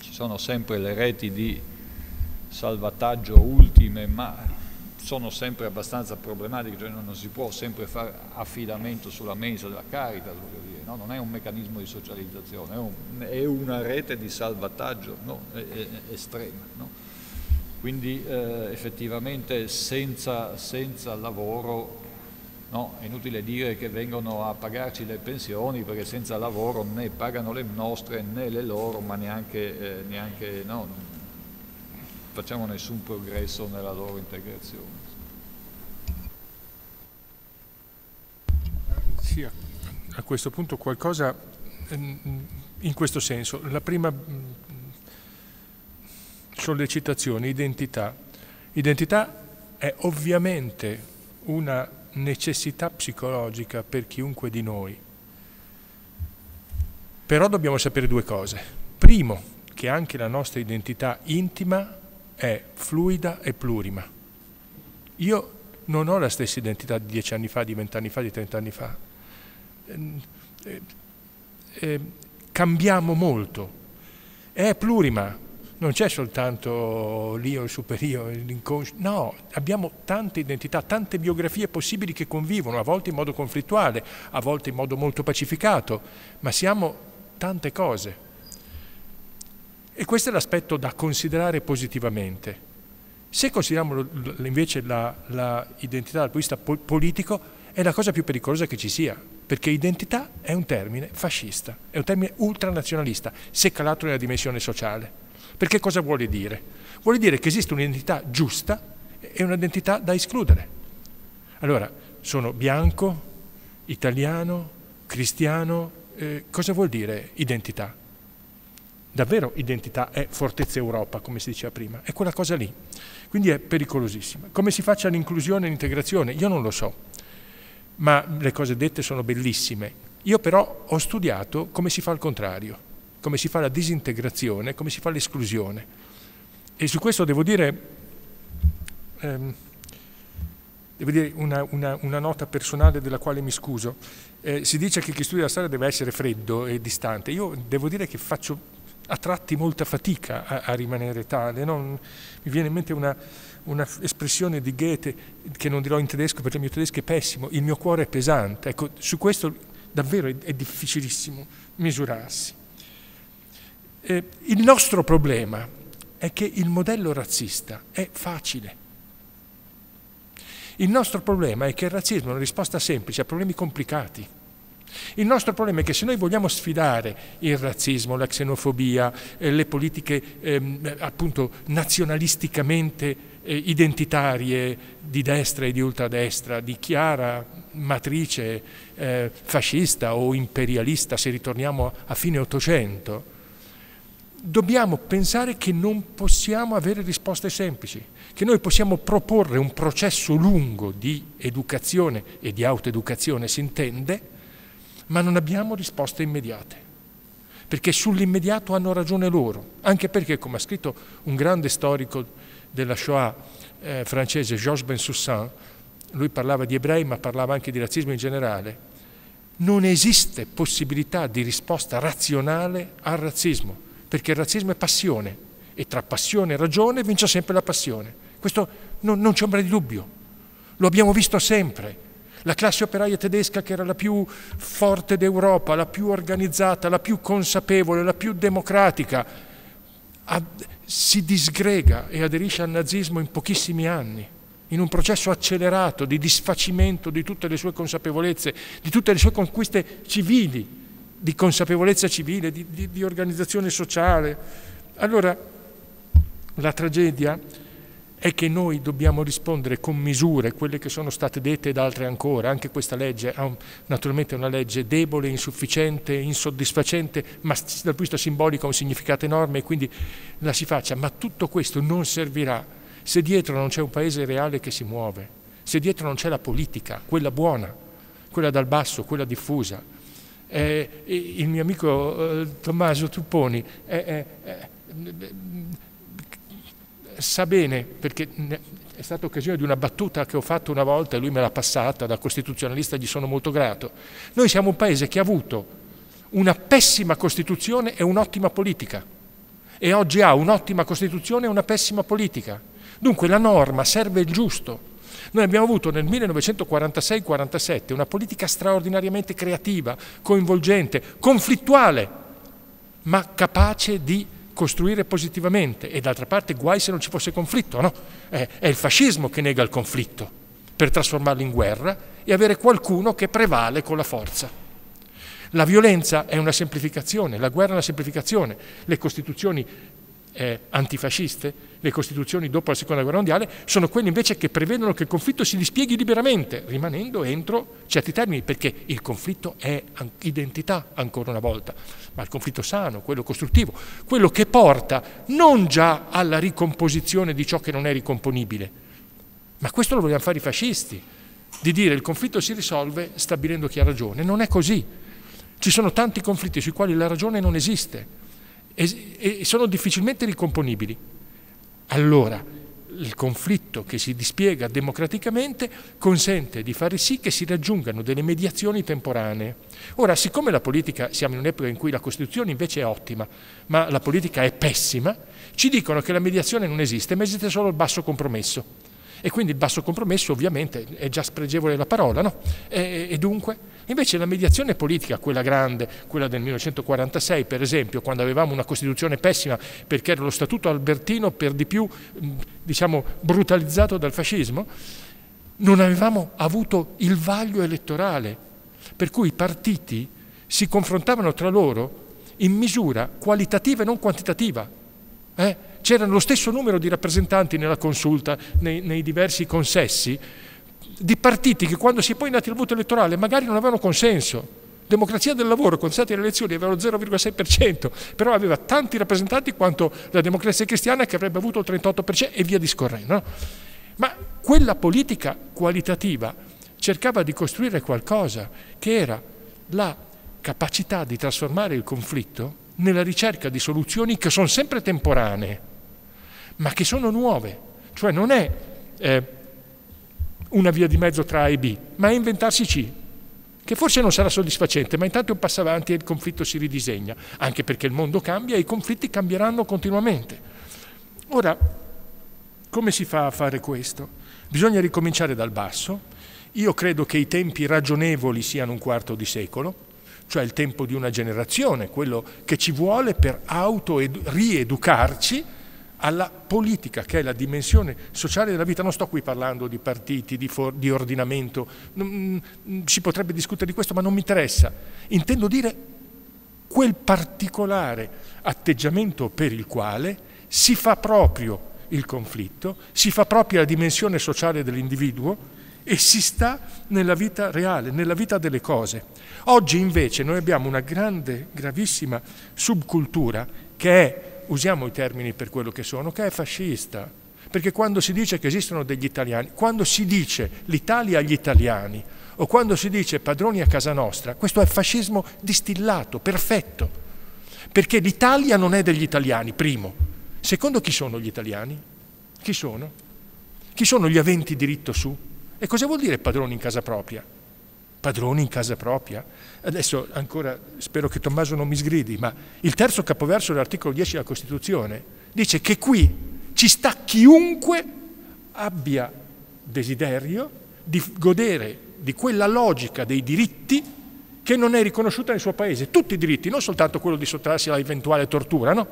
ci sono sempre le reti di salvataggio ultime, ma sono sempre abbastanza problematiche, cioè non si può sempre fare affidamento sulla mensa della Caritas, no? non è un meccanismo di socializzazione, è, un, è una rete di salvataggio no? è, è, estrema. No? Quindi eh, effettivamente senza, senza lavoro No, è inutile dire che vengono a pagarci le pensioni perché senza lavoro né pagano le nostre né le loro, ma neanche, eh, neanche no, facciamo nessun progresso nella loro integrazione. Sì, a questo punto qualcosa ehm, in questo senso. La prima mm, sollecitazione, identità. Identità è ovviamente una necessità psicologica per chiunque di noi. Però dobbiamo sapere due cose. Primo, che anche la nostra identità intima è fluida e plurima. Io non ho la stessa identità di dieci anni fa, di vent'anni fa, di trent'anni fa eh, eh, cambiamo molto. È plurima, non c'è soltanto l'io, il superio, l'inconscio, no, abbiamo tante identità, tante biografie possibili che convivono, a volte in modo conflittuale, a volte in modo molto pacificato, ma siamo tante cose. E questo è l'aspetto da considerare positivamente. Se consideriamo invece l'identità dal punto di vista politico, è la cosa più pericolosa che ci sia, perché identità è un termine fascista, è un termine ultranazionalista, se calato nella dimensione sociale. Perché cosa vuole dire? Vuole dire che esiste un'identità giusta e un'identità da escludere. Allora, sono bianco, italiano, cristiano, eh, cosa vuol dire identità? Davvero identità è fortezza Europa, come si diceva prima, è quella cosa lì. Quindi è pericolosissima. Come si faccia l'inclusione e l'integrazione? Io non lo so ma le cose dette sono bellissime. Io però ho studiato come si fa il contrario, come si fa la disintegrazione, come si fa l'esclusione. E su questo devo dire, ehm, devo dire una, una, una, nota personale della quale mi scuso. Eh, si dice che chi studia la storia deve essere freddo e distante. Io devo dire che faccio a tratti molta fatica a, a rimanere tale. No? Mi viene in mente una, un'espressione di Goethe che non dirò in tedesco perché il mio tedesco è pessimo, il mio cuore è pesante. Ecco, su questo davvero è, è difficilissimo misurarsi. Eh, il nostro problema è che il modello razzista è facile. Il nostro problema è che il razzismo è una risposta semplice a problemi complicati. Il nostro problema è che se noi vogliamo sfidare il razzismo, la xenofobia, eh, le politiche eh, appunto nazionalisticamente eh, identitarie di destra e di ultradestra, di chiara matrice eh, fascista o imperialista, se ritorniamo a fine Ottocento, dobbiamo pensare che non possiamo avere risposte semplici, che noi possiamo proporre un processo lungo di educazione e di autoeducazione, si intende, ma non abbiamo risposte immediate. Perché sull'immediato hanno ragione loro, anche perché, come ha scritto un grande storico della Shoah eh, francese Georges Bensoussan, lui parlava di ebrei ma parlava anche di razzismo in generale, non esiste possibilità di risposta razionale al razzismo, perché il razzismo è passione e tra passione e ragione vince sempre la passione. Questo non, non c'è ombra di dubbio, lo abbiamo visto sempre. La classe operaia tedesca, che era la più forte d'Europa, la più organizzata, la più consapevole, la più democratica, si disgrega e aderisce al nazismo in pochissimi anni, in un processo accelerato di disfacimento di tutte le sue consapevolezze, di tutte le sue conquiste civili, di consapevolezza civile, di, di, di organizzazione sociale. Allora, la tragedia è che noi dobbiamo rispondere con misure, quelle che sono state dette da altre ancora, anche questa legge è un, naturalmente è una legge debole, insufficiente, insoddisfacente, ma dal punto di vista simbolico ha un significato enorme e quindi la si faccia, ma tutto questo non servirà se dietro non c'è un paese reale che si muove, se dietro non c'è la politica, quella buona, quella dal basso, quella diffusa. Eh, il mio amico eh, Tommaso Trupponi eh, eh, eh sa bene, perché è stata occasione di una battuta che ho fatto una volta e lui me l'ha passata, da costituzionalista gli sono molto grato, noi siamo un paese che ha avuto una pessima Costituzione e un'ottima politica e oggi ha un'ottima Costituzione e una pessima politica. Dunque la norma serve il giusto. Noi abbiamo avuto nel 1946-47 una politica straordinariamente creativa, coinvolgente, conflittuale, ma capace di costruire positivamente e d'altra parte guai se non ci fosse conflitto, no? Eh, è, il fascismo che nega il conflitto per trasformarlo in guerra e avere qualcuno che prevale con la forza. La violenza è una semplificazione, la guerra è una semplificazione. Le costituzioni eh, antifasciste le Costituzioni dopo la Seconda Guerra Mondiale, sono quelle invece che prevedono che il conflitto si dispieghi liberamente, rimanendo entro certi termini, perché il conflitto è identità ancora una volta, ma il conflitto sano, quello costruttivo, quello che porta non già alla ricomposizione di ciò che non è ricomponibile, ma questo lo vogliamo fare i fascisti, di dire il conflitto si risolve stabilendo chi ha ragione. Non è così. Ci sono tanti conflitti sui quali la ragione non esiste e sono difficilmente ricomponibili allora il conflitto che si dispiega democraticamente consente di fare sì che si raggiungano delle mediazioni temporanee. Ora, siccome la politica, siamo in un'epoca in cui la Costituzione invece è ottima, ma la politica è pessima, ci dicono che la mediazione non esiste, ma esiste solo il basso compromesso. E quindi il basso compromesso ovviamente è già spregevole la parola, no? E, e dunque? Invece la mediazione politica, quella grande, quella del 1946 per esempio, quando avevamo una Costituzione pessima perché era lo Statuto albertino per di più diciamo, brutalizzato dal fascismo, non avevamo avuto il vaglio elettorale, per cui i partiti si confrontavano tra loro in misura qualitativa e non quantitativa. Eh? c'era lo stesso numero di rappresentanti nella consulta, nei, nei diversi consessi, di partiti che quando si è poi nati al voto elettorale magari non avevano consenso. Democrazia del lavoro, contestate alle elezioni, aveva lo 0,6%, però aveva tanti rappresentanti quanto la democrazia cristiana che avrebbe avuto il 38% e via discorrendo. Ma quella politica qualitativa cercava di costruire qualcosa che era la capacità di trasformare il conflitto nella ricerca di soluzioni che sono sempre temporanee ma che sono nuove. Cioè non è eh, una via di mezzo tra A e B, ma è inventarsi C, che forse non sarà soddisfacente, ma intanto è un passo avanti e il conflitto si ridisegna, anche perché il mondo cambia e i conflitti cambieranno continuamente. Ora, come si fa a fare questo? Bisogna ricominciare dal basso. Io credo che i tempi ragionevoli siano un quarto di secolo, cioè il tempo di una generazione, quello che ci vuole per auto rieducarci alla politica, che è la dimensione sociale della vita. Non sto qui parlando di partiti, di, di ordinamento, non, mm, si potrebbe discutere di questo, ma non mi interessa. Intendo dire quel particolare atteggiamento per il quale si fa proprio il conflitto, si fa proprio la dimensione sociale dell'individuo e si sta nella vita reale, nella vita delle cose. Oggi invece noi abbiamo una grande, gravissima subcultura che è usiamo i termini per quello che sono, che è fascista. Perché quando si dice che esistono degli italiani, quando si dice l'Italia agli italiani o quando si dice padroni a casa nostra, questo è fascismo distillato, perfetto. Perché l'Italia non è degli italiani, primo. Secondo chi sono gli italiani? Chi sono? Chi sono gli aventi diritto su? E cosa vuol dire padroni in casa propria? Padroni in casa propria? Adesso ancora spero che Tommaso non mi sgridi, ma il terzo capoverso dell'articolo 10 della Costituzione dice che qui ci sta chiunque abbia desiderio di godere di quella logica dei diritti che non è riconosciuta nel suo paese, tutti i diritti, non soltanto quello di sottrarsi alla eventuale tortura, no?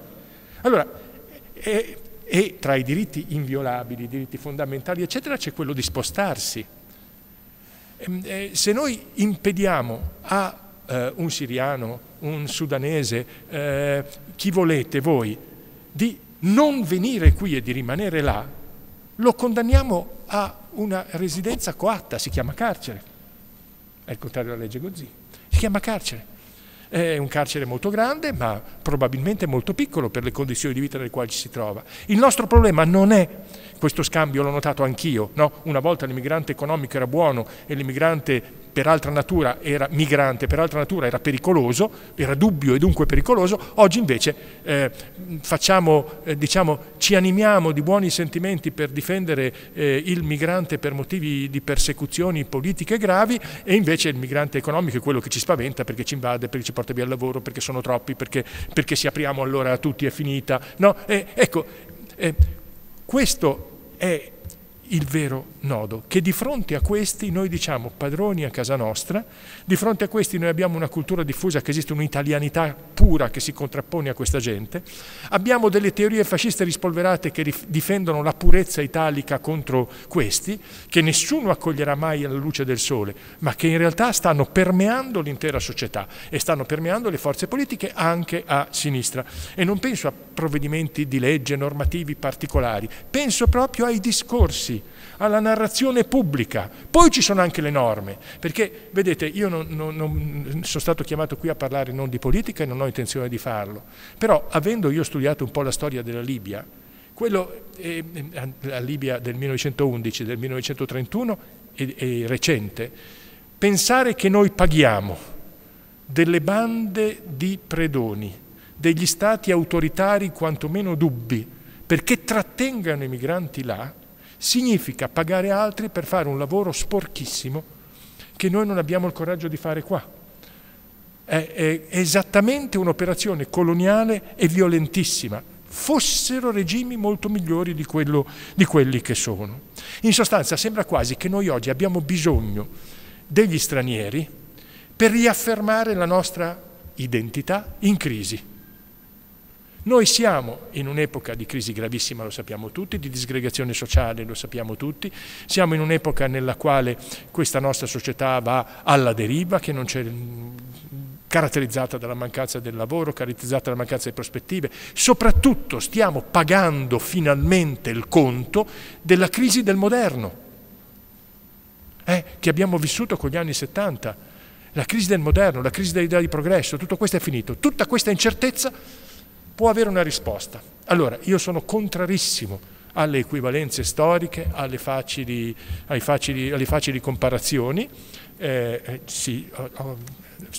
Allora, e, e tra i diritti inviolabili, i diritti fondamentali, eccetera, c'è quello di spostarsi. E, ehm, eh, se noi impediamo a eh, un siriano, un sudanese, eh, chi volete voi, di non venire qui e di rimanere là, lo condanniamo a una residenza coatta, si chiama carcere. È il contrario della legge Gozzi, Si chiama carcere. È un carcere molto grande, ma probabilmente molto piccolo per le condizioni di vita nelle quali ci si trova. Il nostro problema non è questo scambio, l'ho notato anch'io, no? una volta l'immigrante economico era buono e l'immigrante per altra natura era migrante, per altra natura era pericoloso, era dubbio e dunque pericoloso, oggi invece eh, facciamo, eh, diciamo, ci animiamo di buoni sentimenti per difendere eh, il migrante per motivi di persecuzioni politiche gravi e invece il migrante economico è quello che ci spaventa perché ci invade, perché ci porta via il lavoro, perché sono troppi, perché, perché si apriamo allora a tutti è finita. No? Eh, ecco, eh, questo è il vero nodo, che di fronte a questi noi diciamo padroni a casa nostra, di fronte a questi noi abbiamo una cultura diffusa che esiste un'italianità pura che si contrappone a questa gente, abbiamo delle teorie fasciste rispolverate che difendono la purezza italica contro questi, che nessuno accoglierà mai alla luce del sole, ma che in realtà stanno permeando l'intera società e stanno permeando le forze politiche anche a sinistra. E non penso a provvedimenti di legge, normativi particolari, penso proprio ai discorsi, alla narrazione narrazione pubblica. Poi ci sono anche le norme, perché vedete, io non, non, non, sono stato chiamato qui a parlare non di politica e non ho intenzione di farlo, però avendo io studiato un po' la storia della Libia, quello, eh, eh la Libia del 1911, del 1931 è, è recente, pensare che noi paghiamo delle bande di predoni, degli stati autoritari quantomeno dubbi, perché trattengano i migranti là, significa pagare altri per fare un lavoro sporchissimo che noi non abbiamo il coraggio di fare qua. È, è esattamente un'operazione coloniale e violentissima, fossero regimi molto migliori di, quello, di quelli che sono. In sostanza sembra quasi che noi oggi abbiamo bisogno degli stranieri per riaffermare la nostra identità in crisi. Noi siamo in un'epoca di crisi gravissima, lo sappiamo tutti, di disgregazione sociale, lo sappiamo tutti, siamo in un'epoca nella quale questa nostra società va alla deriva, che non c'è mm, caratterizzata dalla mancanza del lavoro, caratterizzata dalla mancanza di prospettive. Soprattutto stiamo pagando finalmente il conto della crisi del moderno, eh, che abbiamo vissuto con gli anni 70. La crisi del moderno, la crisi dell'idea di progresso, tutto questo è finito. Tutta questa incertezza può avere una risposta. Allora, io sono contrarissimo alle equivalenze storiche, alle facili, facili, alle facili comparazioni, eh, eh sì,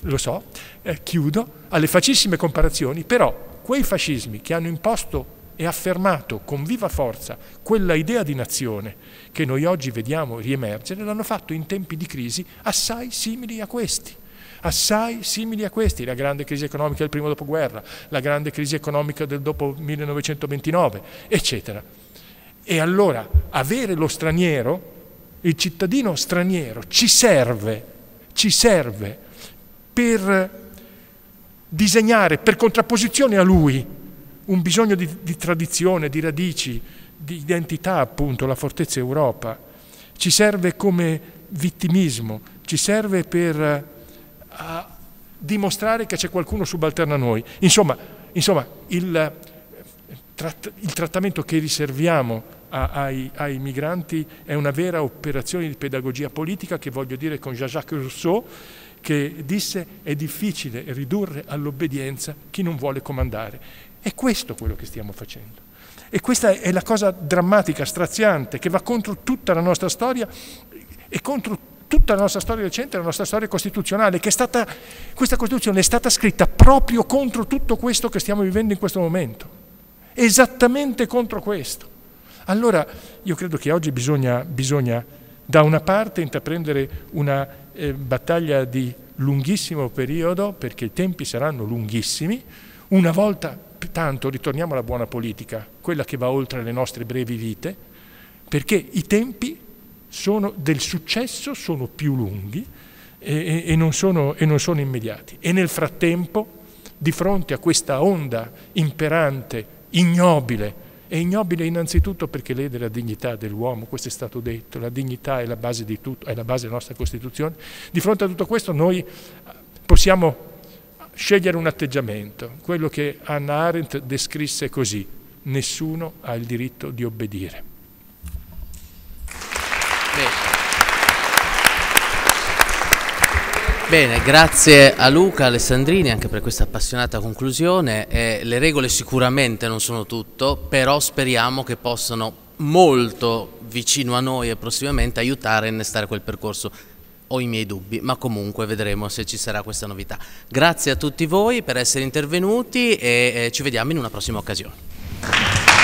lo so, eh, chiudo, alle facissime comparazioni, però quei fascismi che hanno imposto e affermato con viva forza quella idea di nazione che noi oggi vediamo riemergere, l'hanno fatto in tempi di crisi assai simili a questi assai simili a questi, la grande crisi economica del primo dopoguerra, la grande crisi economica del dopo 1929, eccetera. E allora avere lo straniero, il cittadino straniero, ci serve, ci serve per disegnare per contrapposizione a lui un bisogno di, di, tradizione, di radici, di identità, appunto, la fortezza Europa. Ci serve come vittimismo, ci serve per a dimostrare che c'è qualcuno subalterno a noi. Insomma, insomma il, eh, il, trattamento che riserviamo a, ai, ai, migranti è una vera operazione di pedagogia politica che voglio dire con Jean-Jacques Rousseau che disse è difficile ridurre all'obbedienza chi non vuole comandare. È questo quello che stiamo facendo. E questa è la cosa drammatica, straziante, che va contro tutta la nostra storia e contro tutta la nostra storia recente, la nostra storia costituzionale, che è stata, questa Costituzione è stata scritta proprio contro tutto questo che stiamo vivendo in questo momento, esattamente contro questo. Allora io credo che oggi bisogna, bisogna da una parte intraprendere una eh, battaglia di lunghissimo periodo, perché i tempi saranno lunghissimi, una volta tanto ritorniamo alla buona politica, quella che va oltre le nostre brevi vite, perché i tempi sono, del successo sono più lunghi e, e, non sono, e non sono immediati. E nel frattempo, di fronte a questa onda imperante, ignobile, e ignobile innanzitutto perché lede la dignità dell'uomo, questo è stato detto, la dignità è la base di tutto, è la base della nostra Costituzione. Di fronte a tutto questo noi ah, possiamo scegliere un atteggiamento, quello che Hannah Arendt descrisse così, nessuno ha il diritto di obbedire. Bene, grazie a Luca Alessandrini anche per questa appassionata conclusione. Eh, le regole sicuramente non sono tutto, però speriamo che possano molto vicino a noi e prossimamente aiutare a innestare quel percorso. Ho i miei dubbi, ma comunque vedremo se ci sarà questa novità. Grazie a tutti voi per essere intervenuti e eh, ci vediamo in una prossima occasione.